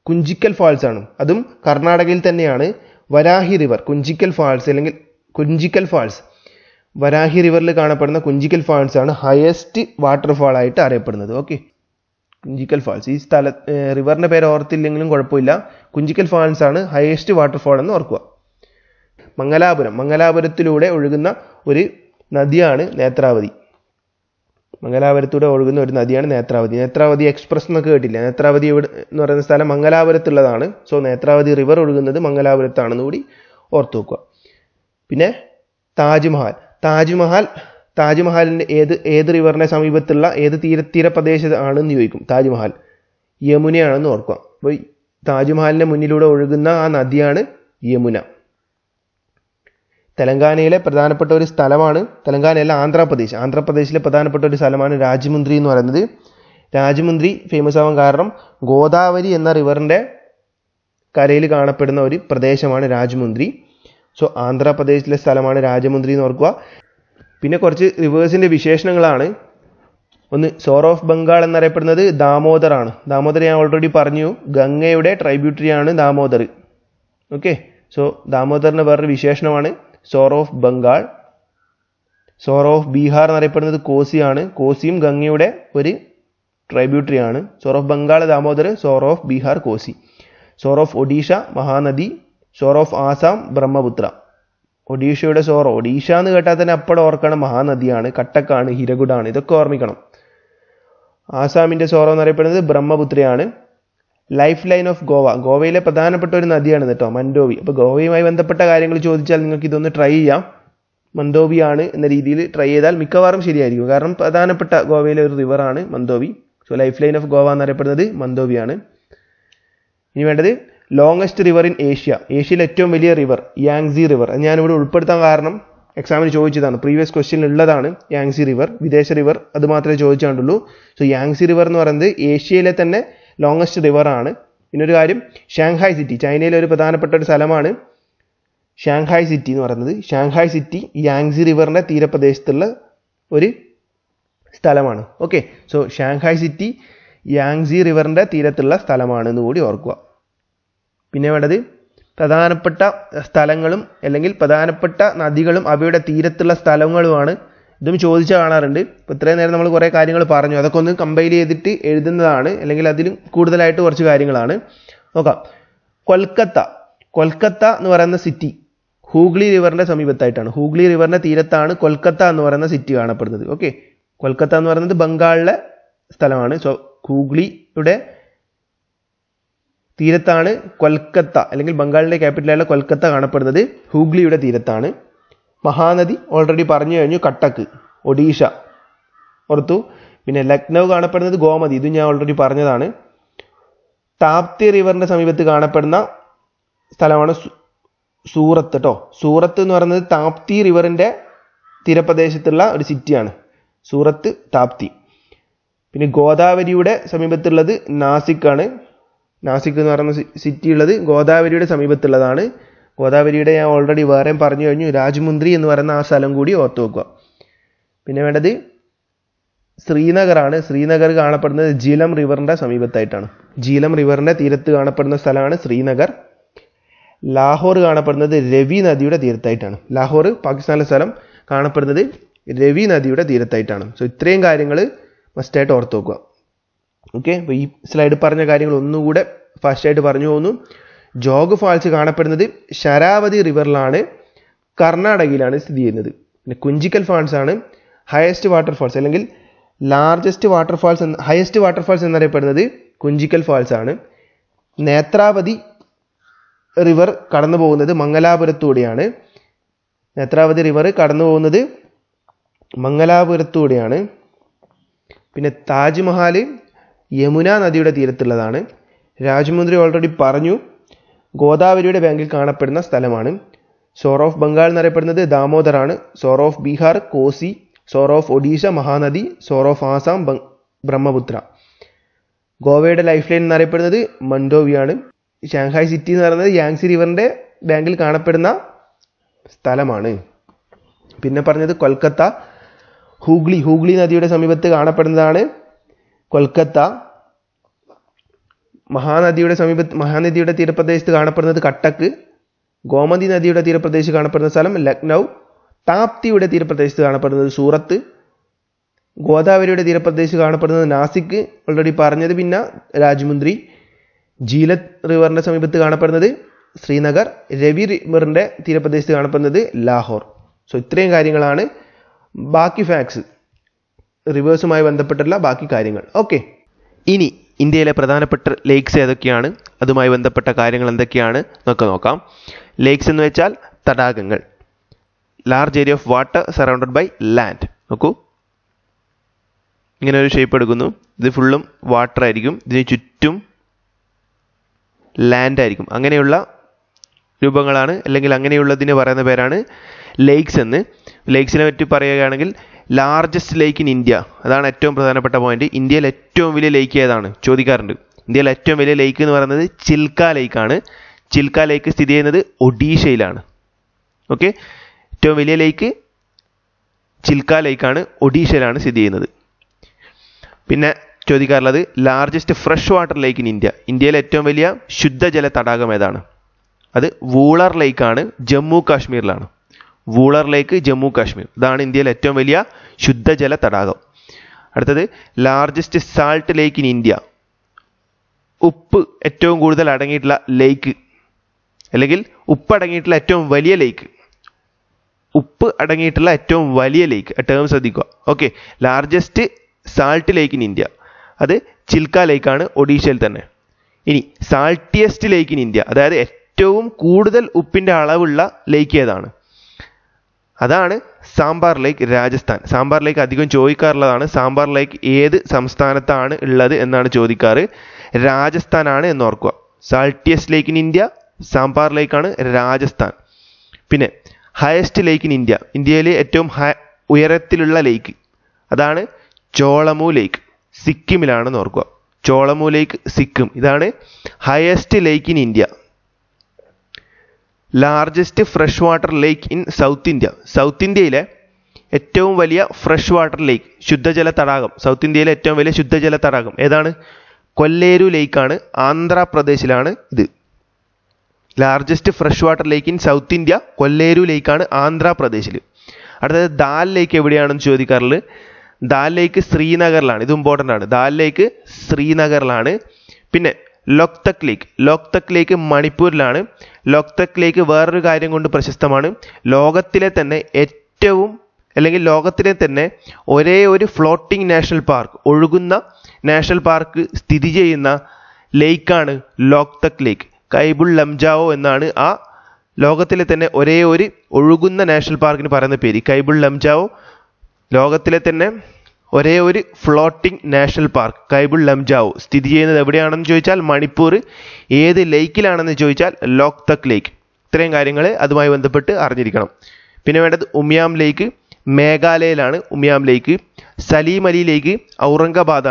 കുഞ്ചിക്കൽ ഫാൾസ് ആണ് അതും കർണാടകയിൽ തന്നെയാണ് വരാഹി റിവർ കുഞ്ചിക്കൽ ഫാൾസ് അല്ലെങ്കിൽ കുഞ്ചിക്കൽ ഫാൾസ് വരാഹി റിവറിൽ കാണപ്പെടുന്ന കുഞ്ചിക്കൽ ഫാൾസ് ആണ് ഹയസ്റ്റ് വാട്ടർഫാൾ ആയിട്ട് അറിയപ്പെടുന്നത് ഓക്കെ കുഞ്ചിക്കൽ ഫാൾസ് ഈ സ്ഥല റിവറിൻ്റെ പേര് ഓർത്തില്ലെങ്കിലും കുഴപ്പമില്ല കുഞ്ചിക്കൽ ഫാൾസ് ആണ് ഹയസ്റ്റ് വാട്ടർഫാൾ എന്ന് ഓർക്കുക മംഗലാപുരം മംഗലാപുരത്തിലൂടെ ഒഴുകുന്ന ഒരു നദിയാണ് നേത്രാവതി മംഗലാപുരത്തൂടെ ഒഴുകുന്ന ഒരു നദിയാണ് നേത്രാവതി നേത്രാവതി എക്സ്പ്രസ് എന്നൊക്കെ കേട്ടില്ല നേത്രാവതി എവിടെ എന്ന് പറയുന്ന സ്ഥലം മംഗലാപുരത്തുള്ളതാണ് സോ നേത്രാവതി റിവർ ഒഴുകുന്നത് മംഗലാപുരത്താണെന്ന് കൂടി ഓർത്തു വെക്കുക പിന്നെ താജ്മഹൽ താജ്മഹൽ താജ്മഹലിൻ്റെ ഏത് ഏത് റിവറിൻ്റെ സമീപത്തുള്ള ഏത് തീര തീരപ്രദേശത്ത് ആണെന്ന് ചോദിക്കും താജ്മഹൽ യമുനയാണെന്ന് ഓർക്കുക അപ്പോൾ താജ്മഹലിൻ്റെ മുന്നിലൂടെ ഒഴുകുന്ന ആ നദിയാണ് യമുന തെലങ്കാനയിലെ പ്രധാനപ്പെട്ട ഒരു സ്ഥലമാണ് തെലങ്കാനയിലെ ആന്ധ്രാപ്രദേശ് ആന്ധ്രാപ്രദേശിലെ പ്രധാനപ്പെട്ട ഒരു സ്ഥലമാണ് രാജമുന്ദ്രി എന്ന് പറയുന്നത് രാജമുന്ദ്രി ഫേമസ് ആവാൻ കാരണം ഗോദാവരി എന്ന റിവറിൻ്റെ കരയിൽ കാണപ്പെടുന്ന ഒരു പ്രദേശമാണ് രാജമുന്ദ്രി സോ ആന്ധ്രാപ്രദേശിലെ സ്ഥലമാണ് രാജമുന്ദ്രി എന്ന് ഓർക്കുക പിന്നെ കുറച്ച് റിവേഴ്സിൻ്റെ വിശേഷണങ്ങളാണ് ഒന്ന് സോർ ഓഫ് ബംഗാൾ എന്നറിയപ്പെടുന്നത് ആണ് ദാമോദർ ഞാൻ ഓൾറെഡി പറഞ്ഞു ഗംഗയുടെ ട്രൈബ്യൂട്ടറിയാണ് ദാമോദർ ഓക്കെ സോ ദാമോദറിൻ്റെ വേറൊരു വിശേഷണമാണ് sorrow of Bengal sorrow of Bihar എന്നറിയപ്പെടുന്നത് കോസിയാണ് കോസിയും ഗംഗയുടെ ഒരു ട്രൈബ്യൂട്ടറിയാണ് sorrow of Bengal Damodar sorrow of Bihar Kosi sorrow of Odisha Mahanadi sorrow of Assam Brahmaputra ഒഡീഷയുടെ സോറ ഒഡീഷ എന്ന് കേട്ടാൽ തന്നെ അപ്പോഴും ഓർക്കണം മഹാനദിയാണ് കട്ടക്കാണ് ഹിരകുടാണ് ഇതൊക്കെ ഓർമ്മിക്കണം ആസാമിൻ്റെ സോറ എന്നറിയപ്പെടുന്നത് ബ്രഹ്മപുത്രയാണ് ലൈഫ് ലൈൻ ഓഫ് ഗോവ ഗോവയിലെ പ്രധാനപ്പെട്ട ഒരു നദിയാണ് കേട്ടോ മൻഡോവി അപ്പോൾ ഗോവയുമായി ബന്ധപ്പെട്ട കാര്യങ്ങൾ ചോദിച്ചാൽ നിങ്ങൾക്ക് ഇതൊന്ന് ട്രൈ ചെയ്യാം മന്തോവിയാണ് എന്ന രീതിയിൽ ട്രൈ ചെയ്താൽ മിക്കവാറും ശരിയായിരിക്കും കാരണം പ്രധാനപ്പെട്ട ഗോവയിലെ ഒരു റിവറാണ് Mandovi so life line of Goa എന്നറിയപ്പെടുന്നത് മന്ദോവിയാണ് ഇനി വേണ്ടത് ലോങ്സ്റ്റ് റിവർ ഇൻ ഏഷ്യ ഏഷ്യയിലെ ഏറ്റവും വലിയ റിവർ യാങ്സി റിവർ ഞാനിവിടെ ഉൾപ്പെടുത്താൻ കാരണം എക്സാമിന് ചോദിച്ചതാണ് പ്രീവിയസ് ക്വസ്റ്റ്യൻ ഉള്ളതാണ് യാങ്സി റിവർ വിദേശ റിവർ അത് മാത്രമേ ചോദിച്ചാണ്ടുള്ളൂ സോ യാങ്സി റിവർ എന്ന് പറയുന്നത് ഏഷ്യയിലെ തന്നെ ലോങ്സ്റ്റ് റിവർ ആണ് പിന്നൊരു കാര്യം ഷാങ്ഹായ് സിറ്റി ചൈനയിലെ ഒരു പ്രധാനപ്പെട്ട ഒരു സ്ഥലമാണ് ഷാങ്ഹായ് സിറ്റി എന്ന് പറയുന്നത് ഷാങ്ഹായ് സിറ്റി യാങ്സി റിവറിൻ്റെ തീരപ്രദേശത്തുള്ള ഒരു സ്ഥലമാണ് okay so Shanghai city Yangtze റിവറിൻ്റെ തീരത്തുള്ള സ്ഥലമാണെന്ന് കൂടി ഓർക്കുക പിന്നെ വേണ്ടത് പ്രധാനപ്പെട്ട സ്ഥലങ്ങളും അല്ലെങ്കിൽ പ്രധാനപ്പെട്ട നദികളും അവയുടെ തീരത്തുള്ള സ്ഥലങ്ങളുമാണ് ഇതും ചോദിച്ചു കാണാറുണ്ട് ഇപ്പോൾ ഇത്രയും നേരം നമ്മൾ കുറേ കാര്യങ്ങൾ പറഞ്ഞു അതൊക്കെ ഒന്ന് കമ്പൈൽ ചെയ്തിട്ട് എഴുതുന്നതാണ് അല്ലെങ്കിൽ അതിലും കൂടുതലായിട്ട് കുറച്ച് കാര്യങ്ങളാണ് നോക്കാം കൊൽക്കത്ത കൊൽക്കത്ത എന്ന് പറയുന്ന സിറ്റി ഹൂഗ്ലി റിവറിൻ്റെ സമീപത്തായിട്ടാണ് ഹൂഗ്ലി റിവറിൻ്റെ തീരത്താണ് കൊൽക്കത്ത എന്ന് പറയുന്ന സിറ്റി കാണപ്പെടുന്നത് ഓക്കെ കൊൽക്കത്ത എന്ന് പറയുന്നത് ബംഗാളിലെ സ്ഥലമാണ് സോ ഹൂഗ്ലിയുടെ തീരത്താണ് കൊൽക്കത്ത അല്ലെങ്കിൽ ബംഗാളിൻ്റെ ക്യാപിറ്റലായ കൊൽക്കത്ത കാണപ്പെടുന്നത് ഹൂഗ്ലിയുടെ തീരത്താണ് മഹാനദി ഓൾറെഡി പറഞ്ഞു കഴിഞ്ഞു കട്ടക്ക് ഒഡീഷ ഓർത്തു പിന്നെ ലക്നൗ കാണപ്പെടുന്നത് ഗോമതി ഇത് ഞാൻ ഓൾറെഡി പറഞ്ഞതാണ് താപ്തി റിവറിൻ്റെ സമീപത്ത് കാണപ്പെടുന്ന സ്ഥലമാണ് സൂറത്ത് കേട്ടോ സൂറത്ത് എന്ന് പറയുന്നത് താപ്തി റിവറിൻ്റെ തീരപ്രദേശത്തുള്ള ഒരു സിറ്റിയാണ് സൂറത്ത് താപ്തി പിന്നെ ഗോദാവരിയുടെ സമീപത്തുള്ളത് നാസിക്കാണ് നാസിക് എന്ന് പറയുന്ന സിറ്റി ഉള്ളത് ഗോദാവരിയുടെ സമീപത്തുള്ളതാണ് ഗോദാവരിയുടെ ഞാൻ ഓൾറെഡി വേറെയും പറഞ്ഞു കഴിഞ്ഞു രാജ്മുന്ദ്രി എന്ന് പറയുന്ന ആ സ്ഥലം കൂടി ഓർത്ത് വെക്കുക പിന്നെ വേണ്ടത് ശ്രീനഗറാണ് ശ്രീനഗർ കാണപ്പെടുന്നത് ജീലം റിവറിൻ്റെ സമീപത്തായിട്ടാണ് ജീലം റിവറിൻ്റെ തീരത്ത് കാണപ്പെടുന്ന സ്ഥലമാണ് ശ്രീനഗർ ലാഹോർ കാണപ്പെടുന്നത് രവി നദിയുടെ തീരത്തായിട്ടാണ് ലാഹോർ പാകിസ്ഥാനിലെ സ്ഥലം കാണപ്പെടുന്നത് രവി നദിയുടെ തീരത്തായിട്ടാണ് സോ ഇത്രയും കാര്യങ്ങൾ മസ്റ്റായിട്ട് ഓർത്ത് വെക്കുക ഓക്കെ അപ്പോൾ ഈ സ്ലൈഡ് പറഞ്ഞ കാര്യങ്ങൾ ഒന്നുകൂടെ ഫാസ്റ്റായിട്ട് പറഞ്ഞു പോകുന്നു ജോഗ് ഫാൾസ് കാണപ്പെടുന്നത് ശരാവതി റിവറിലാണ് കർണാടകയിലാണ് സ്ഥിതി ചെയ്യുന്നത് പിന്നെ കുഞ്ചിക്കൽ ഫാൾസ് ആണ് ഹയസ്റ്റ് വാട്ടർഫാൾസ് അല്ലെങ്കിൽ ലാർജസ്റ്റ് വാട്ടർഫാൾസ് എന്ന് ഹയസ്റ്റ് വാട്ടർഫാൾസ് എന്നറിയപ്പെടുന്നത് കുഞ്ചിക്കൽ ഫാൾസ് ആണ് നേത്രാവതി റിവർ കടന്നു പോകുന്നത് മംഗലാപുരത്തൂടെയാണ് നേത്രാവതി റിവർ കടന്നു പോകുന്നത് മംഗലാപുരത്തൂടെയാണ് പിന്നെ താജ്മഹൽ യമുന നദിയുടെ തീരത്തുള്ളതാണ് രാജമുന്ദ്രി ഓൾറെഡി പറഞ്ഞു ഗോദാവരിയുടെ ബാങ്കിൽ കാണപ്പെടുന്ന സ്ഥലമാണ് സോർ ഓഫ് ബംഗാൾ എന്നറിയപ്പെടുന്നത് ആണ് sorrow of Bihar Kosi sorrow of Odisha Mahanadi sorrow of Assam Brahmaputra ഗോവയുടെ ലൈഫ് ലൈൻ എന്നറിയപ്പെടുന്നത് മണ്ടോവിയാണ് ഷാങ്ഹായ് സിറ്റി എന്ന് പറയുന്നത് യാങ്സി റിവറിൻ്റെ ബാങ്കിൽ കാണപ്പെടുന്ന സ്ഥലമാണ് പിന്നെ പറഞ്ഞത് കൊൽക്കത്ത ഹൂഗ്ലി ഹൂഗ്ലി നദിയുടെ സമീപത്ത് കാണപ്പെടുന്നതാണ് കൊൽക്കത്ത മഹാനദിയുടെ സമീപ മഹാനദിയുടെ തീരപ്രദേശത്ത് കാണപ്പെടുന്നത് കട്ടക്ക് ഗോമതി നദിയുടെ തീരപ്രദേശത്ത് കാണപ്പെടുന്ന സ്ഥലം ലക്നൗ താപ്തിയുടെ തീരപ്രദേശത്ത് കാണപ്പെടുന്നത് സൂറത്ത് ഗോദാവരിയുടെ തീരപ്രദേശത്ത് കാണപ്പെടുന്നത് നാസിക്ക് ഓൾറെഡി പറഞ്ഞത് പിന്നെ രാജ്മുന്ദ്രി ജീലത് റിവറിൻ്റെ സമീപത്ത് കാണപ്പെടുന്നത് ശ്രീനഗർ രവി റിവറിൻ്റെ തീരപ്രദേശത്ത് കാണപ്പെടുന്നത് ലാഹോർ സോ ഇത്രയും കാര്യങ്ങളാണ് ബാക്കി ഫാക്ട്സ് റിവേഴ്സുമായി ബന്ധപ്പെട്ടുള്ള ബാക്കി കാര്യങ്ങൾ ഓക്കെ ഇനി ഇന്ത്യയിലെ പ്രധാനപ്പെട്ട ലേക്സ് ഏതൊക്കെയാണ് അതുമായി ബന്ധപ്പെട്ട കാര്യങ്ങൾ എന്തൊക്കെയാണ് എന്നൊക്കെ നോക്കാം ലേക്സ് എന്ന് വെച്ചാൽ തടാകങ്ങൾ large area of water surrounded by land നോക്കൂ ഇങ്ങനെ ഒരു ഷേപ്പ് എടുക്കുന്നു ഇത് ഫുള്ളും വാട്ടർ ആയിരിക്കും ഇതിന് ചുറ്റും ലാൻഡ് ആയിരിക്കും അങ്ങനെയുള്ള രൂപങ്ങളാണ് അല്ലെങ്കിൽ അങ്ങനെയുള്ളതിന് പറയുന്ന പേരാണ് ലേക്സ് എന്ന് ലേക്സിനെ പറ്റി പറയുകയാണെങ്കിൽ ലാർജസ്റ്റ് ലേക്ക് ഇൻ ഇന്ത്യ അതാണ് ഏറ്റവും പ്രധാനപ്പെട്ട പോയിന്റ് ഇന്ത്യയിൽ ഏറ്റവും വലിയ ലേക്ക് ഏതാണ് ചോദിക്കാറുണ്ട് ഇന്ത്യയിൽ ഏറ്റവും വലിയ ലേക്ക് എന്ന് പറയുന്നത് ചിൽക്ക ലേക്ക് ആണ് ചിൽക്ക ലേക്ക് സ്ഥിതി ചെയ്യുന്നത് ഒഡീഷയിലാണ് ഓക്കെ ഏറ്റവും വലിയ ലേക്ക് ചിൽക്ക ലേക്ക് ആണ് ഒഡീഷയിലാണ് സ്ഥിതി ചെയ്യുന്നത് പിന്നെ ചോദിക്കാറുള്ളത് largest fresh water lake in India ഇന്ത്യയിലെ ഏറ്റവും വലിയ ശുദ്ധജല തടാകം ഏതാണ് അത് വൂളർ ലേക്ക് ആണ് ജമ്മു കാശ്മീരിലാണ് വൂളർ ലേക്ക് ജമ്മു കാശ്മീർ ഇതാണ് ഇന്ത്യയിലെ ഏറ്റവും വലിയ ശുദ്ധജല തടാകം അടുത്തത് largest salt lake in India ഉപ്പ് ഏറ്റവും കൂടുതൽ അടങ്ങിയിട്ടുള്ള ലേക്ക് അല്ലെങ്കിൽ ഉപ്പ് അടങ്ങിയിട്ടുള്ള ഏറ്റവും വലിയ ലേക്ക് ഉപ്പ് അടങ്ങിയിട്ടുള്ള ഏറ്റവും വലിയ ലേക്ക് ടേം ശ്രദ്ധിക്കുക okay largest salt lake in India അത് ചിൽക്ക ലേക്കാണ് ഒഡീഷയിൽ തന്നെ ഇനി സാൾട്ടിയസ്റ്റ് ലേക്ക് ഇൻ ഇന്ത്യ അതായത് ഏറ്റവും കൂടുതൽ ഉപ്പിൻ്റെ അളവുള്ള ലേക്ക് ഏതാണ് അതാണ് സാമ്പാർ ലേക്ക് രാജസ്ഥാൻ സാമ്പാർ ലേക്ക് അധികം ചോദിക്കാറുള്ളതാണ് സാമ്പാർ ലേക്ക് ഏത് സംസ്ഥാനത്താണ് ഉള്ളത് എന്നാണ് ചോദിക്കാറ് രാജസ്ഥാനാണ് എന്ന് ഓർക്കുക saltiest lake in India Sambhar ലേക്കാണ് രാജസ്ഥാൻ പിന്നെ ഹയസ്റ്റ് ലേക്ക് ഇൻ ഇന്ത്യ ഇന്ത്യയിലെ ഏറ്റവും ഹയ ഉയരത്തിലുള്ള ലേക്ക് അതാണ് ചോളമു ലേക്ക് സിക്കിമിലാണെന്ന് ഓർക്കുക ചോളമു ലേക്ക് സിക്കിം ഇതാണ് highest lake in India largest fresh water lake in south India south ഇന്ത്യയിലെ ഏറ്റവും വലിയ ഫ്രഷ് വാട്ടർ ലേക്ക് ശുദ്ധജല തടാകം സൗത്ത് ഇന്ത്യയിലെ ഏറ്റവും വലിയ ശുദ്ധജല തടാകം ഏതാണ് കൊല്ലേരു ലേക്കാണ് ആന്ധ്രാപ്രദേശിലാണ് ഇത് largest fresh water lake in south India Kolleru ലേക്കാണ് ആന്ധ്രാപ്രദേശിൽ അടുത്തത് ദാൽ ലേക്ക് എവിടെയാണെന്ന് ചോദിക്കാറുള്ളത് ദാൽ ലേക്ക് ശ്രീനഗറിലാണ് ഇത് ഇമ്പോർട്ടൻ്റ് ആണ് ദാൽ ലേക്ക് ശ്രീനഗറിലാണ് പിന്നെ ലോക്തക് ലേക്ക് ലോക്തക് ലേക്ക് മണിപ്പൂരിലാണ് ലോക്തക് ലേക്ക് വേറൊരു കാര്യം കൊണ്ട് പ്രശസ്തമാണ് ലോകത്തിലെ തന്നെ ഏറ്റവും അല്ലെങ്കിൽ ലോകത്തിലെ തന്നെ ഒരേ ഒരു ഫ്ലോട്ടിംഗ് നാഷണൽ പാർക്ക് ഒഴുകുന്ന നാഷണൽ പാർക്ക് സ്ഥിതി ചെയ്യുന്ന ലേക്കാണ് ലോക്തക് ലേക്ക് കൈബുൾ ലംജാവോ എന്നാണ് ആ ലോകത്തിലെ തന്നെ ഒരേ ഒരു ഒഴുകുന്ന നാഷണൽ പാർക്കിന് പറയുന്ന പേര് കൈബുൾ ലംജാവോ ലോകത്തിലെ തന്നെ ഒരേ ഒരു floating national park Keibul Lamjao സ്ഥിതി ചെയ്യുന്നത് എവിടെയാണെന്ന് ചോദിച്ചാൽ മണിപ്പൂർ ഏത് ലേക്കിലാണെന്ന് ചോദിച്ചാൽ ലോക് തക് ലേക്ക് ഇത്രയും കാര്യങ്ങൾ അതുമായി ബന്ധപ്പെട്ട് അറിഞ്ഞിരിക്കണം പിന്നെ വേണ്ടത് ഉമിയാം ലേക്ക് മേഘാലയയിലാണ് ഉമിയാം ലേക്ക് സലീം അലി ലേക്ക്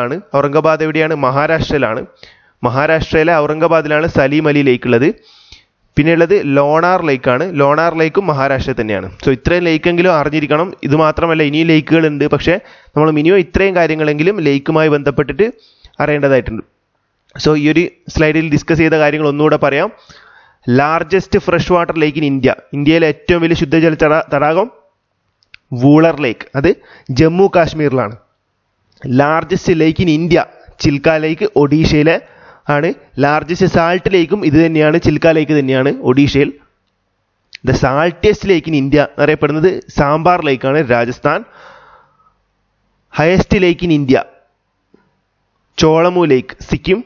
ആണ് ഔറംഗാബാദ് എവിടെയാണ് മഹാരാഷ്ട്രയിലാണ് മഹാരാഷ്ട്രയിലെ ഔറംഗാബാദിലാണ് സലീം അലി ലേക്ക് ഉള്ളത് പിന്നെയുള്ളത് ലോണാർ ആണ് ലോണാർ ലേക്കും മഹാരാഷ്ട്ര തന്നെയാണ് സോ ഇത്രയും ലേക്കെങ്കിലും അറിഞ്ഞിരിക്കണം ഇത് മാത്രമല്ല ഇനിയും ഉണ്ട് പക്ഷേ നമ്മൾ മിനിമം ഇത്രയും കാര്യങ്ങളെങ്കിലും ലേക്കുമായി ബന്ധപ്പെട്ടിട്ട് അറിയേണ്ടതായിട്ടുണ്ട് സോ ഈ ഒരു സ്ലൈഡിൽ ഡിസ്കസ് ചെയ്ത കാര്യങ്ങൾ ഒന്നുകൂടെ പറയാം largest fresh water lake in India ഇന്ത്യയിലെ ഏറ്റവും വലിയ ശുദ്ധജല തടാകം വൂളർ ലേക്ക് അത് ജമ്മു കാശ്മീരിലാണ് largest lake in India Chilika lake ഒഡീഷയിലെ ആണ് ലാർജസ്റ്റ് സാൾട്ട് ലേക്കും ഇത് തന്നെയാണ് ചിൽക്ക ലേക്ക് തന്നെയാണ് ഒഡീഷയിൽ the saltiest lake in India എന്നറിയപ്പെടുന്നത് സാമ്പാർ ലേക്കാണ് Rajasthan highest lake in India Cholamu lake Sikkim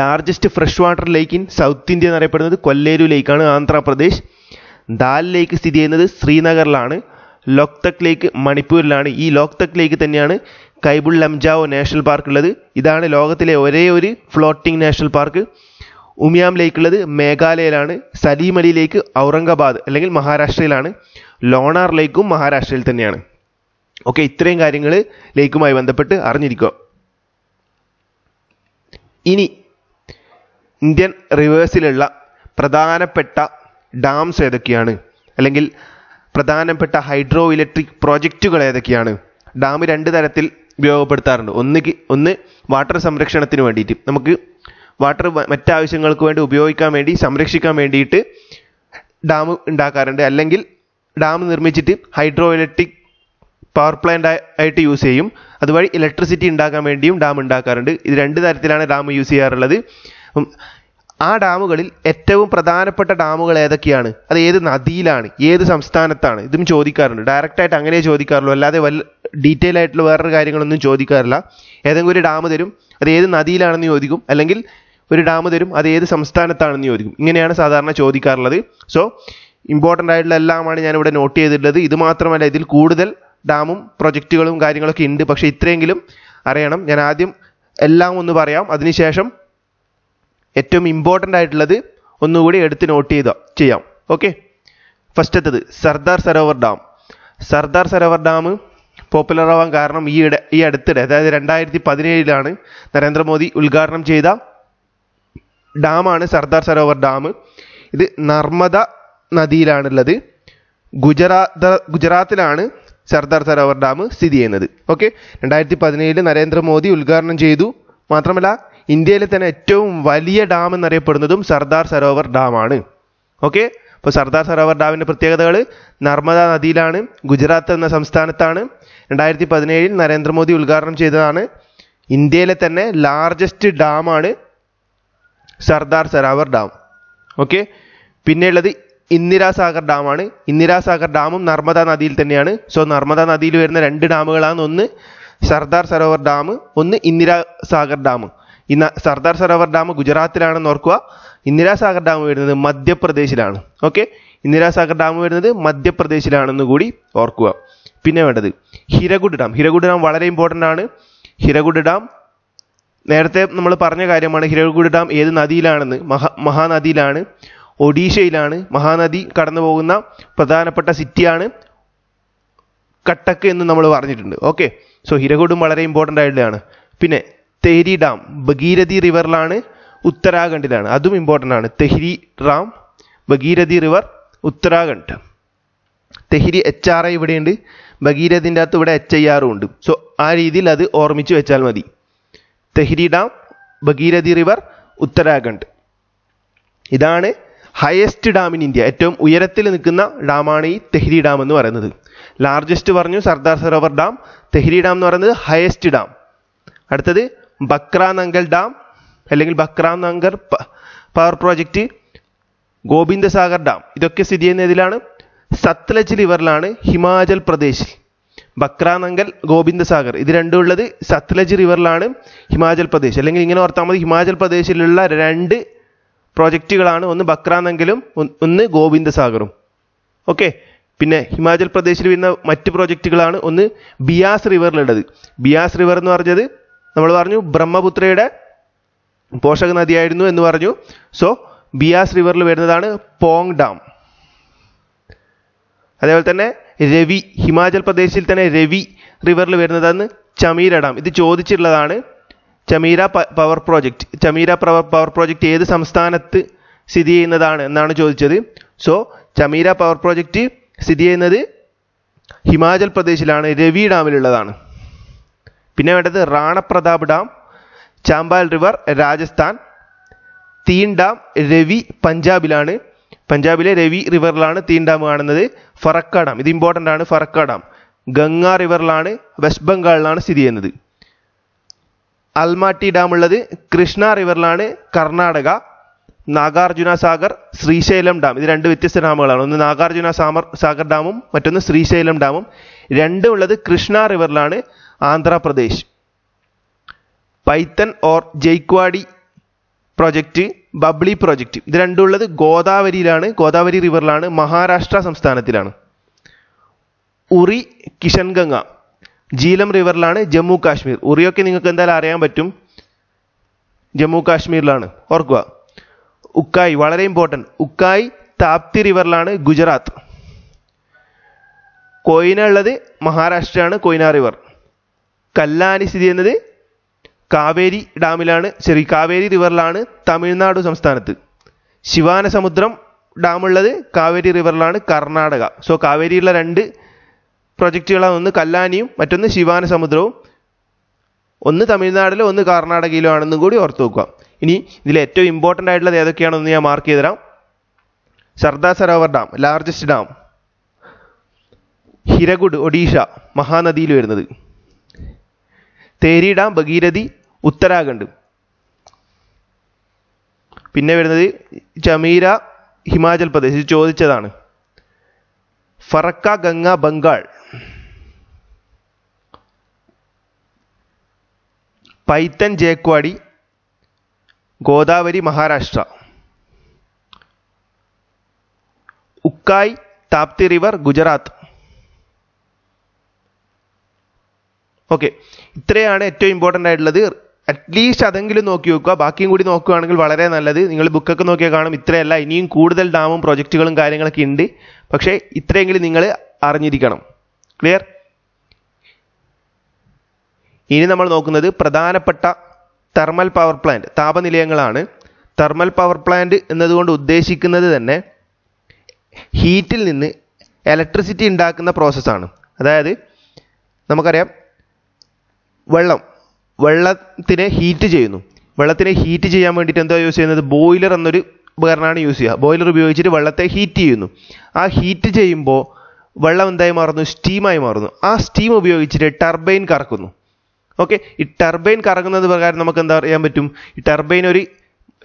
largest fresh water lake in south India എന്നറിയപ്പെടുന്നത് കൊല്ലേരു ലേക്കാണ് ആന്ധ്രാപ്രദേശ് ദാൽ ലേക്ക് സ്ഥിതി ചെയ്യുന്നത് ശ്രീനഗറിലാണ് ലോക്തക് ലേക്ക് മണിപ്പൂരിലാണ് ഈ ലോക്തക് ലേക്ക് തന്നെയാണ് കൈബുൾ ലംജാവോ നാഷണൽ പാർക്ക് ഉള്ളത് ഇതാണ് ലോകത്തിലെ ഒരേ ഒരു floating national park Umiam lake ഉള്ളത് മേഘാലയയിലാണ് സലീം അലി ലേക്ക് ഔറംഗാബാദ് അല്ലെങ്കിൽ മഹാരാഷ്ട്രയിലാണ് ലോണാർ ലേക്കും മഹാരാഷ്ട്രയിൽ തന്നെയാണ് ഓക്കെ ഇത്രയും കാര്യങ്ങൾ ലേക്കുമായി ബന്ധപ്പെട്ട് അറിഞ്ഞിരിക്കുക ഇനി ഇന്ത്യൻ റിവേഴ്സിലുള്ള പ്രധാനപ്പെട്ട ഡാംസ് ഏതൊക്കെയാണ് അല്ലെങ്കിൽ പ്രധാനപ്പെട്ട ഹൈഡ്രോ ഇലക്ട്രിക് പ്രോജക്റ്റുകൾ ഏതൊക്കെയാണ് ഡാം രണ്ട് തരത്തിൽ ഉപയോഗപ്പെടുത്താറുണ്ട് ഒന്ന് ഒന്ന് വാട്ടർ സംരക്ഷണത്തിന് വേണ്ടിയിട്ട് നമുക്ക് വാട്ടർ മറ്റാവശ്യങ്ങൾക്ക് വേണ്ടി ഉപയോഗിക്കാൻ വേണ്ടി സംരക്ഷിക്കാൻ വേണ്ടിയിട്ട് ഡാം ഉണ്ടാക്കാറുണ്ട് അല്ലെങ്കിൽ ഡാം നിർമ്മിച്ചിട്ട് ഹൈഡ്രോ ഇലക്ട്രിക് പവർ പ്ലാന്റ് ആയിട്ട് യൂസ് ചെയ്യും അതുവഴി ഇലക്ട്രിസിറ്റി ഉണ്ടാക്കാൻ വേണ്ടിയും ഡാം ഉണ്ടാക്കാറുണ്ട് ഇത് രണ്ട് തരത്തിലാണ് ഡാം യൂസ് ചെയ്യാറുള്ളത് ആ ഡാമുകളിൽ ഏറ്റവും പ്രധാനപ്പെട്ട ഡാമുകൾ ഏതൊക്കെയാണ് അത് ഏത് നദിയിലാണ് ഏത് സംസ്ഥാനത്താണ് ഇതും ചോദിക്കാറുണ്ട് ഡയറക്റ്റായിട്ട് അങ്ങനെ ചോദിക്കാറുള്ളൂ അല്ലാതെ വല്ല ഡീറ്റെയിൽ ആയിട്ടുള്ള വേറൊരു കാര്യങ്ങളൊന്നും ചോദിക്കാറില്ല ഏതെങ്കിലും ഒരു ഡാം തരും അത് ഏത് നദിയിലാണെന്ന് ചോദിക്കും അല്ലെങ്കിൽ ഒരു ഡാം തരും അത് ഏത് സംസ്ഥാനത്താണെന്ന് ചോദിക്കും ഇങ്ങനെയാണ് സാധാരണ ചോദിക്കാറുള്ളത് സോ ഇമ്പോർട്ടൻ്റ് ആയിട്ടുള്ള എല്ലാമാണ് ഞാനിവിടെ നോട്ട് ചെയ്തിട്ടുള്ളത് ഇത് മാത്രമല്ല ഇതിൽ കൂടുതൽ ഡാമും പ്രൊജക്റ്റുകളും കാര്യങ്ങളൊക്കെ ഉണ്ട് പക്ഷേ ഇത്രയെങ്കിലും അറിയണം ഞാൻ ആദ്യം എല്ലാം ഒന്ന് പറയാം അതിനുശേഷം ഏറ്റവും ഇമ്പോർട്ടൻ്റ് ആയിട്ടുള്ളത് ഒന്നുകൂടി എടുത്ത് നോട്ട് ചെയ്ത ചെയ്യാം ഓക്കെ ഫസ്റ്റത്തത് സർദാർ സരോവർ ഡാം സർദാർ സരോവർ ഡാം പോപ്പുലറാവാൻ കാരണം ഈ ഇട ഈ അടുത്തിടെ അതായത് രണ്ടായിരത്തി പതിനേഴിലാണ് നരേന്ദ്രമോദി ഉദ്ഘാടനം ചെയ്ത ഡാമാണ് സർദാർ സരോവർ ഡാം ഇത് നർമ്മദ നദിയിലാണുള്ളത് ഗുജറാത്ത് ഗുജറാത്തിലാണ് സർദാർ സരോവർ ഡാം സ്ഥിതി ചെയ്യുന്നത് ഓക്കെ രണ്ടായിരത്തി പതിനേഴിൽ നരേന്ദ്രമോദി ഉദ്ഘാടനം ചെയ്തു മാത്രമല്ല ഇന്ത്യയിലെ തന്നെ ഏറ്റവും വലിയ ഡാം എന്നറിയപ്പെടുന്നതും സർദാർ സരോവർ ഡാമാണ് ഓക്കെ അപ്പോൾ സർദാർ സരോവർ ഡാമിൻ്റെ പ്രത്യേകതകൾ നർമ്മദ നദിയിലാണ് ഗുജറാത്ത് എന്ന സംസ്ഥാനത്താണ് രണ്ടായിരത്തി പതിനേഴിൽ നരേന്ദ്രമോദി ഉദ്ഘാടനം ചെയ്തതാണ് ഇന്ത്യയിലെ തന്നെ ലാർജസ്റ്റ് ഡാമാണ് സർദാർ സരാവർ ഡാം ഓക്കെ പിന്നെയുള്ളത് ഇന്ദിരാസാഗർ ഡാമാണ് ഇന്ദിരാസാഗർ ഡാമും നർമ്മദ നദിയിൽ തന്നെയാണ് സോ നർമ്മദ നദിയിൽ വരുന്ന രണ്ട് ഡാമുകളാണ് ഒന്ന് സർദാർ സരോവർ ഡാം ഒന്ന് ഇന്ദിരാസാഗർ ഡാം ഇന്ന സർദാർ സരോവർ ഡാം ഗുജറാത്തിലാണെന്ന് ഓർക്കുക ഇന്ദിരാസാഗർ ഡാം വരുന്നത് മധ്യപ്രദേശിലാണ് ഓക്കെ ഇന്ദിരാസാഗർ ഡാം വരുന്നത് മധ്യപ്രദേശിലാണെന്ന് കൂടി ഓർക്കുക പിന്നെ വേണ്ടത് ഹിരഗുഡ് ഡാം ഹിരഗുഡ് ഡാം വളരെ ഇമ്പോർട്ടൻ്റ് ആണ് ഹിരഗുഡ് ഡാം നേരത്തെ നമ്മൾ പറഞ്ഞ കാര്യമാണ് ഹിരഗുഡ് ഡാം ഏത് നദിയിലാണെന്ന് മഹാ മഹാനദിയിലാണ് ഒഡീഷയിലാണ് മഹാനദി കടന്നു പോകുന്ന പ്രധാനപ്പെട്ട സിറ്റിയാണ് കട്ടക്ക് എന്ന് നമ്മൾ പറഞ്ഞിട്ടുണ്ട് ഓക്കെ സോ ഹിരകുടും വളരെ ഇമ്പോർട്ടൻ്റ് ആയിട്ടുള്ളതാണ് പിന്നെ തെഹരി ഡാം ഭഗീരഥി റിവറിലാണ് ഉത്തരാഖണ്ഡിലാണ് അതും ഇമ്പോർട്ടൻ്റ് ആണ് Tehri dam Bhagirathi river Uttarakhand Tehri H R I ഇവിടെയുണ്ട് ഭഗീരഥിൻ്റെ അകത്ത് ഇവിടെ എച്ച് ഐ ആറും ഉണ്ട് സോ ആ രീതിയിൽ അത് ഓർമ്മിച്ച് വെച്ചാൽ മതി തെഹ്രി ഡാം ഭഗീരഥി റിവർ ഉത്തരാഖണ്ഡ് ഇതാണ് ഹയസ്റ്റ് ഡാം ഇൻ ഇന്ത്യ ഏറ്റവും ഉയരത്തിൽ നിൽക്കുന്ന ഡാമാണ് ഈ തെഹ്രി ഡാം എന്ന് പറയുന്നത് ലാർജസ്റ്റ് പറഞ്ഞു സർദാർ സരോവർ ഡാം തെഹ്രി ഡാം എന്ന് പറയുന്നത് ഹയസ്റ്റ് ഡാം അടുത്തത് ബക്രാനങ്കൽ ഡാം അല്ലെങ്കിൽ Bhakra Nangal power project Govind Sagar dam ഇതൊക്കെ സ്ഥിതി ചെയ്യുന്ന ഇതിലാണ് സത്ലജ് റിവറിലാണ് ഹിമാചൽ പ്രദേശിൽ ബക്രാനങ്കൽ ഗോവിന്ദസാഗർ ഇത് രണ്ടും ഉള്ളത് സത്ലജ് റിവറിലാണ് ഹിമാചൽ പ്രദേശ് അല്ലെങ്കിൽ ഇങ്ങനെ ഓർത്താൽ മതി ഹിമാചൽ പ്രദേശിലുള്ള രണ്ട് പ്രോജക്റ്റുകളാണ് ഒന്ന് ബക്രാനങ്കലും ഒന്ന് ഗോവിന്ദസാഗറും ഓക്കെ പിന്നെ ഹിമാചൽ പ്രദേശിൽ വരുന്ന മറ്റ് പ്രോജക്റ്റുകളാണ് ഒന്ന് ബിയാസ് റിവറിലുള്ളത് ബിയാസ് റിവർ എന്ന് പറഞ്ഞത് നമ്മൾ പറഞ്ഞു ബ്രഹ്മപുത്രയുടെ പോഷക നദിയായിരുന്നു എന്ന് പറഞ്ഞു സോ ബിയാസ് റിവറിൽ വരുന്നതാണ് പോങ് ഡാം അതേപോലെ തന്നെ രവി ഹിമാചൽ പ്രദേശിൽ തന്നെ രവി റിവറിൽ വരുന്നതാണ് ചമീര ഡാം ഇത് ചോദിച്ചിട്ടുള്ളതാണ് Chamera power project Chamera power project ഏത് സംസ്ഥാനത്ത് സ്ഥിതി ചെയ്യുന്നതാണ് എന്നാണ് ചോദിച്ചത് സോ ചമീര പവർ പ്രോജക്റ്റ് സ്ഥിതി ചെയ്യുന്നത് ഹിമാചൽ പ്രദേശിലാണ് രവി ഡാമിലുള്ളതാണ് പിന്നെ വേണ്ടത് Rana Pratap dam Chambal river Rajasthan Thein dam Ravi പഞ്ചാബിലാണ് പഞ്ചാബിലെ രവി റിവറിലാണ് തീൻ ഡാം കാണുന്നത് ഫറക്ക ഡാം ഇത് ഇമ്പോർട്ടൻ്റ് ആണ് ഫറക്ക ഡാം ഗംഗ റിവറിലാണ് വെസ്റ്റ് ബംഗാളിലാണ് സ്ഥിതി ചെയ്യുന്നത് അൽമാട്ടി ഡാം ഉള്ളത് കൃഷ്ണ റിവറിലാണ് കർണാടക നാഗാർജുന സാഗർ ശ്രീശൈലം ഡാം ഇത് രണ്ട് വ്യത്യസ്ത ഡാമുകളാണ് ഒന്ന് നാഗാർജുന സാമർ സാഗർ ഡാമും മറ്റൊന്ന് ശ്രീശൈലം ഡാമും രണ്ടും ഉള്ളത് കൃഷ്ണ റിവറിലാണ് Andhra Pradesh Paithan or Jayakwadi project Babli project ഇത് രണ്ടുമുള്ളത് ഗോദാവരിയിലാണ് ഗോദാവരി റിവറിലാണ് മഹാരാഷ്ട്ര സംസ്ഥാനത്തിലാണ് ഉറി കിഷൻഗംഗ ജീലം റിവറിലാണ് ജമ്മു കാശ്മീർ ഉറിയൊക്കെ നിങ്ങൾക്ക് എന്തായാലും അറിയാൻ പറ്റും ജമ്മു കാശ്മീരിലാണ് ഓർക്കുക ഉക്കായ് വളരെ ഇമ്പോർട്ടൻറ്റ് ഉക്കായ് താപ്തി റിവറിലാണ് ഗുജറാത്ത് കൊയ്ന ഉള്ളത് മഹാരാഷ്ട്രയാണ് കൊയ്ന റിവർ കല്ലാനി സ്ഥിതി ചെയ്യുന്നത് കാവേരി ഡാമിലാണ് ശരി കാവേരി റിവറിലാണ് തമിഴ്നാട് സംസ്ഥാനത്ത് ശിവാനസമുദ്രം ഡാമുള്ളത് കാവേരി റിവറിലാണ് കർണാടക സോ കാവേരിയിലുള്ള രണ്ട് പ്രൊജക്റ്റുകളാണ് ഒന്ന് കല്ലാനിയും മറ്റൊന്ന് ശിവാനസമുദ്രവും ഒന്ന് തമിഴ്നാടിലും ഒന്ന് കർണാടകയിലും ആണെന്നും കൂടി ഓർത്ത് വെക്കുക ഇനി ഇതിൽ ഏറ്റവും ഇമ്പോർട്ടൻ്റ് ആയിട്ടുള്ളത് ഏതൊക്കെയാണെന്ന് ഞാൻ മാർക്ക് ചെയ്ത് തരാം Sardar Sarovar dam largest dam Hirakud Odisha മഹാനദിയിൽ വരുന്നത് തേരി ഭഗീരഥി ഉത്തരാഖണ്ഡ് പിന്നെ വരുന്നത് ജമീര ഹിമാചൽ പ്രദേശ് ചോദിച്ചതാണ് ഫറക്ക ഗംഗ ബംഗാൾ പൈത്തൻ ജേക്വാടി ഗോദാവരി മഹാരാഷ്ട്ര ഉക്കായ് താപ്തി റിവർ ഗുജറാത്ത് ഓക്കെ ഇത്രയാണ് ഏറ്റവും ഇമ്പോർട്ടൻ്റ് ആയിട്ടുള്ളത് അറ്റ്ലീസ്റ്റ് അതെങ്കിലും നോക്കി വെക്കുക ബാക്കിയും കൂടി നോക്കുകയാണെങ്കിൽ വളരെ നല്ലത് നിങ്ങൾ ബുക്കൊക്കെ നോക്കിയാൽ കാണും ഇത്രയല്ല ഇനിയും കൂടുതൽ ഡാമും പ്രൊജക്റ്റുകളും കാര്യങ്ങളൊക്കെ ഉണ്ട് പക്ഷേ ഇത്രയെങ്കിലും നിങ്ങൾ അറിഞ്ഞിരിക്കണം ക്ലിയർ ഇനി നമ്മൾ നോക്കുന്നത് പ്രധാനപ്പെട്ട തെർമൽ പവർ പ്ലാന്റ് താപനിലയങ്ങളാണ് തെർമൽ പവർ പ്ലാന്റ് എന്നതുകൊണ്ട് ഉദ്ദേശിക്കുന്നത് തന്നെ ഹീറ്റിൽ നിന്ന് ഇലക്ട്രിസിറ്റി ഉണ്ടാക്കുന്ന പ്രോസസ്സാണ് അതായത് നമുക്കറിയാം വെള്ളം വെള്ളത്തിനെ ഹീറ്റ് ചെയ്യുന്നു വെള്ളത്തിനെ ഹീറ്റ് ചെയ്യാൻ വേണ്ടിയിട്ട് എന്താ യൂസ് ചെയ്യുന്നത് ബോയിലർ എന്നൊരു ഉപകരണമാണ് യൂസ് ചെയ്യുക ബോയിലർ ഉപയോഗിച്ചിട്ട് വെള്ളത്തെ ഹീറ്റ് ചെയ്യുന്നു ആ ഹീറ്റ് ചെയ്യുമ്പോൾ വെള്ളം എന്തായി മാറുന്നു സ്റ്റീമായി മാറുന്നു ആ സ്റ്റീം ഉപയോഗിച്ചിട്ട് ടർബൈൻ കറക്കുന്നു ഓക്കെ ഈ ടർബൈൻ കറങ്ങുന്നത് പ്രകാരം നമുക്ക് എന്താ പറയാൻ പറ്റും ഈ ടർബൈൻ ഒരു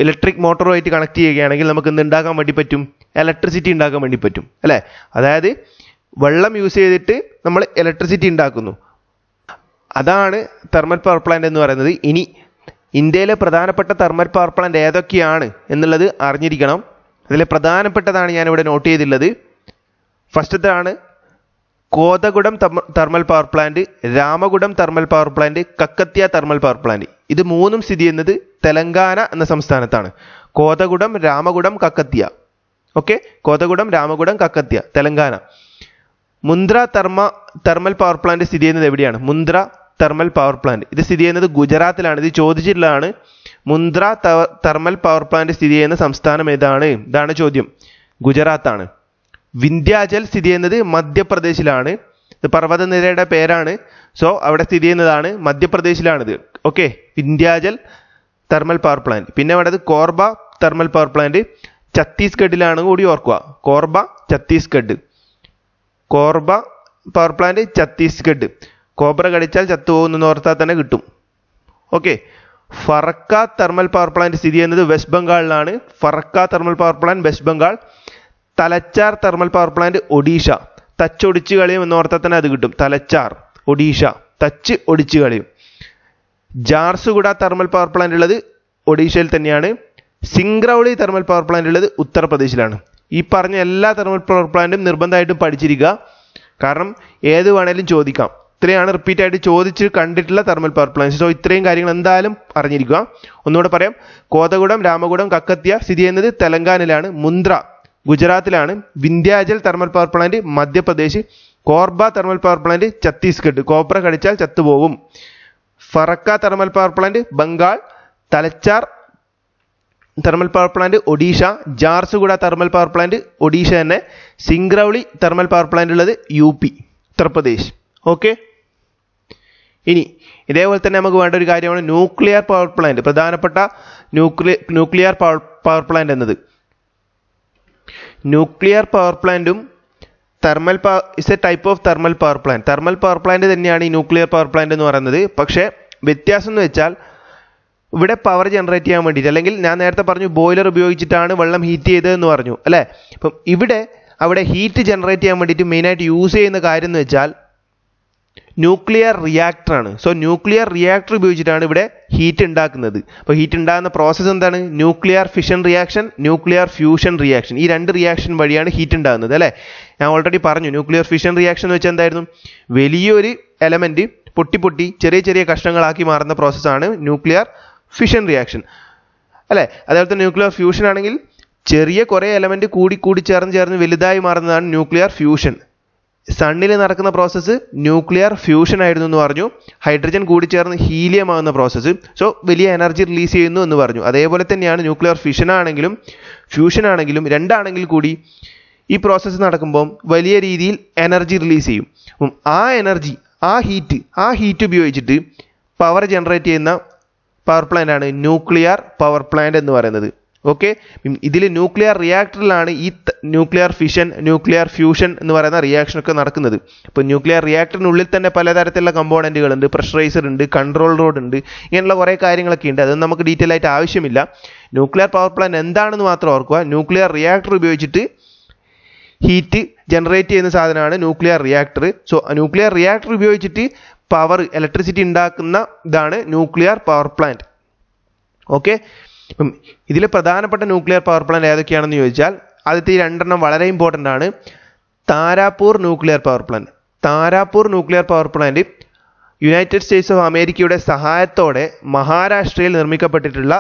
ഇലക്ട്രിക് മോട്ടോറുമായിട്ട് കണക്ട് ചെയ്യുകയാണെങ്കിൽ നമുക്ക് എന്ത് ഉണ്ടാക്കാൻ വേണ്ടി പറ്റും ഇലക്ട്രിസിറ്റി ഉണ്ടാക്കാൻ വേണ്ടി പറ്റും അല്ലേ അതായത് വെള്ളം യൂസ് ചെയ്തിട്ട് നമ്മൾ ഇലക്ട്രിസിറ്റി ഉണ്ടാക്കുന്നു അതാണ് തെർമൽ പവർ പ്ലാന്റ് എന്ന് പറയുന്നത് ഇനി ഇന്ത്യയിലെ പ്രധാനപ്പെട്ട തെർമൽ പവർ പ്ലാന്റ് ഏതൊക്കെയാണ് എന്നുള്ളത് അറിഞ്ഞിരിക്കണം അതിലെ പ്രധാനപ്പെട്ടതാണ് ഞാനിവിടെ നോട്ട് ചെയ്തിട്ടുള്ളത് ഫസ്റ്റത്താണ് Kothagudem thermal power plant Ramagundam thermal power plant Kakatiya thermal power plant ഇത് മൂന്നും സ്ഥിതി ചെയ്യുന്നത് തെലങ്കാന എന്ന സംസ്ഥാനത്താണ് Kothagudem Ramagundam Kakatiya okay Kothagudem Ramagundam Kakatiya Telangana Mundra thermal thermal power plant സ്ഥിതി ചെയ്യുന്നത് എവിടെയാണ് മുന്ദ്ര തെർമൽ പവർ പ്ലാന്റ് ഇത് സ്ഥിതി ചെയ്യുന്നത് ഗുജറാത്തിലാണ് ഇത് ചോദിച്ചിട്ടുള്ളതാണ് മുന്ദ്ര തെർമൽ പവർ പ്ലാന്റ് സ്ഥിതി ചെയ്യുന്ന സംസ്ഥാനം ഏതാണ് ഇതാണ് ചോദ്യം ഗുജറാത്താണ് വിന്ധ്യാചൽ സ്ഥിതി ചെയ്യുന്നത് മധ്യപ്രദേശിലാണ് ഇത് പർവ്വതനിരയുടെ പേരാണ് സോ അവിടെ സ്ഥിതി ചെയ്യുന്നതാണ് മധ്യപ്രദേശിലാണിത് okay Vindhyachal thermal power plant പിന്നെ വേണ്ടത് കോർബ തെർമൽ പവർ പ്ലാന്റ് ഛത്തീസ്ഗഡിലാണ് കൂടി ഓർക്കുക Korba Chhattisgarh Korba power plant Chhattisgarh cobra കടിച്ചാൽ എന്ന് ഓർത്താൽ തന്നെ കിട്ടും okay Farakka thermal power plant സ്ഥിതി ചെയ്യുന്നത് വെസ്റ്റ് ബംഗാളിലാണ് Farakka thermal power plant west Bengal Talcher thermal power plant Odisha തച്ച് ഒടിച്ചു കളയും എന്ന് ഓർത്താൽ തന്നെ അത് കിട്ടും തലച്ചാർ ഒഡീഷ തച്ച് ഒടിച്ചു കളയും ജാർസുഗുഡ തെർമൽ പവർ പ്ലാന്റ് ഉള്ളത് ഒഡീഷയിൽ തന്നെയാണ് സിംഗ്രൗളി തെർമൽ പവർ പ്ലാന്റ് ഉള്ളത് ഉത്തർപ്രദേശിലാണ് ഈ പറഞ്ഞ എല്ലാ തെർമൽ പവർ പ്ലാന്റും നിർബന്ധമായിട്ടും പഠിച്ചിരിക്കുക കാരണം ഏത് വേണേലും ചോദിക്കാം ഇത്രയാണ് റിപ്പീറ്റ് ആയിട്ട് ചോദിച്ച് കണ്ടിട്ടുള്ള തെർമൽ പവർ പ്ലാന്റ് സോ ഇത്രയും കാര്യങ്ങൾ എന്തായാലും അറിഞ്ഞിരിക്കുക ഒന്നുകൂടെ പറയാം കോതഗുഡം രാമഗുഡം കക്കത്തിയ സ്ഥിതി ചെയ്യുന്നത് തെലങ്കാനയിലാണ് മുന്ദ്ര ഗുജറാത്തിലാണ് Vindhyachal thermal power plant Madhya Pradesh Korba thermal power plant Chhattisgarh cobra കടിച്ചാൽ ചത്തുപോകും Farakka thermal power plant Bengal Talcher thermal power plant Odisha Jharsuguda thermal power plant Odisha തന്നെ സിംഗ്രൗളി തെർമൽ പവർ പ്ലാന്റ് ഉള്ളത് യു പി ഉത്തർപ്രദേശ് ഓക്കെ ഇനി ഇതേപോലെ തന്നെ നമുക്ക് വേണ്ട ഒരു കാര്യമാണ് ന്യൂക്ലിയർ പവർ പ്ലാന്റ് പ്രധാനപ്പെട്ട ന്യൂക്ലിയർ പവർ പവർ പ്ലാന്റ് എന്നത് ന്യൂക്ലിയർ പവർ പ്ലാന്റും thermal power is a type of thermal power plant thermal power plant തന്നെയാണ് ഈ ന്യൂക്ലിയർ പവർ പ്ലാന്റ് എന്ന് പറയുന്നത് പക്ഷേ വ്യത്യാസം എന്ന് വെച്ചാൽ ഇവിടെ പവർ ജനറേറ്റ് ചെയ്യാൻ വേണ്ടിയിട്ട് അല്ലെങ്കിൽ ഞാൻ നേരത്തെ പറഞ്ഞു ബോയിലർ ഉപയോഗിച്ചിട്ടാണ് വെള്ളം ഹീറ്റ് ചെയ്തതെന്ന് പറഞ്ഞു അല്ലേ അപ്പം ഇവിടെ അവിടെ ഹീറ്റ് ജനറേറ്റ് ചെയ്യാൻ വേണ്ടിയിട്ട് മെയിനായിട്ട് യൂസ് ചെയ്യുന്ന കാര്യം എന്ന് വെച്ചാൽ ന്യൂക്ലിയർ റിയാക്ടറാണ് സോ ന്യൂക്ലിയർ റിയാക്ടർ ഉപയോഗിച്ചിട്ടാണ് ഇവിടെ ഹീറ്റ് ഉണ്ടാക്കുന്നത് അപ്പോൾ ഹീറ്റ് ഉണ്ടാകുന്ന പ്രോസസ്സ് എന്താണ് nuclear fission reaction nuclear fusion reaction ഈ രണ്ട് റിയാക്ഷൻ വഴിയാണ് ഹീറ്റ് ഉണ്ടാകുന്നത് അല്ലേ ഞാൻ ഓൾറെഡി പറഞ്ഞു ന്യൂക്ലിയർ ഫിഷൻ റിയാക്ഷൻ എന്ന് വെച്ചാൽ എന്തായിരുന്നു വലിയൊരു എലമെൻറ്റ് പൊട്ടി പൊട്ടി ചെറിയ ചെറിയ കഷ്ണങ്ങളാക്കി മാറുന്ന പ്രോസസ്സാണ് ന്യൂക്ലിയർ ഫിഷൻ റിയാക്ഷൻ അല്ലേ അതേപോലെ തന്നെ ന്യൂക്ലിയർ ഫ്യൂഷൻ ആണെങ്കിൽ ചെറിയ കുറേ എലമെൻ്റ് കൂടി കൂടി ചേർന്ന് ചേർന്ന് വലുതായി മാറുന്നതാണ് ന്യൂക്ലിയർ ഫ്യൂഷൻ സണ്ണിൽ നടക്കുന്ന പ്രോസസ്സ് ന്യൂക്ലിയർ ഫ്യൂഷൻ ആയിരുന്നു എന്ന് പറഞ്ഞു ഹൈഡ്രജൻ കൂടിച്ചേർന്ന് ഹീലിയം ആകുന്ന പ്രോസസ്സ് സോ വലിയ എനർജി റിലീസ് ചെയ്യുന്നു എന്ന് പറഞ്ഞു അതേപോലെ തന്നെയാണ് ന്യൂക്ലിയർ ഫിഷൻ ആണെങ്കിലും ഫ്യൂഷൻ ആണെങ്കിലും രണ്ടാണെങ്കിൽ കൂടി ഈ പ്രോസസ്സ് നടക്കുമ്പോൾ വലിയ രീതിയിൽ എനർജി റിലീസ് ചെയ്യും ആ എനർജി ആ ഹീറ്റ് ആ ഹീറ്റ് ഉപയോഗിച്ചിട്ട് പവർ ജനറേറ്റ് ചെയ്യുന്ന പവർ പ്ലാന്റ് ആണ് ന്യൂക്ലിയർ പവർ പ്ലാന്റ് എന്ന് പറയുന്നത് ഓക്കെ ഇതിൽ ന്യൂക്ലിയർ റിയാക്ടറിലാണ് ഈ ന്യൂക്ലിയർ ഫിഷൻ ന്യൂക്ലിയർ ഫ്യൂഷൻ എന്ന് പറയുന്ന റിയാക്ഷൻ ഒക്കെ നടക്കുന്നത് ഇപ്പോൾ ന്യൂക്ലിയർ റിയാക്ടറിനുള്ളിൽ തന്നെ പലതരത്തിലുള്ള കമ്പോണൻറ്റുകൾ ഉണ്ട് പ്രഷറൈസർ ഉണ്ട് കൺട്രോൾ റോഡ് ഉണ്ട് ഇങ്ങനെയുള്ള കുറേ കാര്യങ്ങളൊക്കെ ഉണ്ട് അതൊന്നും നമുക്ക് ഡീറ്റെയിൽ ആയിട്ട് ആവശ്യമില്ല ന്യൂക്ലിയർ പവർ പ്ലാന്റ് എന്താണെന്ന് മാത്രം ഓർക്കുക ന്യൂക്ലിയർ റിയാക്ടർ ഉപയോഗിച്ചിട്ട് ഹീറ്റ് ജനറേറ്റ് ചെയ്യുന്ന സാധനമാണ് nuclear reactor so nuclear reactor ഉപയോഗിച്ചിട്ട് പവർ ഇലക്ട്രിസിറ്റി ഉണ്ടാക്കുന്ന ഇതാണ് ന്യൂക്ലിയർ പവർ പ്ലാന്റ് ഓക്കെ ഇപ്പം ഇതിൽ പ്രധാനപ്പെട്ട ന്യൂക്ലിയർ പവർ പ്ലാന്റ് ഏതൊക്കെയാണെന്ന് ചോദിച്ചാൽ ആദ്യത്തെ രണ്ടെണ്ണം വളരെ ഇമ്പോർട്ടൻ്റ് ആണ് Tarapur nuclear power plant Tarapur nuclear power plant United States of അമേരിക്കയുടെ സഹായത്തോടെ മഹാരാഷ്ട്രയിൽ നിർമ്മിക്കപ്പെട്ടിട്ടുള്ള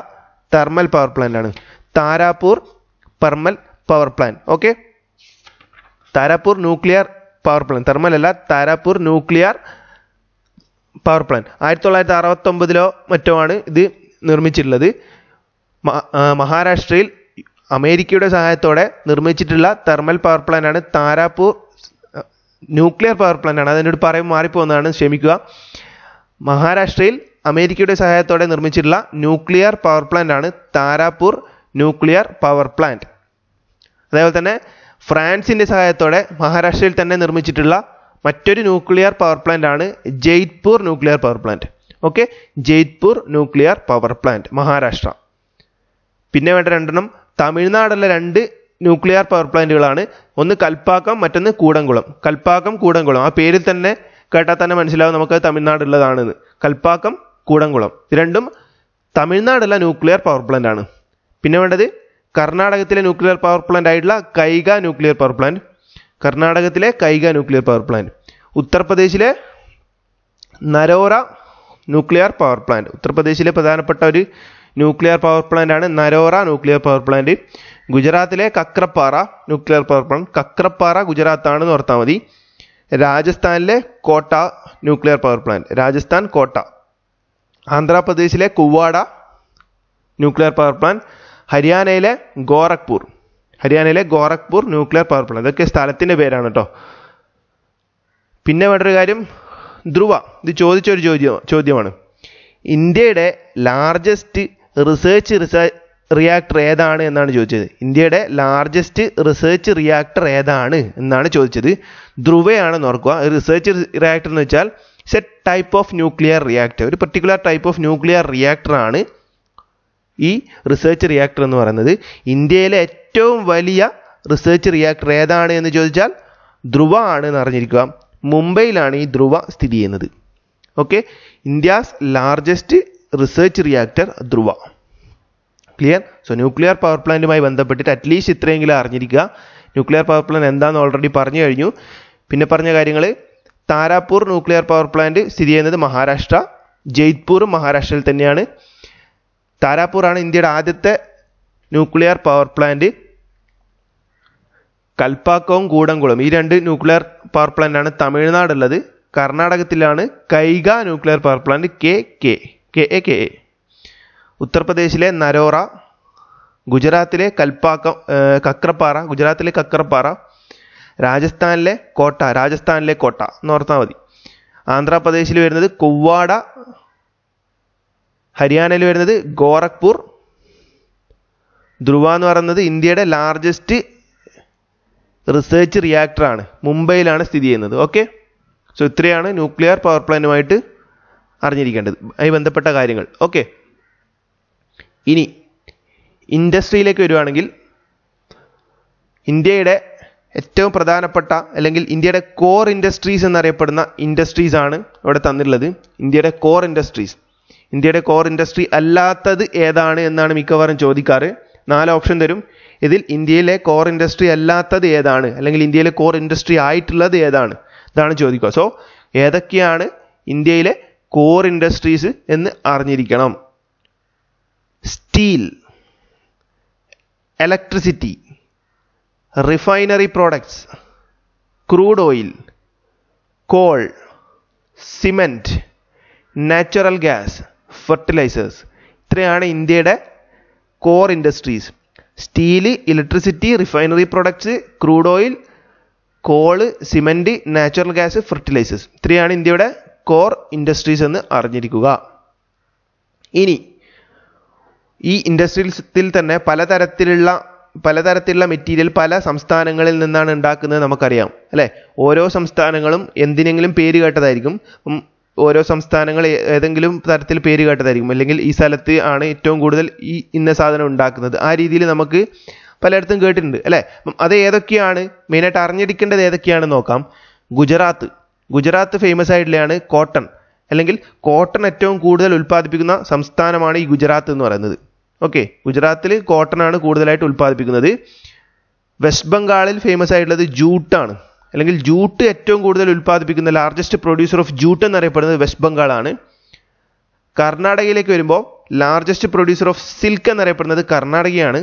തെർമൽ പവർ പ്ലാന്റ് ആണ് Tarapur thermal power plant okay Tarapur nuclear power plant thermal അല്ല താരാപൂർ ന്യൂക്ലിയർ പവർ പ്ലാന്റ് ആയിരത്തി തൊള്ളായിരത്തി അറുപത്തൊമ്പതിലോ മറ്റോ ആണ് ഇത് നിർമ്മിച്ചിട്ടുള്ളത് മഹാരാഷ്ട്രയിൽ അമേരിക്കയുടെ സഹായത്തോടെ നിർമ്മിച്ചിട്ടുള്ള തെർമൽ പവർ പ്ലാന്റ് ആണ് താരാപൂർ ന്യൂക്ലിയർ പവർ പ്ലാന്റ് ആണ് അതിനോട് പറയുമ്പോൾ മാറിപ്പോകുന്നതാണ് ക്ഷമിക്കുക മഹാരാഷ്ട്രയിൽ അമേരിക്കയുടെ സഹായത്തോടെ നിർമ്മിച്ചിട്ടുള്ള ന്യൂക്ലിയർ പവർ പ്ലാന്റ് ആണ് താരാപൂർ ന്യൂക്ലിയർ പവർ പ്ലാന്റ് അതേപോലെ തന്നെ ഫ്രാൻസിൻ്റെ സഹായത്തോടെ മഹാരാഷ്ട്രയിൽ തന്നെ നിർമ്മിച്ചിട്ടുള്ള മറ്റൊരു ന്യൂക്ലിയർ പവർ പ്ലാന്റ് ആണ് Jaipur nuclear power plant okay Jaipur nuclear power plant Maharashtra പിന്നെ വേണ്ട രണ്ടെണ്ണം തമിഴ്നാടുള്ള രണ്ട് ന്യൂക്ലിയർ പവർ പ്ലാന്റുകളാണ് ഒന്ന് കൽപ്പാക്കം മറ്റൊന്ന് കൂടംകുളം കൽപ്പാക്കം കൂടംകുളം ആ പേരിൽ തന്നെ കേട്ടാൽ തന്നെ മനസ്സിലാവും നമുക്ക് തമിഴ്നാടുള്ളതാണെന്ന് കൽപ്പാക്കം കൂടംകുളം രണ്ടും തമിഴ്നാടുള്ള ന്യൂക്ലിയർ പവർ പ്ലാന്റ് ആണ് പിന്നെ വേണ്ടത് കർണാടകത്തിലെ ന്യൂക്ലിയർ പവർ പ്ലാന്റ് ആയിട്ടുള്ള കൈഗ ന്യൂക്ലിയർ പവർ പ്ലാന്റ് കർണാടകത്തിലെ കൈഗ ന്യൂക്ലിയർ പവർ പ്ലാന്റ് ഉത്തർപ്രദേശിലെ നരോറ ന്യൂക്ലിയർ പവർ പ്ലാന്റ് ഉത്തർപ്രദേശിലെ പ്രധാനപ്പെട്ട ഒരു ന്യൂക്ലിയർ പവർ പ്ലാന്റ് ആണ് നരോറ ന്യൂക്ലിയർ പവർ പ്ലാന്റ് ഗുജറാത്തിലെ Kakrapar nuclear power plant Kakrapar ഗുജറാത്താണെന്ന് ഓർത്താൽ മതി രാജസ്ഥാനിലെ കോട്ട ന്യൂക്ലിയർ പവർ പ്ലാന്റ് രാജസ്ഥാൻ കോട്ട ആന്ധ്രാപ്രദേശിലെ കുവാഡ ന്യൂക്ലിയർ പവർ പ്ലാന്റ് ഹരിയാനയിലെ ഗോരഖ്പൂർ ഹരിയാനയിലെ ഗോരഖ്പൂർ ന്യൂക്ലിയർ പവർ പ്ലാന്റ് ഇതൊക്കെ സ്ഥലത്തിൻ്റെ പേരാണ് കേട്ടോ പിന്നെ വേണ്ടൊരു കാര്യം ധ്രുവ ഇത് ചോദിച്ചൊരു ചോദ്യം ചോദ്യമാണ് ഇന്ത്യയുടെ ലാർജസ്റ്റ് റിസേർച്ച് റിയാക്ടർ ഏതാണ് എന്നാണ് ചോദിച്ചത് ഇന്ത്യയുടെ ലാർജസ്റ്റ് റിസേർച്ച് റിയാക്ടർ ഏതാണ് എന്നാണ് ചോദിച്ചത് ധ്രുവയാണെന്ന് ഓർക്കുക റിസേർച്ച് റിയാക്ടർ എന്ന് വെച്ചാൽ set type of nuclear reactor ഒരു particular type of nuclear reactor ആണ് ഈ റിസർച്ച് റിയാക്ടർ എന്ന് പറയുന്നത് ഇന്ത്യയിലെ ഏറ്റവും വലിയ റിസർച്ച് റിയാക്ടർ ഏതാണ് എന്ന് ചോദിച്ചാൽ ധ്രുവ ആണ് എന്ന് അറിഞ്ഞിരിക്കുക മുംബൈയിലാണ് ഈ ധ്രുവ സ്ഥിതി ചെയ്യുന്നത് okay India's largest research reactor Dhruva clear so nuclear power പ്ലാന്റുമായി ബന്ധപ്പെട്ടിട്ട് അറ്റ്ലീസ്റ്റ് ഇത്രയെങ്കിലും അറിഞ്ഞിരിക്കുക ന്യൂക്ലിയർ പവർ പ്ലാന്റ് എന്താണെന്ന് ഓൾറെഡി പറഞ്ഞു കഴിഞ്ഞു പിന്നെ പറഞ്ഞ കാര്യങ്ങൾ താരാപൂർ ന്യൂക്ലിയർ പവർ പ്ലാന്റ് സ്ഥിതി ചെയ്യുന്നത് മഹാരാഷ്ട്ര ജയ്പൂർ മഹാരാഷ്ട്രയിൽ തന്നെയാണ് താരാപൂറാണ് ഇന്ത്യയുടെ ആദ്യത്തെ ന്യൂക്ലിയർ പവർ പ്ലാന്റ് കൽപ്പാക്കവും കൂടംകുളം ഈ രണ്ട് ന്യൂക്ലിയർ പവർ പ്ലാന്റാണ് തമിഴ്നാടുള്ളത് കർണാടകത്തിലാണ് Kaiga nuclear power plant K K K A K A ഉത്തർപ്രദേശിലെ നരോറ ഗുജറാത്തിലെ കൽപ്പാക്കം കക്രപ്പാറ ഗുജറാത്തിലെ കക്രപ്പാറ രാജസ്ഥാനിലെ കോട്ട രാജസ്ഥാനിലെ കോട്ട എന്ന് ഓർത്താൽ മതി ആന്ധ്രാപ്രദേശിൽ വരുന്നത് കൊവ്വാട ഹരിയാനയിൽ വരുന്നത് ഗോരഖ്പൂർ ധ്രുവ എന്ന് പറയുന്നത് ഇന്ത്യയുടെ ലാർജസ്റ്റ് റിസർച്ച് റിയാക്ടറാണ് മുംബൈയിലാണ് സ്ഥിതി ചെയ്യുന്നത് ഓക്കെ സോ ഇത്രയാണ് ന്യൂക്ലിയർ പവർ പ്ലാന്റുമായിട്ട് അറിഞ്ഞിരിക്കേണ്ടത് അതുമായി ബന്ധപ്പെട്ട കാര്യങ്ങൾ ഓക്കെ ഇനി ഇൻഡസ്ട്രിയിലേക്ക് വരുവാണെങ്കിൽ ഇന്ത്യയുടെ ഏറ്റവും പ്രധാനപ്പെട്ട അല്ലെങ്കിൽ ഇന്ത്യയുടെ കോർ ഇൻഡസ്ട്രീസ് എന്നറിയപ്പെടുന്ന ഇൻഡസ്ട്രീസ് ആണ് ഇവിടെ തന്നിട്ടുള്ളത് ഇന്ത്യയുടെ കോർ ഇൻഡസ്ട്രീസ് ഇന്ത്യയുടെ കോർ ഇൻഡസ്ട്രി അല്ലാത്തത് ഏതാണ് എന്നാണ് മിക്കവാറും ചോദിക്കാറ് നാല് ഓപ്ഷൻ തരും ഇതിൽ ഇന്ത്യയിലെ കോർ ഇൻഡസ്ട്രി അല്ലാത്തത് ഏതാണ് അല്ലെങ്കിൽ ഇന്ത്യയിലെ കോർ ഇൻഡസ്ട്രി ആയിട്ടുള്ളത് ഏതാണ് ഇതാണ് ചോദിക്കുക സോ ഏതൊക്കെയാണ് ഇന്ത്യയിലെ കോർ ഇൻഡസ്ട്രീസ് എന്ന് അറിഞ്ഞിരിക്കണം steel electricity refinery products crude oil coal cement natural gas fertilisers ഇത്രയാണ് ഇന്ത്യയുടെ core industries steel electricity refinery products crude oil coal cement natural gas fertilisers ഇത്രയാണ് ഇന്ത്യയുടെ കോർ ഇൻഡസ്ട്രീസ് എന്ന് അറിഞ്ഞിരിക്കുക ഇനി ഈ ഇൻഡസ്ട്രീസിൽ തന്നെ പലതരത്തിലുള്ള പലതരത്തിലുള്ള മെറ്റീരിയൽ പല സംസ്ഥാനങ്ങളിൽ നിന്നാണ് ഉണ്ടാക്കുന്നത് നമുക്കറിയാം അല്ലേ ഓരോ സംസ്ഥാനങ്ങളും എന്തിനെങ്കിലും പേര് കേട്ടതായിരിക്കും ഓരോ സംസ്ഥാനങ്ങൾ ഏതെങ്കിലും തരത്തിൽ പേര് കേട്ടതായിരിക്കും അല്ലെങ്കിൽ ഈ സ്ഥലത്ത് ആണ് ഏറ്റവും കൂടുതൽ ഈ ഇന്ന സാധനം ഉണ്ടാക്കുന്നത് ആ രീതിയിൽ നമുക്ക് പലയിടത്തും കേട്ടിട്ടുണ്ട് അല്ലേ അത് ഏതൊക്കെയാണ് മെയിനായിട്ട് അറിഞ്ഞിരിക്കേണ്ടത് ഏതൊക്കെയാണെന്ന് നോക്കാം ഗുജറാത്ത് ഗുജറാത്ത് ഫേമസ് ആയിട്ടുള്ളതാണ് കോട്ടൺ അല്ലെങ്കിൽ കോട്ടൺ ഏറ്റവും കൂടുതൽ ഉൽപ്പാദിപ്പിക്കുന്ന സംസ്ഥാനമാണ് ഈ ഗുജറാത്ത് എന്ന് പറയുന്നത് ഓക്കെ ഗുജറാത്തിൽ കോട്ടൺ ആണ് കൂടുതലായിട്ട് ഉൽപ്പാദിപ്പിക്കുന്നത് വെസ്റ്റ് ബംഗാളിൽ ഫേമസ് ആയിട്ടുള്ളത് ജൂട്ടാണ് അല്ലെങ്കിൽ ജൂട്ട് ഏറ്റവും കൂടുതൽ ഉൽപ്പാദിപ്പിക്കുന്ന ലാർജസ്റ്റ് പ്രൊഡ്യൂസർ ഓഫ് ജൂട്ട് എന്നറിയപ്പെടുന്നത് വെസ്റ്റ് ബംഗാളാണ് കർണാടകയിലേക്ക് വരുമ്പോൾ ലാർജസ്റ്റ് പ്രൊഡ്യൂസർ ഓഫ് സിൽക്ക് എന്നറിയപ്പെടുന്നത് കർണാടകയാണ്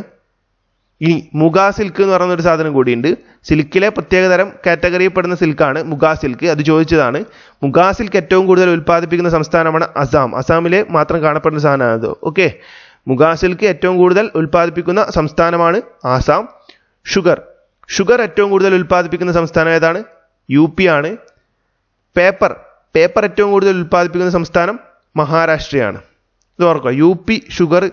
ഇനി മുഗാ സിൽക്ക് എന്ന് പറയുന്ന ഒരു സാധനം കൂടിയുണ്ട് സിൽക്കിലെ പ്രത്യേകതരം കാറ്റഗറിയിൽ പെടുന്ന സിൽക്കാണ് മുഗാ സിൽക്ക് അത് ചോദിച്ചതാണ് മുഗാ സിൽക്ക് ഏറ്റവും കൂടുതൽ ഉൽപ്പാദിപ്പിക്കുന്ന സംസ്ഥാനമാണ് അസാം അസാമിലെ മാത്രം കാണപ്പെടുന്ന സാധനമാണത് ഓക്കെ മുഗാ സിൽക്ക് ഏറ്റവും കൂടുതൽ ഉൽപ്പാദിപ്പിക്കുന്ന സംസ്ഥാനമാണ് ആസാം ഷുഗർ ഷുഗർ ഏറ്റവും കൂടുതൽ ഉൽപ്പാദിപ്പിക്കുന്ന സംസ്ഥാനം ഏതാണ് യു പി ആണ് പേപ്പർ പേപ്പർ ഏറ്റവും കൂടുതൽ ഉൽപ്പാദിപ്പിക്കുന്ന സംസ്ഥാനം മഹാരാഷ്ട്രയാണ് ഇത് ഓർക്കുക യു പി ഷുഗർ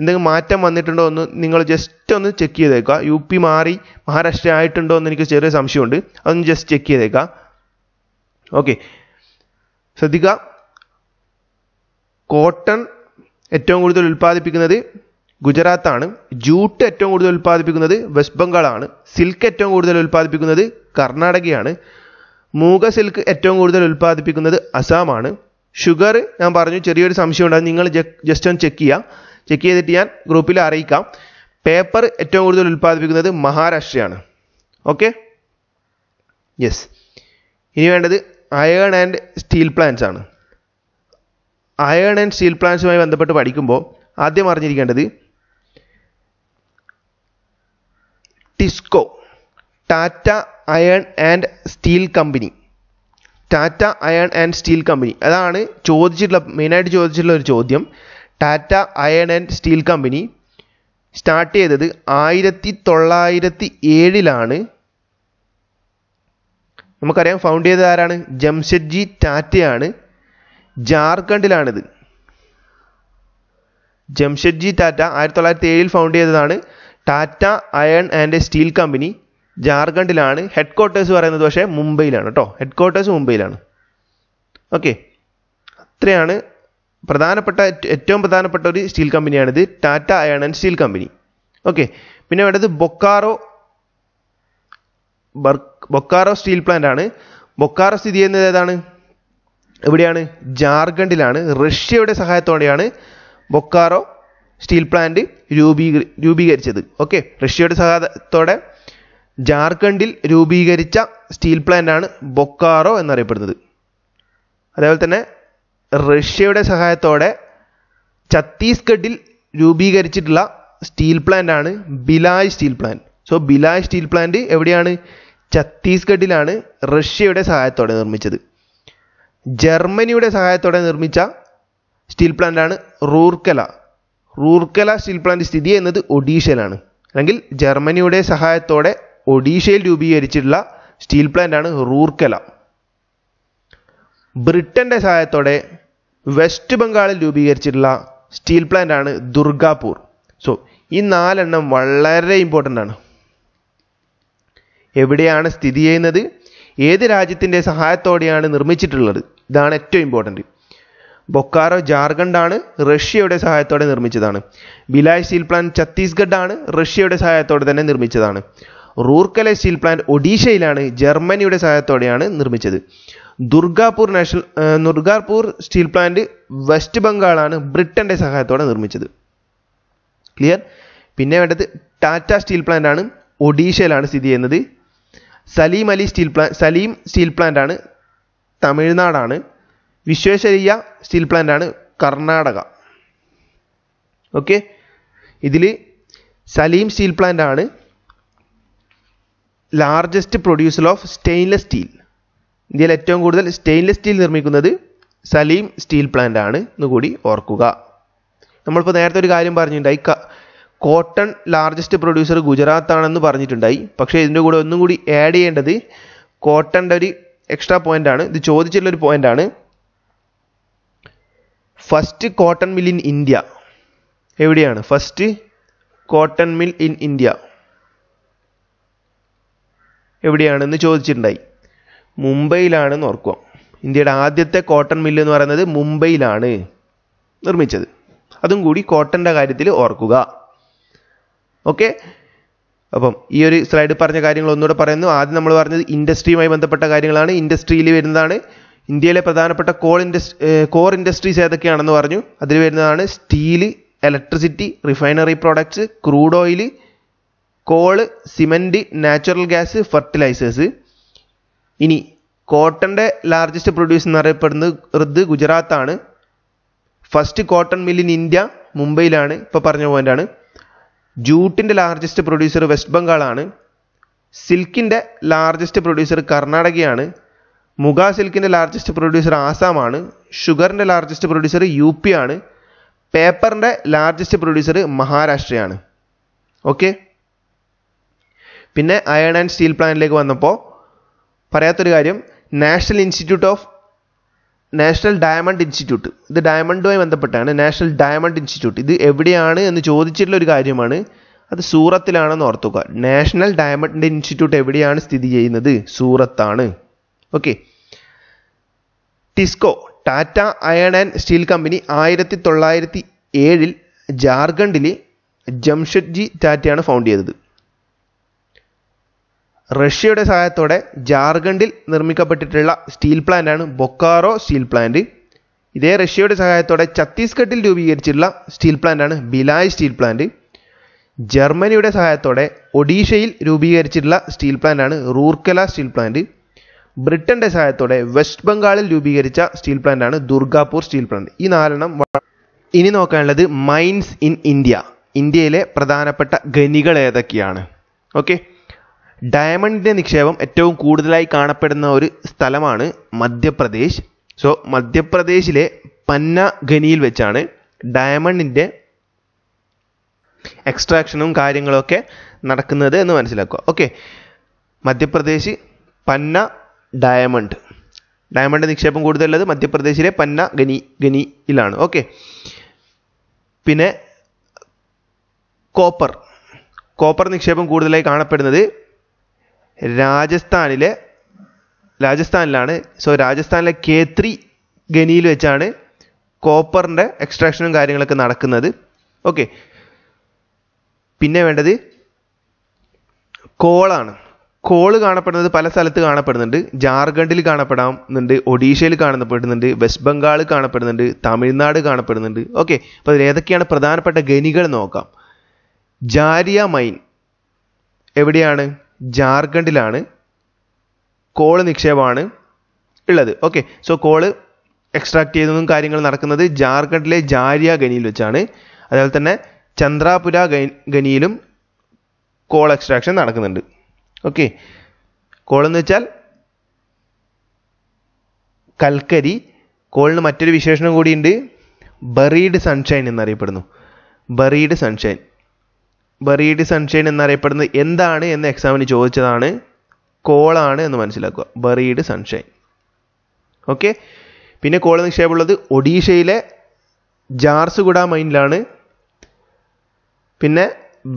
എന്തെങ്കിലും മാറ്റം വന്നിട്ടുണ്ടോ എന്ന് നിങ്ങൾ ജസ്റ്റ് ഒന്ന് ചെക്ക് ചെയ്തേക്കുക യു പി മാറി മഹാരാഷ്ട്ര ആയിട്ടുണ്ടോ എന്ന് എനിക്ക് ചെറിയ സംശയമുണ്ട് അതൊന്ന് ജസ്റ്റ് ചെക്ക് ചെയ്തേക്കുക ഓക്കെ ശ്രദ്ധിക്കുക കോട്ടൺ ഏറ്റവും കൂടുതൽ ഉൽപ്പാദിപ്പിക്കുന്നത് ഗുജറാത്താണ് ജൂട്ട് ഏറ്റവും കൂടുതൽ ഉൽപ്പാദിപ്പിക്കുന്നത് വെസ്റ്റ് ബംഗാളാണ് സിൽക്ക് ഏറ്റവും കൂടുതൽ ഉൽപ്പാദിപ്പിക്കുന്നത് കർണാടകയാണ് മൂഗ സിൽക്ക് ഏറ്റവും കൂടുതൽ ഉൽപ്പാദിപ്പിക്കുന്നത് അസാമാണ് ഷുഗർ ഞാൻ പറഞ്ഞു ചെറിയൊരു സംശയം ഉണ്ടാകും നിങ്ങൾ ജസ്റ്റ് ഒന്ന് ചെക്ക് ചെയ്യുക ചെക്ക് ചെയ്തിട്ട് ഞാൻ ഗ്രൂപ്പിൽ അറിയിക്കാം പേപ്പർ ഏറ്റവും കൂടുതൽ ഉൽപ്പാദിപ്പിക്കുന്നത് മഹാരാഷ്ട്രയാണ് ഓക്കെ യെസ് ഇനി വേണ്ടത് അയേൺ ആൻഡ് സ്റ്റീൽ പ്ലാന്റ്സ് ആണ് അയേൺ ആൻഡ് സ്റ്റീൽ പ്ലാന്റ്സുമായി ബന്ധപ്പെട്ട് പഠിക്കുമ്പോൾ ആദ്യം അറിഞ്ഞിരിക്കേണ്ടത് TISCO Tata iron and steel company Tata iron and steel company അതാണ് ചോദിച്ചിട്ടുള്ള മെയിനായിട്ട് ചോദിച്ചിട്ടുള്ള ഒരു ചോദ്യം Tata iron and steel company start ചെയ്തത് ആയിരത്തി തൊള്ളായിരത്തി ഏഴിലാണ് നമുക്കറിയാം ഫൗണ്ട് ചെയ്തത് ആരാണ് ജംഷഡ്ജി ടാറ്റയാണ് ജാർഖണ്ഡിലാണിത് ജംഷഡ്ജി ടാറ്റ ആയിരത്തി തൊള്ളായിരത്തി ഏഴിൽ ഫൗണ്ട് ചെയ്തതാണ് Tata iron and steel company ജാർഖണ്ഡിലാണ് ഹെഡ് ക്വാർട്ടേഴ്സ് പറയുന്നത് പക്ഷേ മുംബൈയിലാണ് കേട്ടോ ഹെഡ് ക്വാർട്ടേഴ്സ് മുംബൈയിലാണ് ഓക്കെ അത്രയാണ് പ്രധാനപ്പെട്ട ഏറ്റവും പ്രധാനപ്പെട്ട ഒരു സ്റ്റീൽ കമ്പനിയാണിത് Tata iron and steel company okay പിന്നെ വേണ്ടത് ബൊക്കാറോ ബൊക്കാറോ സ്റ്റീൽ പ്ലാന്റ് ആണ് ബൊക്കാറോ സ്ഥിതി ചെയ്യുന്നത് ഏതാണ് എവിടെയാണ് ജാർഖണ്ഡിലാണ് റഷ്യയുടെ സഹായത്തോടെയാണ് ബൊക്കാറോ സ്റ്റീൽ പ്ലാന്റ് രൂപീകരി രൂപീകരിച്ചത് ഓക്കെ റഷ്യയുടെ സഹായത്തോടെ ജാർഖണ്ഡിൽ രൂപീകരിച്ച സ്റ്റീൽ പ്ലാന്റാണ് ബൊക്കാറോ എന്നറിയപ്പെടുന്നത് അതേപോലെ തന്നെ റഷ്യയുടെ സഹായത്തോടെ ഛത്തീസ്ഗഡിൽ രൂപീകരിച്ചിട്ടുള്ള സ്റ്റീൽ പ്ലാന്റ് ആണ് Bhilai steel plant so Bhilai steel plant എവിടെയാണ് ഛത്തീസ്ഗഡിലാണ് റഷ്യയുടെ സഹായത്തോടെ നിർമ്മിച്ചത് ജർമ്മനിയുടെ സഹായത്തോടെ നിർമ്മിച്ച സ്റ്റീൽ പ്ലാന്റ് ആണ് റൂർക്കല റൂർക്കല സ്റ്റീൽ പ്ലാന്റ് സ്ഥിതി ചെയ്യുന്നത് ഒഡീഷയിലാണ് അല്ലെങ്കിൽ ജർമ്മനിയുടെ സഹായത്തോടെ ഒഡീഷയിൽ രൂപീകരിച്ചിട്ടുള്ള സ്റ്റീൽ പ്ലാന്റ് ആണ് റൂർക്കല ബ്രിട്ടന്റെ സഹായത്തോടെ വെസ്റ്റ് ബംഗാളിൽ രൂപീകരിച്ചിട്ടുള്ള സ്റ്റീൽ പ്ലാന്റ് ആണ് ദുർഗാപൂർ സോ ഈ നാലെണ്ണം വളരെ ഇമ്പോർട്ടൻ്റ് ആണ് എവിടെയാണ് സ്ഥിതി ചെയ്യുന്നത് ഏത് രാജ്യത്തിൻ്റെ സഹായത്തോടെയാണ് നിർമ്മിച്ചിട്ടുള്ളത് ഇതാണ് ഏറ്റവും ഇമ്പോർട്ടൻറ്റ് ബൊക്കാറോ ജാർഖണ്ഡാണ് റഷ്യയുടെ സഹായത്തോടെ നിർമ്മിച്ചതാണ് ബിലായ് സ്റ്റീൽ പ്ലാന്റ് ഛത്തീസ്ഗഡാണ് റഷ്യയുടെ സഹായത്തോടെ തന്നെ നിർമ്മിച്ചതാണ് റൂർക്കലെ സ്റ്റീൽ പ്ലാന്റ് ഒഡീഷയിലാണ് ജർമ്മനിയുടെ സഹായത്തോടെയാണ് നിർമ്മിച്ചത് Durgapur national Durgapur steel plant west ബംഗാളാണ് ബ്രിട്ടന്റെ സഹായത്തോടെ നിർമ്മിച്ചത് ക്ലിയർ പിന്നെ വേണ്ടത് ടാറ്റ സ്റ്റീൽ പ്ലാന്റ് ആണ് ഒഡീഷയിലാണ് സ്ഥിതി ചെയ്യുന്നത് Salim Ali steel plant Salem steel plant ആണ് തമിഴ്നാടാണ് വിശ്വേശ്വരയ്യ സ്റ്റീൽ പ്ലാന്റ് ആണ് കർണാടക ഓക്കെ ഇതിൽ സലീം സ്റ്റീൽ പ്ലാന്റ് ആണ് largest producer of stainless steel ഇന്ത്യയിൽ ഏറ്റവും കൂടുതൽ സ്റ്റെയിൻലെസ് സ്റ്റീൽ നിർമ്മിക്കുന്നത് സലീം സ്റ്റീൽ പ്ലാന്റ് ആണ് എന്നുകൂടി ഓർക്കുക നമ്മളിപ്പോൾ നേരത്തെ ഒരു കാര്യം പറഞ്ഞിട്ടുണ്ടായി കോട്ടൺ ലാർജസ്റ്റ് പ്രൊഡ്യൂസർ ഗുജറാത്ത് ആണെന്ന് പറഞ്ഞിട്ടുണ്ടായി പക്ഷേ ഇതിൻ്റെ കൂടെ ഒന്നും കൂടി ആഡ് ചെയ്യേണ്ടത് കോട്ടൻ്റെ ഒരു എക്സ്ട്രാ പോയിൻ്റ് ആണ് ഇത് ചോദിച്ചിട്ടുള്ളൊരു പോയിൻ്റ് ആണ് first cotton mill in India എവിടെയാണ് first cotton mill in India എവിടെയാണെന്ന് ചോദിച്ചിട്ടുണ്ടായി മുംബൈയിലാണെന്ന് ഓർക്കുക ഇന്ത്യയുടെ ആദ്യത്തെ കോട്ടൺ മില്ല് എന്ന് പറയുന്നത് മുംബൈയിലാണ് നിർമ്മിച്ചത് അതും കൂടി കോട്ടൻ്റെ കാര്യത്തിൽ ഓർക്കുക ഓക്കെ അപ്പം ഈ ഒരു സ്ലൈഡിൽ പറഞ്ഞ കാര്യങ്ങൾ ഒന്നുകൂടെ പറയുന്നു ആദ്യം നമ്മൾ പറഞ്ഞത് ഇൻഡസ്ട്രിയുമായി ബന്ധപ്പെട്ട കാര്യങ്ങളാണ് ഇൻഡസ്ട്രിയിൽ വരുന്നതാണ് ഇന്ത്യയിലെ പ്രധാനപ്പെട്ട കോൾ ഇൻഡസ് കോർ ഇൻഡസ്ട്രീസ് ഏതൊക്കെയാണെന്ന് പറഞ്ഞു അതിൽ വരുന്നതാണ് steel electricity refinery products crude oil coal cement natural gas fertilisers ഇനി കോട്ടൻ്റെ ലാർജസ്റ്റ് പ്രൊഡ്യൂസ് എന്നറിയപ്പെടുന്നത് ഗുജറാത്താണ് first cotton mill in India മുംബൈയിലാണ് ഇപ്പോൾ പറഞ്ഞ പോയിൻ്റാണ് ജൂട്ടിൻ്റെ ലാർജസ്റ്റ് പ്രൊഡ്യൂസർ വെസ്റ്റ് ബംഗാളാണ് സിൽക്കിൻ്റെ ലാർജസ്റ്റ് പ്രൊഡ്യൂസർ കർണാടകയാണ് മുഗാ സിൽക്കിൻ്റെ ലാർജസ്റ്റ് പ്രൊഡ്യൂസർ ആസാമാണ് ഷുഗറിൻ്റെ ലാർജസ്റ്റ് പ്രൊഡ്യൂസർ യു പി ആണ് പേപ്പറിൻ്റെ ലാർജസ്റ്റ് പ്രൊഡ്യൂസർ മഹാരാഷ്ട്രയാണ് ഓക്കെ പിന്നെ അയൺ ആൻഡ് സ്റ്റീൽ പ്ലാന്റിലേക്ക് വന്നപ്പോൾ പറയാത്തൊരു കാര്യം national institute of national diamond institute ഇത് ഡയമണ്ടുമായി ബന്ധപ്പെട്ടാണ് നാഷണൽ ഡയമണ്ട് ഇൻസ്റ്റിറ്റ്യൂട്ട് ഇത് എവിടെയാണ് എന്ന് ചോദിച്ചിട്ടുള്ള ഒരു കാര്യമാണ് അത് സൂറത്തിലാണെന്ന് ഓർത്തുക നാഷണൽ ഡയമണ്ട് ഇൻസ്റ്റിറ്റ്യൂട്ട് എവിടെയാണ് സ്ഥിതി ചെയ്യുന്നത് സൂറത്താണ് okay TISCO Tata iron and steel company ആയിരത്തി തൊള്ളായിരത്തി ഏഴിൽ ജാർഖണ്ഡിലെ ജംഷഡ്ജി ടാറ്റയാണ് ഫൗണ്ട് ചെയ്തത് റഷ്യയുടെ സഹായത്തോടെ ജാർഖണ്ഡിൽ നിർമ്മിക്കപ്പെട്ടിട്ടുള്ള സ്റ്റീൽ പ്ലാന്റാണ് ബൊക്കാറോ സ്റ്റീൽ പ്ലാന്റ് ഇതേ റഷ്യയുടെ സഹായത്തോടെ ഛത്തീസ്ഗഡിൽ രൂപീകരിച്ചിട്ടുള്ള സ്റ്റീൽ പ്ലാന്റാണ് ബിലായ് സ്റ്റീൽ പ്ലാന്റ് ജർമ്മനിയുടെ സഹായത്തോടെ ഒഡീഷയിൽ രൂപീകരിച്ചിട്ടുള്ള സ്റ്റീൽ പ്ലാന്റാണ് റൂർക്കല സ്റ്റീൽ പ്ലാന്റ് ബ്രിട്ടന്റെ സഹായത്തോടെ വെസ്റ്റ് ബംഗാളിൽ രൂപീകരിച്ച സ്റ്റീൽ പ്ലാന്റ് ആണ് ദുർഗാപൂർ സ്റ്റീൽ പ്ലാന്റ് ഈ നാലെണ്ണം ഇനി നോക്കാനുള്ളത് മൈൻസ് ഇൻ ഇന്ത്യ ഇന്ത്യയിലെ പ്രധാനപ്പെട്ട ഖനികൾ ഏതൊക്കെയാണ് ഓക്കെ ഡയമണ്ടിന്റെ നിക്ഷേപം ഏറ്റവും കൂടുതലായി കാണപ്പെടുന്ന ഒരു സ്ഥലമാണ് മധ്യപ്രദേശ് സോ മധ്യപ്രദേശിലെ പന്ന ഖനിയിൽ വെച്ചാണ് ഡയമണ്ടിന്റെ എക്സ്ട്രാക്ഷനും കാര്യങ്ങളൊക്കെ നടക്കുന്നത് എന്ന് മനസ്സിലാക്കുക okay Madhya Pradesh Panna diamond diamond നിക്ഷേപം കൂടുതലുള്ളത് മധ്യപ്രദേശിലെ പന്ന ഗനി ഗനിയിലാണ് ഓക്കെ പിന്നെ കോപ്പർ കോപ്പർ നിക്ഷേപം കൂടുതലായി കാണപ്പെടുന്നത് രാജസ്ഥാനിലെ രാജസ്ഥാനിലാണ് സോ രാജസ്ഥാനിലെ കേത്രി ഗനിയിൽ വെച്ചാണ് കോപ്പറിൻ്റെ എക്സ്ട്രാക്ഷനും കാര്യങ്ങളൊക്കെ നടക്കുന്നത് ഓക്കെ പിന്നെ വേണ്ടത് കോളാണ് കോള് കാണപ്പെടുന്നത് പല സ്ഥലത്ത് കാണപ്പെടുന്നുണ്ട് ജാർഖണ്ഡിൽ കാണപ്പെടാമെന്നുണ്ട് ഒഡീഷയിൽ കാണപ്പെടുന്നുണ്ട് വെസ്റ്റ് ബംഗാൾ കാണപ്പെടുന്നുണ്ട് തമിഴ്നാട് കാണപ്പെടുന്നുണ്ട് ഓക്കെ അപ്പോൾ അതിൽ ഏതൊക്കെയാണ് പ്രധാനപ്പെട്ട ഗനികൾ നോക്കാം ജാരിയ മൈൻ എവിടെയാണ് ജാർഖണ്ഡിലാണ് കോള് നിക്ഷേപമാണ് ഉള്ളത് ഓക്കെ സോ കോള് എക്സ്ട്രാക്ട് ചെയ്തതും കാര്യങ്ങൾ നടക്കുന്നത് ജാർഖണ്ഡിലെ ജാരിയ ഗനിയിൽ വെച്ചാണ് അതുപോലെ തന്നെ ചന്ദ്രാപുര ഗനിയിലും കോൾ എക്സ്ട്രാക്ഷൻ നടക്കുന്നുണ്ട് ഓക്കെ എന്ന് വെച്ചാൽ കൽക്കരി കോളിന് മറ്റൊരു വിശേഷണം കൂടിയുണ്ട് ബറീഡ് സൺഷൈൻ എന്നറിയപ്പെടുന്നു ബറീഡ് സൺഷൈൻ ബറീഡ് സൺഷൈൻ എന്നറിയപ്പെടുന്നത് എന്താണ് എന്ന് എക്സാമിന് ചോദിച്ചതാണ് കോളാണ് എന്ന് മനസ്സിലാക്കുക ബറീഡ് സൺഷൈൻ ഓക്കെ പിന്നെ കോള നിക്ഷേപമുള്ളത് ഒഡീഷയിലെ ജാർസുഗുഡ മൈനിലാണ് പിന്നെ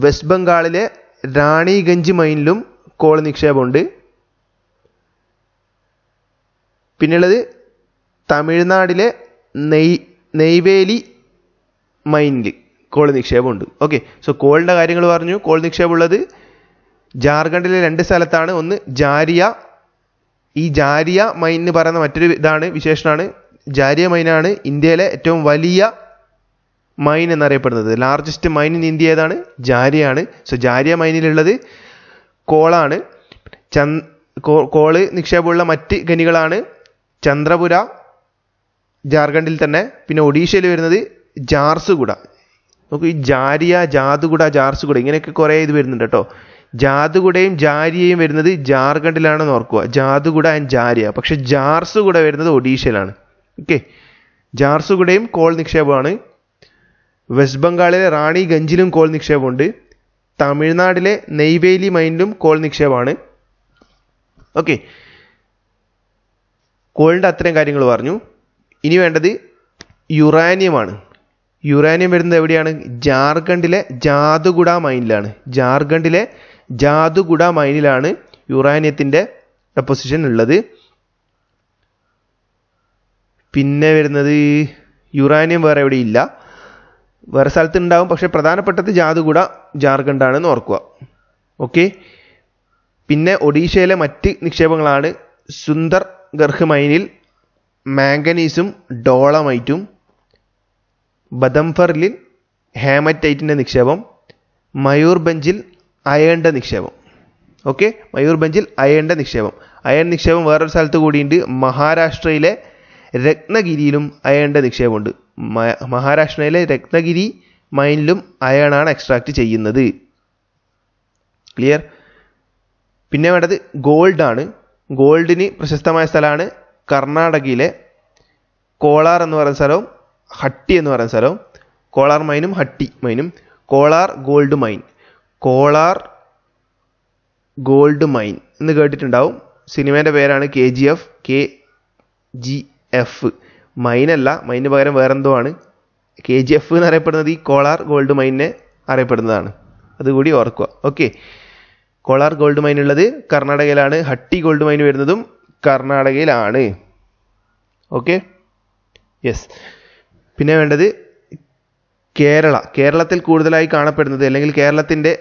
വെസ്റ്റ് ബംഗാളിലെ റാണിഗഞ്ച് മൈനിലും കോൾ നിക്ഷേപമുണ്ട് പിന്നെയുള്ളത് തമിഴ്നാടിലെ നെയ് നെയ്വേലി മൈനിൽ കോൾ നിക്ഷേപമുണ്ട് ഓക്കെ സോ കോളിൻ്റെ കാര്യങ്ങൾ പറഞ്ഞു കോൾ നിക്ഷേപമുള്ളത് ജാർഖണ്ഡിലെ രണ്ട് സ്ഥലത്താണ് ഒന്ന് ജാരിയ ഈ ജാരിയ മൈൻ എന്ന് പറയുന്ന മറ്റൊരു ഇതാണ് വിശേഷമാണ് ജാരിയ മൈനാണ് ഇന്ത്യയിലെ ഏറ്റവും വലിയ മൈൻ എന്നറിയപ്പെടുന്നത് ലാർജസ്റ്റ് മൈൻ ഇൻ ഇന്ത്യ ഏതാണ് ജാരിയാണ് സോ ജാരിയ മൈനിലുള്ളത് കോളാണ് ചന്ദ് കോള് നിക്ഷേപമുള്ള മറ്റ് ഖനികളാണ് ചന്ദ്രപുര ജാർഖണ്ഡിൽ തന്നെ പിന്നെ ഒഡീഷയിൽ വരുന്നത് ജാർസുകുട നോക്കൂ ഈ ജാരിയ ജാതുകുട ജാർസുകുട ഇങ്ങനെയൊക്കെ കുറേ ഇത് വരുന്നുണ്ട് കേട്ടോ ജാതുകുടയും ജാരിയയും വരുന്നത് ജാർഖണ്ഡിലാണെന്ന് ഓർക്കുക ജാതുകുട ആൻഡ് ജാരിയ പക്ഷെ ജാർസുകുട വരുന്നത് ഒഡീഷയിലാണ് ഓക്കെ ജാർസുകുടയും കോൾ നിക്ഷേപമാണ് വെസ്റ്റ് ബംഗാളിലെ റാണി ഗഞ്ചിലും കോൾ നിക്ഷേപമുണ്ട് തമിഴ്നാട്ടിലെ നെയ്വേലി മൈനിലും കോൾ നിക്ഷേപമാണ് ഓക്കെ കോളിൻ്റെ അത്രയും കാര്യങ്ങൾ പറഞ്ഞു ഇനി വേണ്ടത് യുറാനിയമാണ് യുറാനിയം വരുന്നത് എവിടെയാണ് ജാർഖണ്ഡിലെ ജാദുഗുഡ മൈനിലാണ് ജാർഖണ്ഡിലെ ജാദുഗുഡ മൈനിലാണ് യുറാനിയത്തിൻ്റെ ഡെപ്പോസിഷൻ ഉള്ളത് പിന്നെ വരുന്നത് യുറാനിയം വേറെ എവിടെയില്ല വേറെ സ്ഥലത്ത് ഉണ്ടാവും പക്ഷേ പ്രധാനപ്പെട്ടത് ജാതുഗുഡ ജാർഖണ്ഡാണെന്ന് ഓർക്കുക ഓക്കെ പിന്നെ ഒഡീഷയിലെ മറ്റ് നിക്ഷേപങ്ങളാണ് സുന്ദർ ഗർഹ് മൈനിൽ മാംഗനീസും ഡോളമൈറ്റും ബദംഫറിൽ ഹേമറ്റൈറ്റിൻ്റെ നിക്ഷേപം മയൂർബഞ്ചിൽ അയേണ്ട നിക്ഷേപം ഓക്കെ മയൂർബഞ്ചിൽ അയേണ്ട നിക്ഷേപം അയൺ നിക്ഷേപം വേറൊരു സ്ഥലത്ത് കൂടിയുണ്ട് മഹാരാഷ്ട്രയിലെ രത്നഗിരിയിലും അയേണ്ട നിക്ഷേപമുണ്ട് മഹാരാഷ്ട്രയിലെ രത്നഗിരി മൈനിലും അയണാണ് എക്സ്ട്രാക്ട് ചെയ്യുന്നത് ക്ലിയർ പിന്നെ വേണ്ടത് ഗോൾഡാണ് ഗോൾഡിന് പ്രശസ്തമായ സ്ഥലമാണ് കർണാടകയിലെ കോളാർ എന്ന് പറയുന്ന സ്ഥലവും ഹട്ടി എന്ന് പറയുന്ന സ്ഥലവും കോളാർ മൈനും ഹട്ടി മൈനും Kolar gold mine Kolar gold mine എന്ന് കേട്ടിട്ടുണ്ടാവും സിനിമേൻ്റെ പേരാണ് K G F K G F മൈനല്ല മൈനിന് പകരം വേറെന്തോ ആണ് കെ ജി എഫ് എന്ന് അറിയപ്പെടുന്നത് ഈ കോളാർ ഗോൾഡ് മൈനെ അറിയപ്പെടുന്നതാണ് അതുകൂടി ഓർക്കുക ഓക്കെ കോളാർ ഗോൾഡ് മൈൻ ഉള്ളത് കർണാടകയിലാണ് ഹട്ടി ഗോൾഡ് മൈൻ വരുന്നതും കർണാടകയിലാണ് ഓക്കെ യെസ് പിന്നെ വേണ്ടത് കേരള കേരളത്തിൽ കൂടുതലായി കാണപ്പെടുന്നത് അല്ലെങ്കിൽ കേരളത്തിൻ്റെ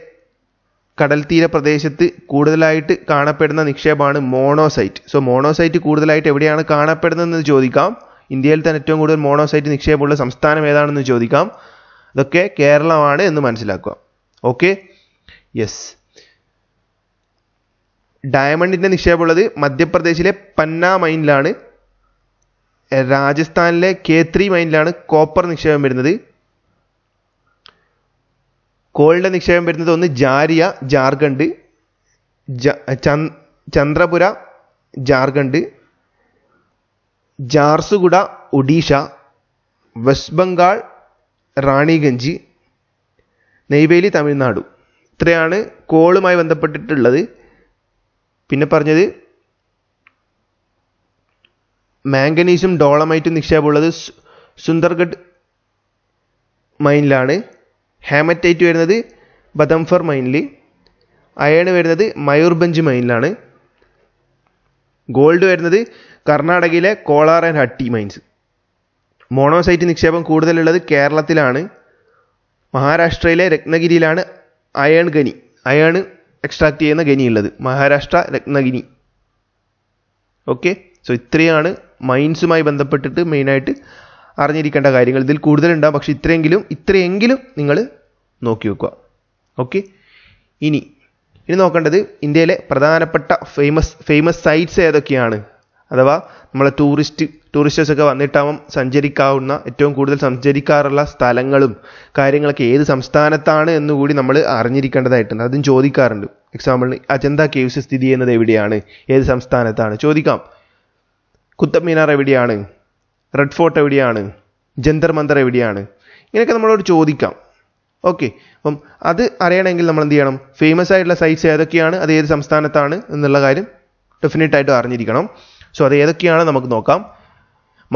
തീര പ്രദേശത്ത് കൂടുതലായിട്ട് കാണപ്പെടുന്ന നിക്ഷേപമാണ് മോണോസൈറ്റ് സോ മോണോസൈറ്റ് കൂടുതലായിട്ട് എവിടെയാണ് കാണപ്പെടുന്നതെന്ന് ചോദിക്കാം ഇന്ത്യയിൽ തന്നെ ഏറ്റവും കൂടുതൽ മോണോസൈറ്റ് നിക്ഷേപമുള്ള സംസ്ഥാനം ഏതാണെന്ന് ചോദിക്കാം ഇതൊക്കെ കേരളമാണ് എന്ന് മനസ്സിലാക്കുക ഓക്കെ യെസ് ഡയമണ്ടിൻ്റെ നിക്ഷേപമുള്ളത് മധ്യപ്രദേശിലെ പന്ന മൈനിലാണ് രാജസ്ഥാനിലെ കേത്രി മൈനിലാണ് കോപ്പർ നിക്ഷേപം വരുന്നത് കോളിൻ്റെ നിക്ഷേപം വരുന്നത് ഒന്ന് ജാരിയ ജാർഖണ്ഡ് ചന്ദ്രപുര ജാർഖണ്ഡ് ജാർസുഗുഡ ഒഡീഷ വെസ്റ്റ് ബംഗാൾ റാണിഗഞ്ച് നെയ്വേലി തമിഴ്നാട് ഇത്രയാണ് കോളുമായി ബന്ധപ്പെട്ടിട്ടുള്ളത് പിന്നെ പറഞ്ഞത് മാംഗനീസും ഡോളമൈറ്റും നിക്ഷേപമുള്ളത് സുന്ദർഗഡ് മൈനിലാണ് ഹാമറ്റൈറ്റ് വരുന്നത് ബദംഫർ മൈനിൽ അയേൺ വരുന്നത് മയൂർബഞ്ച് മൈനിലാണ് ഗോൾഡ് വരുന്നത് കർണാടകയിലെ Kolar and Hutti mines monazite നിക്ഷേപം കൂടുതലുള്ളത് കേരളത്തിലാണ് മഹാരാഷ്ട്രയിലെ രത്നഗിരിയിലാണ് അയൺ ഖനി അയൺ എക്സ്ട്രാക്ട് ചെയ്യുന്ന ഗനി ഉള്ളത് മഹാരാഷ്ട്ര രത്നഗിരി ഓക്കെ സോ ഇത്രയാണ് മൈൻസുമായി ബന്ധപ്പെട്ടിട്ട് മെയിനായിട്ട് അറിഞ്ഞിരിക്കേണ്ട കാര്യങ്ങൾ ഇതിൽ കൂടുതലുണ്ടാകും പക്ഷേ ഇത്രയെങ്കിലും ഇത്രയെങ്കിലും നിങ്ങൾ നോക്കി വെക്കുക ഓക്കെ ഇനി ഇനി നോക്കേണ്ടത് ഇന്ത്യയിലെ പ്രധാനപ്പെട്ട ഫേമസ് ഫേമസ് സൈറ്റ്സ് ഏതൊക്കെയാണ് അഥവാ നമ്മളെ ടൂറിസ്റ്റ് ടൂറിസ്റ്റേഴ്സൊക്കെ ഒക്കെ വന്നിട്ടാവും സഞ്ചരിക്കാവുന്ന ഏറ്റവും കൂടുതൽ സഞ്ചരിക്കാറുള്ള സ്ഥലങ്ങളും കാര്യങ്ങളൊക്കെ ഏത് സംസ്ഥാനത്താണ് എന്നുകൂടി നമ്മൾ അറിഞ്ഞിരിക്കേണ്ടതായിട്ടുണ്ട് അതും ചോദിക്കാറുണ്ട് എക്സാമ്പിളിന് അജന്ത കേവ്സ് സ്ഥിതി ചെയ്യുന്നത് എവിടെയാണ് ഏത് സംസ്ഥാനത്താണ് ചോദിക്കാം കുത്തബ് എവിടെയാണ് റെഡ് ഫോർട്ട് എവിടെയാണ് ജന്തർ മന്ദർ എവിടെയാണ് ഇങ്ങനെയൊക്കെ നമ്മളോട് ചോദിക്കാം ഓക്കെ അപ്പം അത് അറിയണമെങ്കിൽ നമ്മൾ എന്ത് ചെയ്യണം ഫേമസ് ആയിട്ടുള്ള സൈറ്റ്സ് ഏതൊക്കെയാണ് അത് ഏത് സംസ്ഥാനത്താണ് എന്നുള്ള കാര്യം ഡെഫിനറ്റായിട്ടും അറിഞ്ഞിരിക്കണം സോ അത് ഏതൊക്കെയാണ് നമുക്ക് നോക്കാം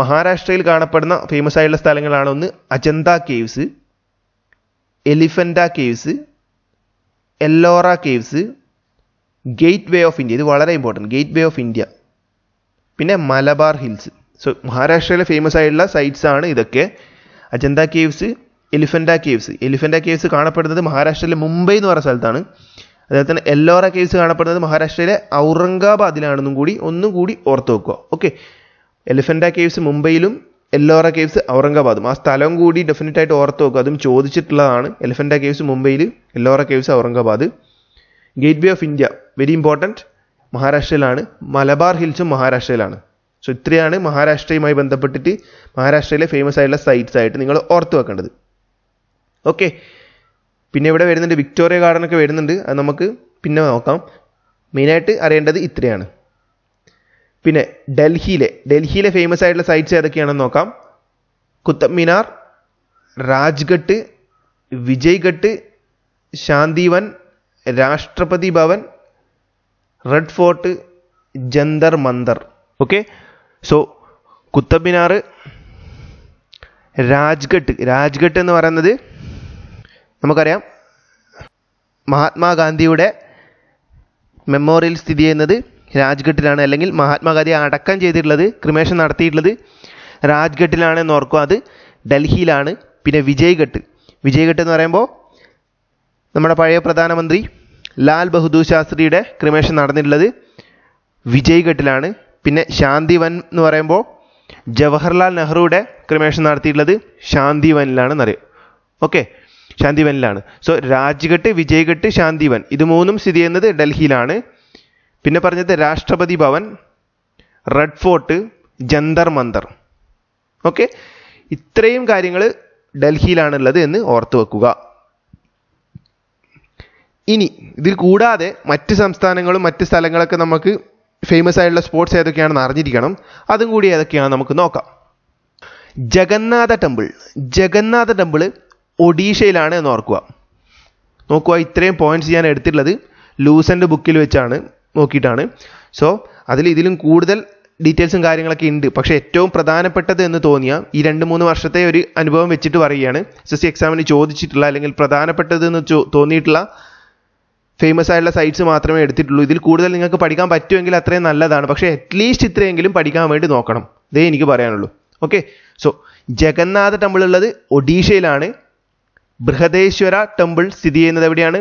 മഹാരാഷ്ട്രയിൽ കാണപ്പെടുന്ന ഫേമസ് ആയിട്ടുള്ള സ്ഥലങ്ങളാണ് ഒന്ന് Ajanta caves Elephanta caves Ellora caves gateway of India ഇത് വളരെ important gateway of India പിന്നെ മലബാർ ഹിൽസ് സോ മഹാരാഷ്ട്രയിലെ ഫേമസ് ആയിട്ടുള്ള സൈറ്റ്സ് ആണ് ഇതൊക്കെ Ajanta caves Elephanta caves Elephanta caves കാണപ്പെടുന്നത് മഹാരാഷ്ട്രയിലെ മുംബൈ എന്ന് പറയുന്ന സ്ഥലത്താണ് അതേപോലെ തന്നെ എല്ലോറ കേസ് കാണപ്പെടുന്നത് മഹാരാഷ്ട്രയിലെ ഔറംഗാബാദിലാണെന്നും കൂടി ഒന്നും കൂടി ഓർത്തു വെക്കുക ഓക്കെ എലിഫൻ്റ കേവ്സ് മുംബൈയിലും എല്ലോറ കേവ്സ് ഔറംഗാബാദും ആ സ്ഥലം കൂടി ഡെഫിനറ്റ് ആയിട്ട് ഓർത്ത് വെക്കുക അതും ചോദിച്ചിട്ടുള്ളതാണ് എലിഫൻ്റ കേവ്സ് മുംബൈയിൽ Ellora caves Aurangabad gateway of India very important മഹാരാഷ്ട്രയിലാണ് മലബാർ ഹിൽസും മഹാരാഷ്ട്രയിലാണ് സോ ഇത്രയാണ് മഹാരാഷ്ട്രയുമായി ബന്ധപ്പെട്ടിട്ട് മഹാരാഷ്ട്രയിലെ ഫേമസ് ആയിട്ടുള്ള സൈറ്റ്സ് ആയിട്ട് നിങ്ങൾ ഓർത്ത് വെക്കേണ്ടത് ഓക്കെ പിന്നെ ഇവിടെ വരുന്നുണ്ട് വിക്ടോറിയ ഗാർഡനൊക്കെ വരുന്നുണ്ട് അത് നമുക്ക് പിന്നെ നോക്കാം മെയിനായിട്ട് അറിയേണ്ടത് ഇത്രയാണ് പിന്നെ ഡൽഹിയിലെ ഡൽഹിയിലെ ഫേമസ് ആയിട്ടുള്ള സൈറ്റ്സ് ഏതൊക്കെയാണെന്ന് നോക്കാം Qutub Minar Rajghat Vijayghat Shantivan Rashtrapati Bhavan red fort Jantar Mantar okay so Qutub Minar Rajghat Rajghat എന്ന് പറയുന്നത് നമുക്കറിയാം മഹാത്മാഗാന്ധിയുടെ മെമ്മോറിയൽ സ്ഥിതി ചെയ്യുന്നത് രാജ്ഘട്ടിലാണ് അല്ലെങ്കിൽ മഹാത്മാഗാന്ധി അടക്കം ചെയ്തിട്ടുള്ളത് ക്രിമേഷൻ നടത്തിയിട്ടുള്ളത് രാജ്ഘട്ടിലാണെന്ന് ഓർക്കും അത് ഡൽഹിയിലാണ് പിന്നെ വിജയ്ഘട്ട് വിജയ്ഘട്ട് എന്ന് പറയുമ്പോൾ നമ്മുടെ പഴയ പ്രധാനമന്ത്രി ലാൽ ബഹദൂർ ശാസ്ത്രിയുടെ ക്രിമേഷൻ നടന്നിട്ടുള്ളത് വിജയ്ഘട്ടിലാണ് പിന്നെ ശാന്തിവൻ എന്ന് പറയുമ്പോൾ ജവഹർലാൽ നെഹ്റുവിടെ ക്രിമേഷൻ നടത്തിയിട്ടുള്ളത് ശാന്തിവനിലാണ് എന്നറിയും ഓക്കെ ശാന്തിവനിലാണ് സോ രാജ്ഘട്ട് വിജയ്ഘട്ട് ശാന്തിവൻ ഇത് മൂന്നും സ്ഥിതി ചെയ്യുന്നത് ഡൽഹിയിലാണ് പിന്നെ പറഞ്ഞത് Rashtrapati Bhavan red fort Jantar Mantar okay ഇത്രയും കാര്യങ്ങൾ ഡൽഹിയിലാണുള്ളത് എന്ന് ഓർത്തു വെക്കുക ഇനി ഇതിൽ കൂടാതെ മറ്റ് സംസ്ഥാനങ്ങളും മറ്റ് സ്ഥലങ്ങളൊക്കെ നമുക്ക് ഫേമസ് ആയിട്ടുള്ള സ്പോർട്സ് ഏതൊക്കെയാണെന്ന് അറിഞ്ഞിരിക്കണം അതും കൂടി ഏതൊക്കെയാണെന്ന് നമുക്ക് നോക്കാം ജഗന്നാഥ ടെമ്പിൾ ജഗന്നാഥ ടെമ്പിള് ഒഡീഷയിലാണ് എന്ന് ഓർക്കുക നോക്കുക ഇത്രയും പോയിന്റ്സ് ഞാൻ എടുത്തിട്ടുള്ളത് ലൂസൻ്റെ ബുക്കിൽ വെച്ചാണ് നോക്കിയിട്ടാണ് സോ അതിൽ ഇതിലും കൂടുതൽ ഡീറ്റെയിൽസും കാര്യങ്ങളൊക്കെ ഉണ്ട് പക്ഷേ ഏറ്റവും പ്രധാനപ്പെട്ടത് എന്ന് തോന്നിയ ഈ രണ്ട് മൂന്ന് വർഷത്തെ ഒരു അനുഭവം വെച്ചിട്ട് പറയുകയാണ് എസ് എസ് സി എക്സാമിന് ചോദിച്ചിട്ടുള്ള അല്ലെങ്കിൽ പ്രധാനപ്പെട്ടത് എന്ന് തോന്നിയിട്ടുള്ള ഫേമസ് ആയിട്ടുള്ള സൈറ്റ്സ് മാത്രമേ എടുത്തിട്ടുള്ളൂ ഇതിൽ കൂടുതൽ നിങ്ങൾക്ക് പഠിക്കാൻ പറ്റുമെങ്കിൽ അത്രയും നല്ലതാണ് പക്ഷേ അറ്റ്ലീസ്റ്റ് ഇത്രയെങ്കിലും പഠിക്കാൻ വേണ്ടി നോക്കണം ഇതേ എനിക്ക് പറയാനുള്ളൂ ഓക്കെ സോ ജഗന്നാഥ ടെമ്പിൾ ഉള്ളത് ഒഡീഷയിലാണ് ബൃഹദേശ്വര ടെമ്പിൾ സ്ഥിതി ചെയ്യുന്നത് എവിടെയാണ്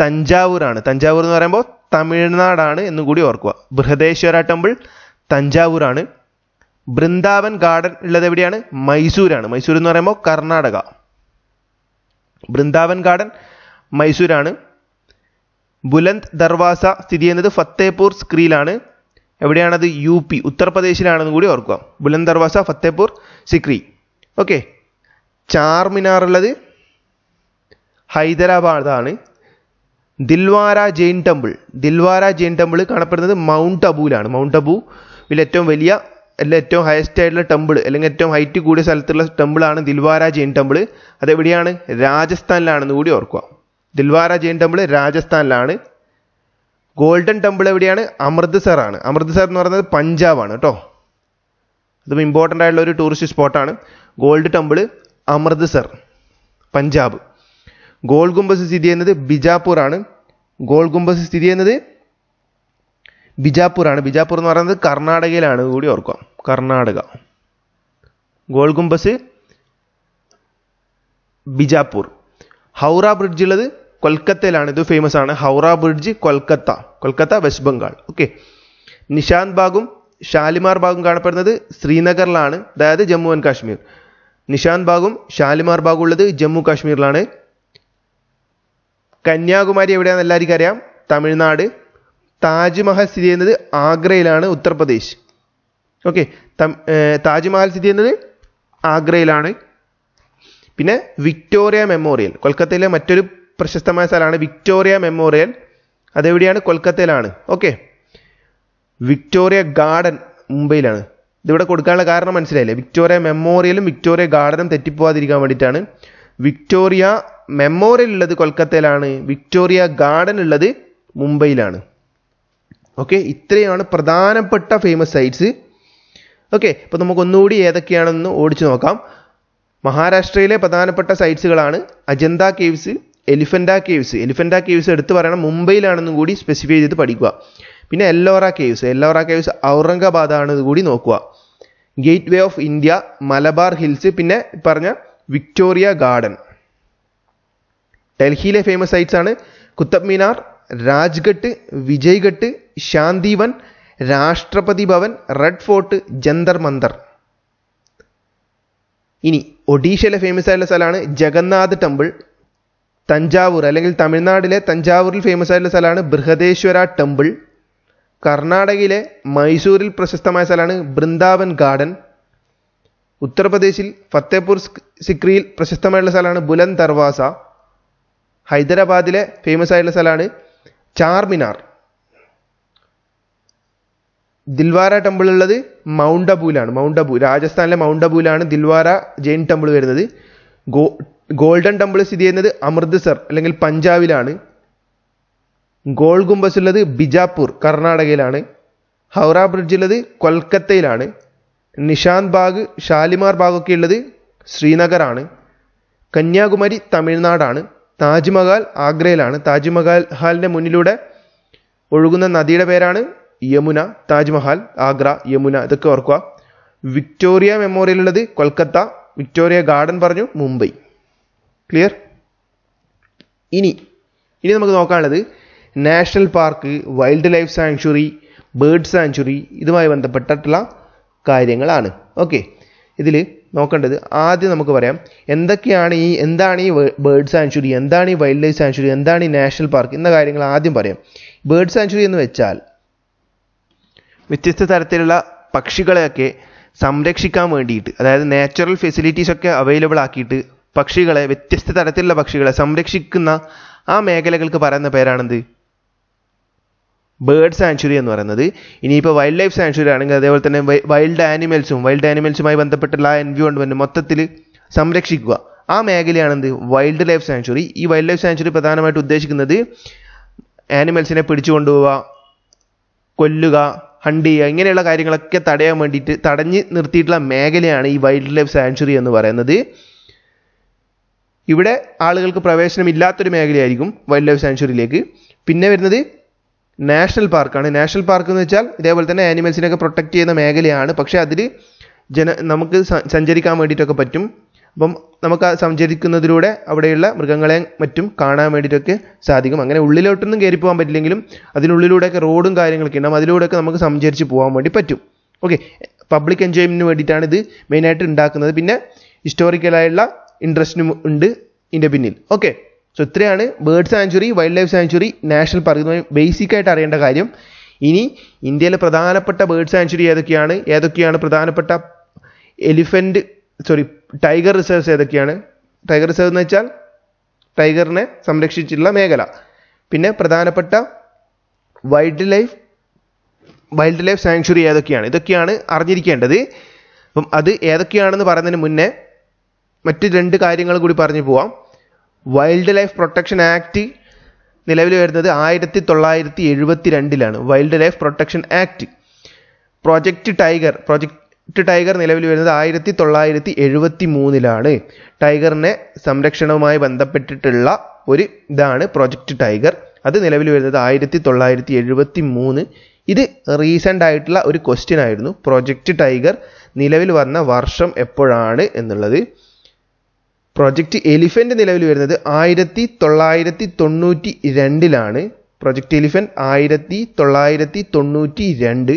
തഞ്ചാവൂരാണ് തഞ്ചാവൂർ എന്ന് പറയുമ്പോൾ തമിഴ്നാടാണ് എന്നും കൂടി ഓർക്കുക ബൃഹദേശ്വര ടെമ്പിൾ തഞ്ചാവൂരാണ് ബൃന്ദാവൻ ഗാർഡൻ ഉള്ളത് എവിടെയാണ് മൈസൂരാണ് മൈസൂർ എന്ന് പറയുമ്പോൾ കർണാടക ബൃന്ദാവൻ ഗാർഡൻ മൈസൂരാണ് ബുലന്ദ് ദർവാസ സ്ഥിതി ചെയ്യുന്നത് ഫത്തേപൂർ സിക്രിയിലാണ് എവിടെയാണത് യു പി ഉത്തർപ്രദേശിലാണെന്ന് കൂടി ഓർക്കുക ബുലന്ദ് ദർവാസ ഫത്തേപൂർ സിക്രി ഓക്കെ ചാർമിനാർ ഉള്ളത് ഹൈദരാബാദാണ് ദിൽവാര ജെയിൻ ടെമ്പിൾ ദിൽവാര ജെയിൻ ടെമ്പിൾ കാണപ്പെടുന്നത് മൗണ്ട് അബുവിലാണ് മൗണ്ട് അബു ഏറ്റവും വലിയ അല്ല ഏറ്റവും ഹയസ്റ്റ് ആയിട്ടുള്ള ടെമ്പിൾ അല്ലെങ്കിൽ ഏറ്റവും ഹൈറ്റ് കൂടിയ സ്ഥലത്തുള്ള ടെമ്പിളാണ് ദിൽവാര ജെയിൻ ടെമ്പിൾ അതെവിടെയാണ് രാജസ്ഥാനിലാണെന്ന് കൂടി ഓർക്കുക ദിൽവാര ജെയിൻ ടെമ്പിൾ രാജസ്ഥാനിലാണ് ഗോൾഡൻ ടെമ്പിൾ എവിടെയാണ് അമൃത്സർ ആണ് അമൃത്സർ എന്ന് പറയുന്നത് പഞ്ചാബാണ് കേട്ടോ അതും ഇമ്പോർട്ടൻ്റ് ആയിട്ടുള്ള ഒരു ടൂറിസ്റ്റ് സ്പോട്ടാണ് ഗോൾഡ് ടെമ്പിൾ അമൃത്സർ പഞ്ചാബ് ഗോൾ ഗുംബസ് സ്ഥിതി ചെയ്യുന്നത് ബിജാപ്പൂർ ആണ് ഗോൾ ഗുംബസ് സ്ഥിതി ചെയ്യുന്നത് ബിജാപ്പൂർ ആണ് ബിജാപ്പൂർ എന്ന് പറയുന്നത് കർണാടകയിലാണ് കൂടി ഓർക്കുക കർണാടക ഗോൾ ഗുംബസ് ബിജാപ്പൂർ ഹൗറ ബ്രിഡ്ജ് ഉള്ളത് കൊൽക്കത്തയിലാണ് ഇത് ഫേമസ് ആണ് Howrah bridge Kolkata Kolkata west Bengal okay Nishant ബാഗും ഷാലിമാർ ബാഗും കാണപ്പെടുന്നത് ശ്രീനഗറിലാണ് അതായത് ജമ്മു ആൻഡ് കാശ്മീർ നിഷാന്ത് ബാഗും ഷാലിമാർ ബാഗും ഉള്ളത് ജമ്മു കാശ്മീരിലാണ് കന്യാകുമാരി എവിടെയാണെന്ന് എല്ലാവർക്കും അറിയാം തമിഴ്നാട് താജ്മഹൽ സ്ഥിതി ചെയ്യുന്നത് ആഗ്രയിലാണ് ഉത്തർപ്രദേശ് ഓക്കെ താജ്മഹൽ സ്ഥിതി ചെയ്യുന്നത് ആഗ്രയിലാണ് പിന്നെ വിക്ടോറിയ മെമ്മോറിയൽ കൊൽക്കത്തയിലെ മറ്റൊരു പ്രശസ്തമായ സ്ഥലമാണ് വിക്ടോറിയ മെമ്മോറിയൽ അതെവിടെയാണ് കൊൽക്കത്തയിലാണ് ഓക്കെ വിക്ടോറിയ ഗാർഡൻ മുംബൈയിലാണ് ഇതിവിടെ കൊടുക്കാനുള്ള കാരണം മനസ്സിലായില്ലേ വിക്ടോറിയ മെമ്മോറിയലും വിക്ടോറിയ ഗാർഡനും തെറ്റിപ്പോവാതിരിക്കാൻ വേണ്ടിയിട്ടാണ് വിക്ടോറിയ മെമ്മോറിയൽ ഉള്ളത് കൊൽക്കത്തയിലാണ് വിക്ടോറിയ ഗാർഡൻ ഉള്ളത് മുംബൈയിലാണ് ഓക്കെ ഇത്രയാണ് പ്രധാനപ്പെട്ട ഫേമസ് സൈറ്റ്സ് ഓക്കെ അപ്പോൾ നമുക്കൊന്നുകൂടി ഏതൊക്കെയാണെന്ന് ഓടിച്ചു നോക്കാം മഹാരാഷ്ട്രയിലെ പ്രധാനപ്പെട്ട സൈറ്റ്സുകളാണ് Ajanta caves Elephanta caves Elephanta caves എടുത്തു പറയണം മുംബൈയിലാണെന്നും കൂടി സ്പെസിഫൈ ചെയ്ത് പഠിക്കുക പിന്നെ എല്ലോറ കേവ്സ് എല്ലോറ കേവ്സ് ഔറംഗാബാദ് ആണെന്ന് കൂടി നോക്കുക gateway of India Malabar hills പിന്നെ പറഞ്ഞ വിക്ടോറിയ ഗാർഡൻ ഡൽഹിയിലെ ഫേമസ് സൈറ്റ്സ് ആണ് കുത്തബ് മിനാർ രാജ്ഘട്ട് വിജയ്ഘട്ട് ശാന്തിവൻ രാഷ്ട്രപതി ഭവൻ റെഡ് ഫോർട്ട് ജന്തർ മന്ദർ ഇനി ഒഡീഷയിലെ ഫേമസ് ആയിട്ടുള്ള സ്ഥലമാണ് ജഗന്നാഥ് ടെമ്പിൾ തഞ്ചാവൂർ അല്ലെങ്കിൽ തമിഴ്നാട്ടിലെ തഞ്ചാവൂരിൽ ഫേമസ് ആയിട്ടുള്ള സ്ഥലമാണ് ബൃഹദേശ്വര ടെമ്പിൾ കർണാടകയിലെ മൈസൂരിൽ പ്രശസ്തമായ സ്ഥലമാണ് ബൃന്ദാവൻ ഗാർഡൻ ഉത്തർപ്രദേശിൽ ഫത്തേപൂർ സിക്രിയിൽ പ്രശസ്തമായിട്ടുള്ള സ്ഥലമാണ് ബുലൻ ദർവാസ ഹൈദരാബാദിലെ ഫേമസ് ആയിട്ടുള്ള സ്ഥലമാണ് ചാർമിനാർ ദിൽവാര ടെമ്പിൾ ഉള്ളത് മൗണ്ട് അബൂലാണ് മൗണ്ട് അബൂ രാജസ്ഥാനിലെ മൗണ്ട് അബൂലാണ് ദിൽവാര ജെയിൻ ടെമ്പിൾ വരുന്നത് ഗോ ഗോൾഡൻ ടെമ്പിൾ സ്ഥിതി ചെയ്യുന്നത് അമൃത്സർ അല്ലെങ്കിൽ പഞ്ചാബിലാണ് ഗോൾ ഗുംബസ് ഉള്ളത് ബിജാപ്പൂർ കർണാടകയിലാണ് ഹൗറ ബ്രിഡ്ജ് ഉള്ളത് കൊൽക്കത്തയിലാണ് നിഷാന്ത് ബാഗ് ഷാലിമാർ ബാഗൊക്കെ ഉള്ളത് ശ്രീനഗറാണ് കന്യാകുമാരി തമിഴ്നാടാണ് താജ്മഹൽ ആഗ്രയിലാണ് താജ്മഹൽ ഹാലിൻ്റെ മുന്നിലൂടെ ഒഴുകുന്ന നദിയുടെ പേരാണ് യമുന താജ്മഹൽ ആഗ്ര യമുന ഇതൊക്കെ ഓർക്കുക വിക്ടോറിയ മെമ്മോറിയൽ ഉള്ളത് കൊൽക്കത്ത വിക്ടോറിയ ഗാർഡൻ പറഞ്ഞു മുംബൈ ക്ലിയർ ഇനി ഇനി നമുക്ക് നോക്കാനുള്ളത് national park wildlife sanctuary bird sanctuary ഇതുമായി ബന്ധപ്പെട്ടിട്ടുള്ള കാര്യങ്ങളാണ് ഓക്കെ ഇതിൽ നോക്കേണ്ടത് ആദ്യം നമുക്ക് പറയാം എന്തൊക്കെയാണ് ഈ എന്താണ് ഈ ബേർഡ് സാങ്ച്വറി എന്താണ് ഈ വൈൽഡ് ലൈഫ് സാങ്ച്വറി എന്താണ് ഈ നാഷണൽ പാർക്ക് എന്ന കാര്യങ്ങൾ ആദ്യം പറയാം ബേർഡ് സാങ്ച്വറി എന്ന് വെച്ചാൽ വ്യത്യസ്ത തരത്തിലുള്ള പക്ഷികളെയൊക്കെ സംരക്ഷിക്കാൻ വേണ്ടിയിട്ട് അതായത് നാച്ചുറൽ ഫെസിലിറ്റീസൊക്കെ ഒക്കെ അവൈലബിൾ ആക്കിയിട്ട് പക്ഷികളെ വ്യത്യസ്ത തരത്തിലുള്ള പക്ഷികളെ സംരക്ഷിക്കുന്ന ആ മേഖലകൾക്ക് പറയുന്ന പേരാണെന്ത് ബേർഡ് സാങ്ച്വറി എന്ന് പറയുന്നത് ഇനിയിപ്പോൾ വൈൽഡ് ലൈഫ് സാങ്ച്വറി ആണെങ്കിൽ അതേപോലെ തന്നെ വൈൽഡ് ആനിമൽസും വൈൽഡ് ആനിമൽസുമായി ബന്ധപ്പെട്ടുള്ള ആ എൻവയോൺമെൻറ്റ് മൊത്തത്തിൽ സംരക്ഷിക്കുക ആ മേഖലയാണ് വൈൽഡ് ലൈഫ് സാങ്ച്വറി ഈ വൈൽഡ് ലൈഫ് സാങ്ച്വറി പ്രധാനമായിട്ട് ഉദ്ദേശിക്കുന്നത് ആനിമൽസിനെ പിടിച്ചു കൊണ്ടുപോവുക കൊല്ലുക ഹണ്ട് ചെയ്യുക ഇങ്ങനെയുള്ള കാര്യങ്ങളൊക്കെ തടയാൻ വേണ്ടിയിട്ട് തടഞ്ഞ് നിർത്തിയിട്ടുള്ള മേഖലയാണ് ഈ വൈൽഡ് ലൈഫ് സാങ്ച്വറി എന്ന് പറയുന്നത് ഇവിടെ ആളുകൾക്ക് പ്രവേശനം ഇല്ലാത്തൊരു മേഖലയായിരിക്കും വൈൽഡ് ലൈഫ് സാങ്ച്വറിയിലേക്ക് പിന്നെ വരുന്നത് നാഷണൽ പാർക്കാണ് നാഷണൽ പാർക്ക് എന്ന് വെച്ചാൽ ഇതേപോലെ തന്നെ ആനിമൽസിനെയൊക്കെ പ്രൊട്ടക്റ്റ് ചെയ്യുന്ന മേഖലയാണ് പക്ഷേ അതിൽ ജന നമുക്ക് സഞ്ചരിക്കാൻ വേണ്ടിയിട്ടൊക്കെ പറ്റും അപ്പം നമുക്ക് സഞ്ചരിക്കുന്നതിലൂടെ അവിടെയുള്ള മൃഗങ്ങളെയും മറ്റും കാണാൻ വേണ്ടിയിട്ടൊക്കെ സാധിക്കും അങ്ങനെ ഉള്ളിലോട്ടൊന്നും കയറി പോകാൻ പറ്റില്ലെങ്കിലും അതിനുള്ളിലൂടെയൊക്കെ റോഡും കാര്യങ്ങളൊക്കെ ഉണ്ടാകും അതിലൂടെയൊക്കെ നമുക്ക് സഞ്ചരിച്ച് പോകാൻ വേണ്ടി പറ്റും ഓക്കെ പബ്ലിക് എൻജോയ്മെൻറ്റിന് വേണ്ടിയിട്ടാണ് ഇത് മെയിനായിട്ട് ഉണ്ടാക്കുന്നത് പിന്നെ ഹിസ്റ്റോറിക്കലായുള്ള ഇൻട്രസ്റ്റിനും ഉണ്ട് ഇതിൻ്റെ പിന്നിൽ ഓക്കെ സോ ഇത്രയാണ് bird sanctuary wildlife sanctuary national park basic ആയിട്ട് അറിയേണ്ട കാര്യം ഇനി ഇന്ത്യയിലെ പ്രധാനപ്പെട്ട ബേർഡ് സാങ്ച്വറി ഏതൊക്കെയാണ് ഏതൊക്കെയാണ് പ്രധാനപ്പെട്ട എലിഫൻറ്റ് സോറി ടൈഗർ റിസർവ്സ് ഏതൊക്കെയാണ് ടൈഗർ റിസർവ് എന്ന് വെച്ചാൽ ടൈഗറിനെ സംരക്ഷിച്ചിട്ടുള്ള മേഖല പിന്നെ പ്രധാനപ്പെട്ട wildlife wildlife sanctuary ഏതൊക്കെയാണ് ഇതൊക്കെയാണ് അറിഞ്ഞിരിക്കേണ്ടത് അപ്പം അത് ഏതൊക്കെയാണെന്ന് പറയുന്നതിന് മുന്നേ മറ്റ് രണ്ട് കാര്യങ്ങൾ കൂടി പറഞ്ഞു പോവാം വൈൽഡ് ലൈഫ് പ്രൊട്ടക്ഷൻ ആക്ട് നിലവിൽ വരുന്നത് ആയിരത്തി തൊള്ളായിരത്തി എഴുപത്തി രണ്ടിലാണ് wildlife protection act project tiger project tiger നിലവിൽ വരുന്നത് ആയിരത്തി തൊള്ളായിരത്തി എഴുപത്തി മൂന്നിലാണ് ടൈഗറിനെ സംരക്ഷണവുമായി ബന്ധപ്പെട്ടിട്ടുള്ള ഒരു ഇതാണ് പ്രൊജക്റ്റ് ടൈഗർ അത് നിലവിൽ വരുന്നത് ആയിരത്തി തൊള്ളായിരത്തി എഴുപത്തി മൂന്ന് ഇത് റീസെൻ്റ് ആയിട്ടുള്ള ഒരു ക്വസ്റ്റ്യൻ ആയിരുന്നു പ്രൊജക്റ്റ് ടൈഗർ നിലവിൽ വന്ന വർഷം എപ്പോഴാണ് എന്നുള്ളത് പ്രൊജക്റ്റ് എലിഫൻ്റ് നിലവിൽ വരുന്നത് ആയിരത്തി തൊള്ളായിരത്തി തൊണ്ണൂറ്റി രണ്ടിലാണ് പ്രൊജക്റ്റ് എലിഫൻറ്റ് ആയിരത്തി തൊള്ളായിരത്തി തൊണ്ണൂറ്റി രണ്ട്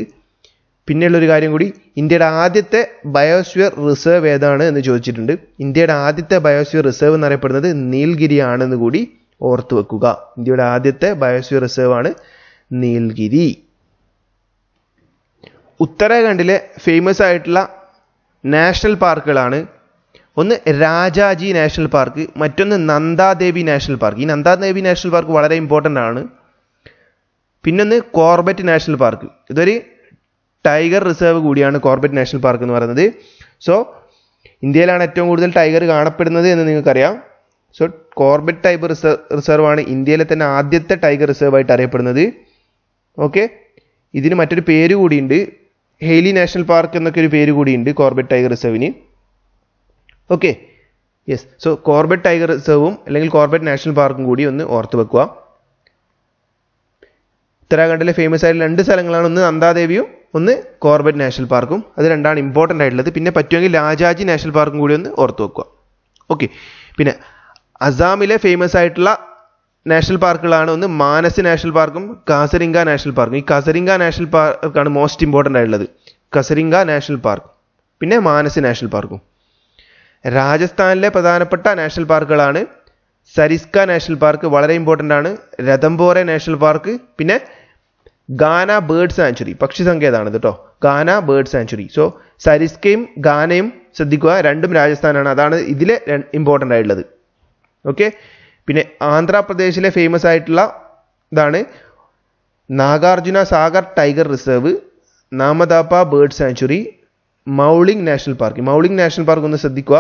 പിന്നെയുള്ളൊരു കാര്യം കൂടി ഇന്ത്യയുടെ ആദ്യത്തെ ബയോസ്ഫിയർ റിസർവ് ഏതാണ് എന്ന് ചോദിച്ചിട്ടുണ്ട് ഇന്ത്യയുടെ ആദ്യത്തെ ബയോസ്ഫിയർ റിസർവ് എന്നറിയപ്പെടുന്നത് ആണെന്ന് കൂടി ഓർത്തു വെക്കുക ഇന്ത്യയുടെ ആദ്യത്തെ ബയോസ്ഫിയർ റിസർവ് ആണ് നീൽഗിരി ഉത്തരാഖണ്ഡിലെ ഫേമസ് ആയിട്ടുള്ള നാഷണൽ പാർക്കുകളാണ് ഒന്ന് രാജാജി നാഷണൽ പാർക്ക് മറ്റൊന്ന് നന്ദാദേവി നാഷണൽ പാർക്ക് ഈ നന്ദാദേവി നാഷണൽ പാർക്ക് വളരെ ഇമ്പോർട്ടൻ്റ് ആണ് പിന്നൊന്ന് കോർബറ്റ് നാഷണൽ പാർക്ക് ഇതൊരു ടൈഗർ റിസർവ് കൂടിയാണ് കോർബറ്റ് നാഷണൽ പാർക്ക് എന്ന് പറയുന്നത് സോ ഇന്ത്യയിലാണ് ഏറ്റവും കൂടുതൽ ടൈഗർ കാണപ്പെടുന്നത് എന്ന് നിങ്ങൾക്കറിയാം സോ കോർബറ്റ് ടൈഗർ റിസർവ് റിസർവാണ് ഇന്ത്യയിലെ തന്നെ ആദ്യത്തെ ടൈഗർ റിസർവ് ആയിട്ട് അറിയപ്പെടുന്നത് ഓക്കെ ഇതിന് മറ്റൊരു പേര് കൂടിയുണ്ട് ഹെയ്ലി നാഷണൽ പാർക്ക് എന്നൊക്കെ ഒരു പേര് കൂടിയുണ്ട് കോർബറ്റ് ടൈഗർ റിസർവിന് okay yes so Corbett tiger റിസർവും അല്ലെങ്കിൽ കോർബറ്റ് നാഷണൽ പാർക്കും കൂടി ഒന്ന് ഓർത്ത് വെക്കുക ഉത്തരാഖണ്ഡിലെ ഫേമസ് ആയ രണ്ട് സ്ഥലങ്ങളാണ് ഒന്ന് നന്ദാദേവിയും ഒന്ന് കോർബറ്റ് നാഷണൽ പാർക്കും അത് രണ്ടാണ് ഇമ്പോർട്ടൻ്റ് ആയിട്ടുള്ളത് പിന്നെ പറ്റുമെങ്കിൽ രാജാജി നാഷണൽ പാർക്കും കൂടി ഒന്ന് ഓർത്ത് വെക്കുക ഓക്കെ പിന്നെ അസാമിലെ ഫേമസ് ആയിട്ടുള്ള നാഷണൽ പാർക്കുകളാണ് ഒന്ന് മാനസ് നാഷണൽ പാർക്കും കാസരിംഗ നാഷണൽ പാർക്കും ഈ കസരിംഗ നാഷണൽ പാർക്കാണ് മോസ്റ്റ് ഇമ്പോർട്ടൻ്റ് ആയിട്ടുള്ളത് കസരിംഗ നാഷണൽ പാർക്ക് പിന്നെ മാനസ് നാഷണൽ പാർക്കും രാജസ്ഥാനിലെ പ്രധാനപ്പെട്ട നാഷണൽ പാർക്കുകളാണ് സരിസ്ക നാഷണൽ പാർക്ക് വളരെ ഇമ്പോർട്ടൻ്റ് ആണ് രഥംബോറെ നാഷണൽ പാർക്ക് പിന്നെ ഗാന ബേർഡ് സാഞ്ചുറി പക്ഷി സങ്കേതമാണ് കേട്ടോ ഗാന ബേർഡ് സാഞ്ചുറി സോ സരിസ്കയും ഗാനയും ശ്രദ്ധിക്കുക രണ്ടും രാജസ്ഥാനാണ് അതാണ് ഇതിലെ ഇമ്പോർട്ടൻ്റ് ആയിട്ടുള്ളത് ഓക്കെ പിന്നെ ആന്ധ്രാപ്രദേശിലെ ഫേമസ് ആയിട്ടുള്ള ഇതാണ് Nagarjuna Sagar tiger reserve Namdapha bird sanctuary Mouling national park Mouling national park ഒന്ന് ശ്രദ്ധിക്കുക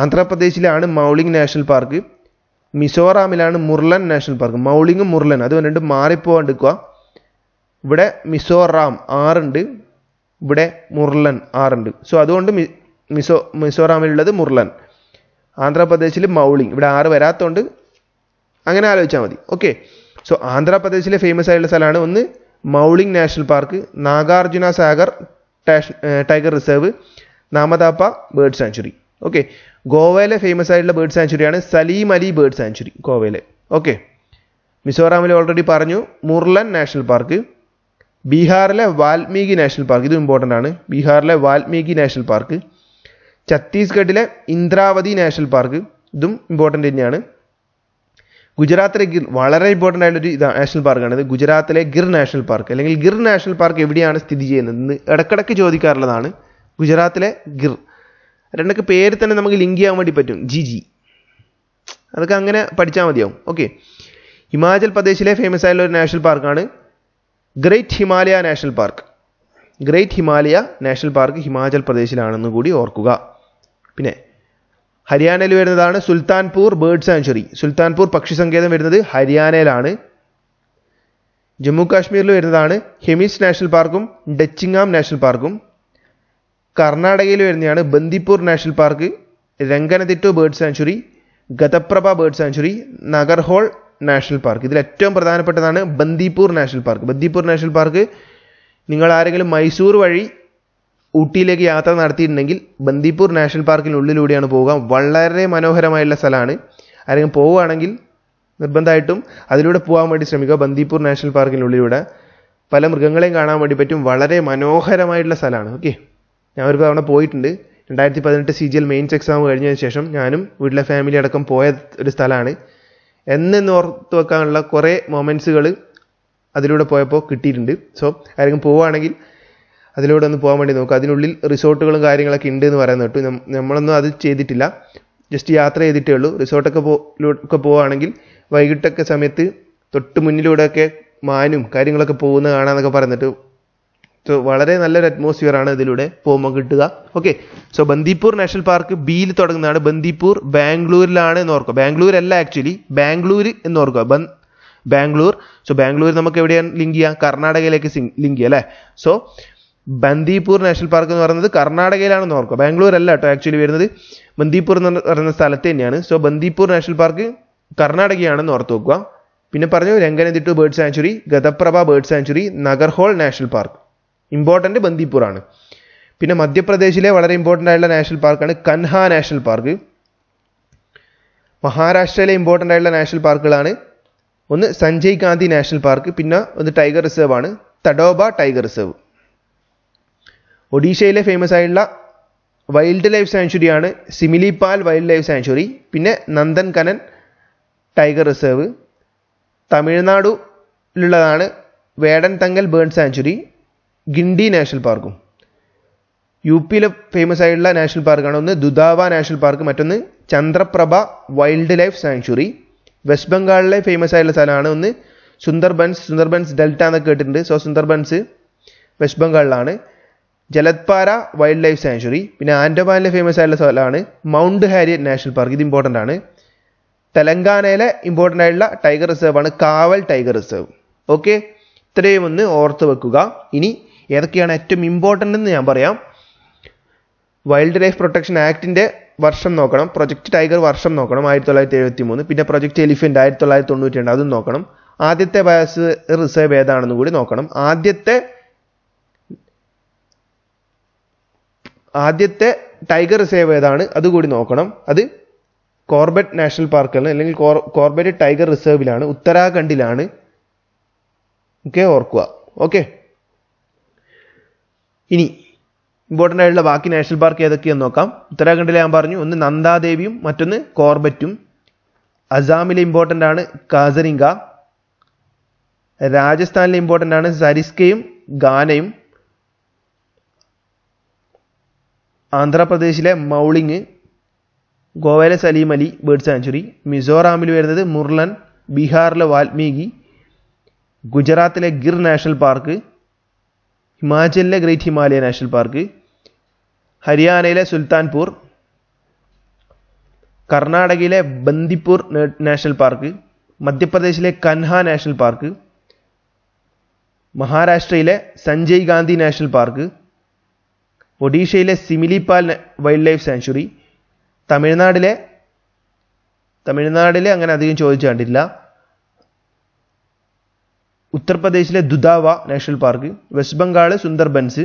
ആന്ധ്രാപ്രദേശിലാണ് മൗളിംഗ് നാഷണൽ പാർക്ക് മിസോറാമിലാണ് മുർലൻ നാഷണൽ പാർക്ക് മൗളിംഗും മുർലൻ അത് രണ്ടും മാറിപ്പോകാണ്ടിരിക്കുക ഇവിടെ മിസോറാം ആറുണ്ട് ഇവിടെ മുർലൻ ആറുണ്ട് സോ അതുകൊണ്ട് മിസോ മിസോറാമിലുള്ളത് മുർലൻ ആന്ധ്രാപ്രദേശിൽ മൗളിംഗ് ഇവിടെ ആറ് വരാത്തതുകൊണ്ട് അങ്ങനെ ആലോചിച്ചാൽ മതി ഓക്കെ സോ ആന്ധ്രാപ്രദേശിലെ ഫേമസ് ആയിട്ടുള്ള സ്ഥലമാണ് ഒന്ന് Mouling national park Nagarjuna Sagar tiger reserve Namdapha bird sanctuary okay ഗോവയിലെ ഫേമസ് ആയിട്ടുള്ള ബേർഡ് സാഞ്ചുറിയാണ് സലീം അലി ബേർഡ് സാഞ്ചുറി ഗോവയിലെ ഓക്കെ മിസോറാമിൽ ഓൾറെഡി പറഞ്ഞു മുർലൻ നാഷണൽ പാർക്ക് ബീഹാറിലെ വാൽമീകി നാഷണൽ പാർക്ക് ഇത് ഇമ്പോർട്ടൻ്റ് ആണ് ബീഹാറിലെ വാൽമീകി നാഷണൽ പാർക്ക് ഛത്തീസ്ഗഡിലെ ഇന്ദ്രാവതി നാഷണൽ പാർക്ക് ഇതും ഇമ്പോർട്ടൻ്റ് തന്നെയാണ് ഗുജറാത്തിലെ ഗിർ വളരെ ഇമ്പോർട്ടൻ്റ് ആയിട്ടുള്ളൊരു ഒരു നാഷണൽ പാർക്കാണ് ഇത് ഗുജറാത്തിലെ ഗിർ നാഷണൽ പാർക്ക് അല്ലെങ്കിൽ ഗിർ നാഷണൽ പാർക്ക് എവിടെയാണ് സ്ഥിതി ചെയ്യുന്നത് ഇടക്കിടക്ക് ചോദിക്കാറുള്ളതാണ് ഗുജറാത്തിലെ ഗിർ രണ്ടൊക്കെ പേര് തന്നെ നമുക്ക് ലിങ്ക് ചെയ്യാൻ വേണ്ടി പറ്റും ജി ജി അതൊക്കെ അങ്ങനെ പഠിച്ചാൽ മതിയാവും ഓക്കെ ഹിമാചൽ പ്രദേശിലെ ഫേമസ് ആയിട്ടുള്ള ഒരു നാഷണൽ പാർക്കാണ് great Himalaya national park great Himalaya national park Himachal പ്രദേശിലാണെന്ന് കൂടി ഓർക്കുക പിന്നെ ഹരിയാനയിൽ വരുന്നതാണ് സുൽത്താൻപൂർ ബേർഡ് സാങ്ച്വറി സുൽത്താൻപൂർ പക്ഷി സങ്കേതം വരുന്നത് ഹരിയാനയിലാണ് ജമ്മു കാശ്മീരിൽ വരുന്നതാണ് ഹെമിസ് നാഷണൽ പാർക്കും ഡച്ചിങ്ങാം നാഷണൽ പാർക്കും കർണാടകയിൽ വരുന്നതാണ് Bandipur national park Ranganathittu bird sanctuary Ghataprabha bird sanctuary Nagarhole national park ഇതിൽ ഏറ്റവും പ്രധാനപ്പെട്ടതാണ് Bandipur national park Bandipur national park നിങ്ങൾ ആരെങ്കിലും മൈസൂർ വഴി ഊട്ടിയിലേക്ക് യാത്ര നടത്തിയിട്ടുണ്ടെങ്കിൽ ബന്ദിപ്പൂർ നാഷണൽ പാർക്കിനുള്ളിലൂടെയാണ് പോകാം വളരെ മനോഹരമായുള്ള സ്ഥലമാണ് ആരെങ്കിലും പോവുകയാണെങ്കിൽ നിർബന്ധമായിട്ടും അതിലൂടെ പോകാൻ വേണ്ടി ശ്രമിക്കുക ബന്ദിപ്പൂർ നാഷണൽ പാർക്കിനുള്ളിലൂടെ പല മൃഗങ്ങളെയും കാണാൻ വേണ്ടി പറ്റും വളരെ മനോഹരമായിട്ടുള്ള സ്ഥലമാണ് ഓക്കെ ഞാൻ ഒരു തവണ പോയിട്ടുണ്ട് രണ്ടായിരത്തി പതിനെട്ട് C G L mains exam കഴിഞ്ഞതിന് ശേഷം ഞാനും വീട്ടിലെ ഫാമിലി അടക്കം പോയ ഒരു സ്ഥലമാണ് എന്നെന്ന് ഓർത്ത് വെക്കാനുള്ള കുറേ മൊമെൻസുകൾ അതിലൂടെ പോയപ്പോൾ കിട്ടിയിട്ടുണ്ട് സോ ആരെങ്കിലും പോവുകയാണെങ്കിൽ അതിലൂടെ ഒന്ന് പോകാൻ വേണ്ടി നോക്കുക അതിനുള്ളിൽ റിസോർട്ടുകളും കാര്യങ്ങളൊക്കെ ഉണ്ട് എന്ന് പറയുന്നത് കേട്ടു നമ്മളൊന്നും അത് ചെയ്തിട്ടില്ല ജസ്റ്റ് യാത്ര ചെയ്തിട്ടേ ഉള്ളൂ റിസോർട്ടൊക്കെ പോലൊക്കെ ഒക്കെ പോവുകയാണെങ്കിൽ വൈകിട്ടൊക്കെ സമയത്ത് തൊട്ട് മുന്നിലൂടെയൊക്കെ മാനും കാര്യങ്ങളൊക്കെ പോകുന്ന കാണാമെന്നൊക്കെ പറഞ്ഞിട്ട് സോ വളരെ നല്ലൊരു അറ്റ്മോസ്ഫിയറാണ് ഇതിലൂടെ പോകുമ്പോൾ കിട്ടുക okay so Bandipur national park ബിയിൽ തുടങ്ങുന്നതാണ് ബന്ദിപ്പൂർ ബാംഗ്ലൂരിലാണ് എന്ന് ഓർക്കുക ബാംഗ്ലൂർ അല്ല ആക്ച്വലി ബാംഗ്ലൂർ എന്ന് ഓർക്കുക ബൻ ബാംഗ്ലൂർ സോ ബാംഗ്ലൂർ നമുക്ക് എവിടെയാണ് ലിങ്ക് ചെയ്യുക കർണാടകയിലേക്ക് ലിങ്ക് ചെയ്യുക അല്ലേ സോ ബന്ദീപൂർ നാഷണൽ പാർക്ക് എന്ന് പറയുന്നത് കർണാടകയിലാണെന്ന് ഓർക്കുക ബാംഗ്ലൂർ അല്ല കേട്ടോ ആക്ച്വലി വരുന്നത് ബന്ദീപൂർ എന്ന് പറയുന്ന സ്ഥലത്ത് തന്നെയാണ് സോ ബന്ദീപൂർ നാഷണൽ പാർക്ക് കർണാടകയാണെന്ന് ഓർത്ത് വെക്കുക പിന്നെ പറഞ്ഞു Ranganathittu bird sanctuary Ghataprabha bird sanctuary Nagarhole national park important Bandipur ആണ് പിന്നെ മധ്യപ്രദേശിലെ വളരെ ഇമ്പോർട്ടൻ്റ് ആയിട്ടുള്ള നാഷണൽ പാർക്കാണ് കൻഹ നാഷണൽ പാർക്ക് മഹാരാഷ്ട്രയിലെ ഇമ്പോർട്ടൻ്റ് ആയിട്ടുള്ള നാഷണൽ പാർക്കുകളാണ് ഒന്ന് സഞ്ജയ് ഗാന്ധി നാഷണൽ പാർക്ക് പിന്നെ ഒന്ന് ടൈഗർ റിസർവ് ആണ് തഡോബ ടൈഗർ റിസർവ് ഒഡീഷയിലെ ഫേമസ് ആയിട്ടുള്ള വൈൽഡ് ലൈഫ് സാങ്ച്വറിയാണ് സിമിലിപാൽ വൈൽഡ് ലൈഫ് സാങ്ച്വറി പിന്നെ നന്ദൻകനൻ ടൈഗർ റിസർവ് തമിഴ്നാടുള്ളതാണ് വേടൻ തങ്കൽ ബേൺ സാങ്ച്വറി ഗിണ്ടി നാഷണൽ പാർക്കും യു പിയിലെ ഫേമസ് ആയിട്ടുള്ള നാഷണൽ പാർക്കാണ് ഒന്ന് ദുദാവ നാഷണൽ പാർക്ക് മറ്റൊന്ന് Chandraprabha wildlife sanctuary west ബംഗാളിലെ ഫേമസ് ആയിട്ടുള്ള സ്ഥലമാണ് ഒന്ന് സുന്ദർബൻസ് സുന്ദർബൻസ് ഡെൽറ്റ എന്നൊക്കെ കേട്ടിട്ടുണ്ട് സോ സുന്ദർബൻസ് വെസ്റ്റ് ബംഗാളിലാണ് ജലത്പാര വൈൽഡ് ലൈഫ് സാങ്ച്വറി പിന്നെ ആൻഡമാനിലെ ഫേമസ് ആയിട്ടുള്ള സ്ഥലമാണ് മൗണ്ട് ഹാരിയറ്റ് നാഷണൽ പാർക്ക് ഇത് ഇമ്പോർട്ടൻ്റ് ആണ് തെലങ്കാനയിലെ ഇമ്പോർട്ടൻ്റ് ആയിട്ടുള്ള ടൈഗർ റിസർവ് ആണ് കാവൽ ടൈഗർ റിസർവ് ഓക്കെ ഇത്രയും ഒന്ന് ഓർത്ത് വെക്കുക ഇനി ഏതൊക്കെയാണ് ഏറ്റവും ഇമ്പോർട്ടൻ്റ് എന്ന് ഞാൻ പറയാം വൈൽഡ് ലൈഫ് പ്രൊട്ടക്ഷൻ ആക്ടിൻ്റെ വർഷം നോക്കണം പ്രൊജക്റ്റ് ടൈഗർ വർഷം നോക്കണം ആയിരത്തി തൊള്ളായിരത്തി എഴുപത്തി മൂന്ന് പിന്നെ പ്രൊജക്റ്റ് എലിഫൻറ്റ് ആയിരത്തി തൊള്ളായിരത്തി തൊണ്ണൂറ്റി രണ്ട് അതും നോക്കണം ആദ്യത്തെ ബയോസ് റിസർവ് ഏതാണെന്ന് കൂടി നോക്കണം ആദ്യത്തെ ആദ്യത്തെ ടൈഗർ റിസേർവ് ഏതാണ് അതുകൂടി നോക്കണം അത് കോർബറ്റ് നാഷണൽ പാർക്കിലാണ് അല്ലെങ്കിൽ കോർബറ്റ് ടൈഗർ റിസർവിലാണ് ഉത്തരാഖണ്ഡിലാണ് ഒക്കെ ഓർക്കുക ഓക്കെ ഇനി ഇമ്പോർട്ടൻ്റ് ആയിട്ടുള്ള ബാക്കി നാഷണൽ പാർക്ക് ഏതൊക്കെയെന്ന് നോക്കാം ഉത്തരാഖണ്ഡിലെ ഞാൻ പറഞ്ഞു ഒന്ന് നന്ദാദേവിയും മറ്റൊന്ന് കോർബറ്റും അസാമിലെ ഇമ്പോർട്ടൻ്റ് ആണ് കാസറിങ്ക രാജസ്ഥാനിലെ ഇമ്പോർട്ടൻ്റ് ആണ് സരിസ്കയും ഗാനയും ആന്ധ്രാപ്രദേശിലെ മൗളിങ് ഗോവയിലെ സലീം അലി ബേർഡ് സാഞ്ചുറി മിസോറാമിൽ വരുന്നത് മുർലൻ ബീഹാറിലെ വാൽമീകി ഗുജറാത്തിലെ ഗിർ നാഷണൽ പാർക്ക് ഹിമാചലിലെ ഗ്രേറ്റ് ഹിമാലയ നാഷണൽ പാർക്ക് ഹരിയാനയിലെ സുൽത്താൻപൂർ കർണാടകയിലെ ബന്ദിപ്പൂർ നാഷണൽ പാർക്ക് മധ്യപ്രദേശിലെ കൻഹ നാഷണൽ പാർക്ക് മഹാരാഷ്ട്രയിലെ സഞ്ജയ് ഗാന്ധി നാഷണൽ പാർക്ക് ഒഡീഷയിലെ സിമിലിപാൽ വൈൽഡ് ലൈഫ് സാങ്ച്വറി തമിഴ്നാടിലെ തമിഴ്നാടിലെ അങ്ങനെ അധികം ചോദിച്ചു കണ്ടില്ല ഉത്തർപ്രദേശിലെ Dudhwa national park west Bengal Sundarbans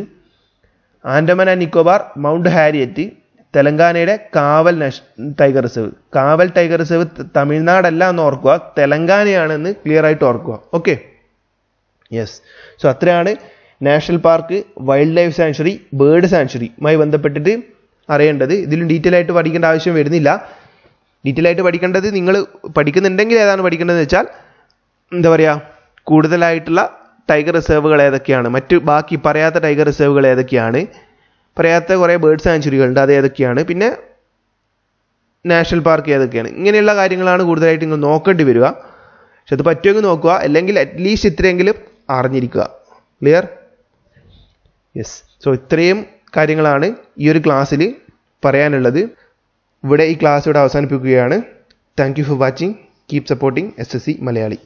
Andaman and Nicobar mount Harriet തെലങ്കാനയുടെ Kawal tiger reserve Kawal tiger reserve തമിഴ്നാടല്ല എന്ന് ഓർക്കുക തെലങ്കാനയാണെന്ന് ക്ലിയർ ആയിട്ട് ഓർക്കുക ഓക്കെ യെസ് സോ അത്രയാണ് national park wildlife sanctuary bird സാങ്ച്വറിയുമായി ബന്ധപ്പെട്ടിട്ട് അറിയേണ്ടത് ഇതിൽ ഡീറ്റെയിൽ ആയിട്ട് പഠിക്കേണ്ട ആവശ്യം വരുന്നില്ല ഡീറ്റെയിൽ ആയിട്ട് പഠിക്കേണ്ടത് നിങ്ങൾ പഠിക്കുന്നുണ്ടെങ്കിൽ ഏതാണ് പഠിക്കേണ്ടതെന്ന് വെച്ചാൽ എന്താ പറയുക കൂടുതലായിട്ടുള്ള ടൈഗർ റിസർവുകൾ ഏതൊക്കെയാണ് മറ്റ് ബാക്കി പറയാത്ത ടൈഗർ റിസർവുകൾ ഏതൊക്കെയാണ് പറയാത്ത കുറേ ബേർഡ് സാങ്ച്വറികളുണ്ട് അത് ഏതൊക്കെയാണ് പിന്നെ നാഷണൽ പാർക്ക് ഏതൊക്കെയാണ് ഇങ്ങനെയുള്ള കാര്യങ്ങളാണ് കൂടുതലായിട്ട് നിങ്ങൾ നോക്കേണ്ടി വരിക പക്ഷെ അത് പറ്റുമെങ്കിൽ നോക്കുക അല്ലെങ്കിൽ അറ്റ്ലീസ്റ്റ് ഇത്രയെങ്കിലും അറിഞ്ഞിരിക്കുക ക്ലിയർ യെസ് സോ ഇത്രയും കാര്യങ്ങളാണ് ഈ ഒരു ക്ലാസ്സിൽ പറയാനുള്ളത് ഇവിടെ ഈ ക്ലാസ് ഇവിടെ അവസാനിപ്പിക്കുകയാണ് thank you for watching keep supporting S S C Malayali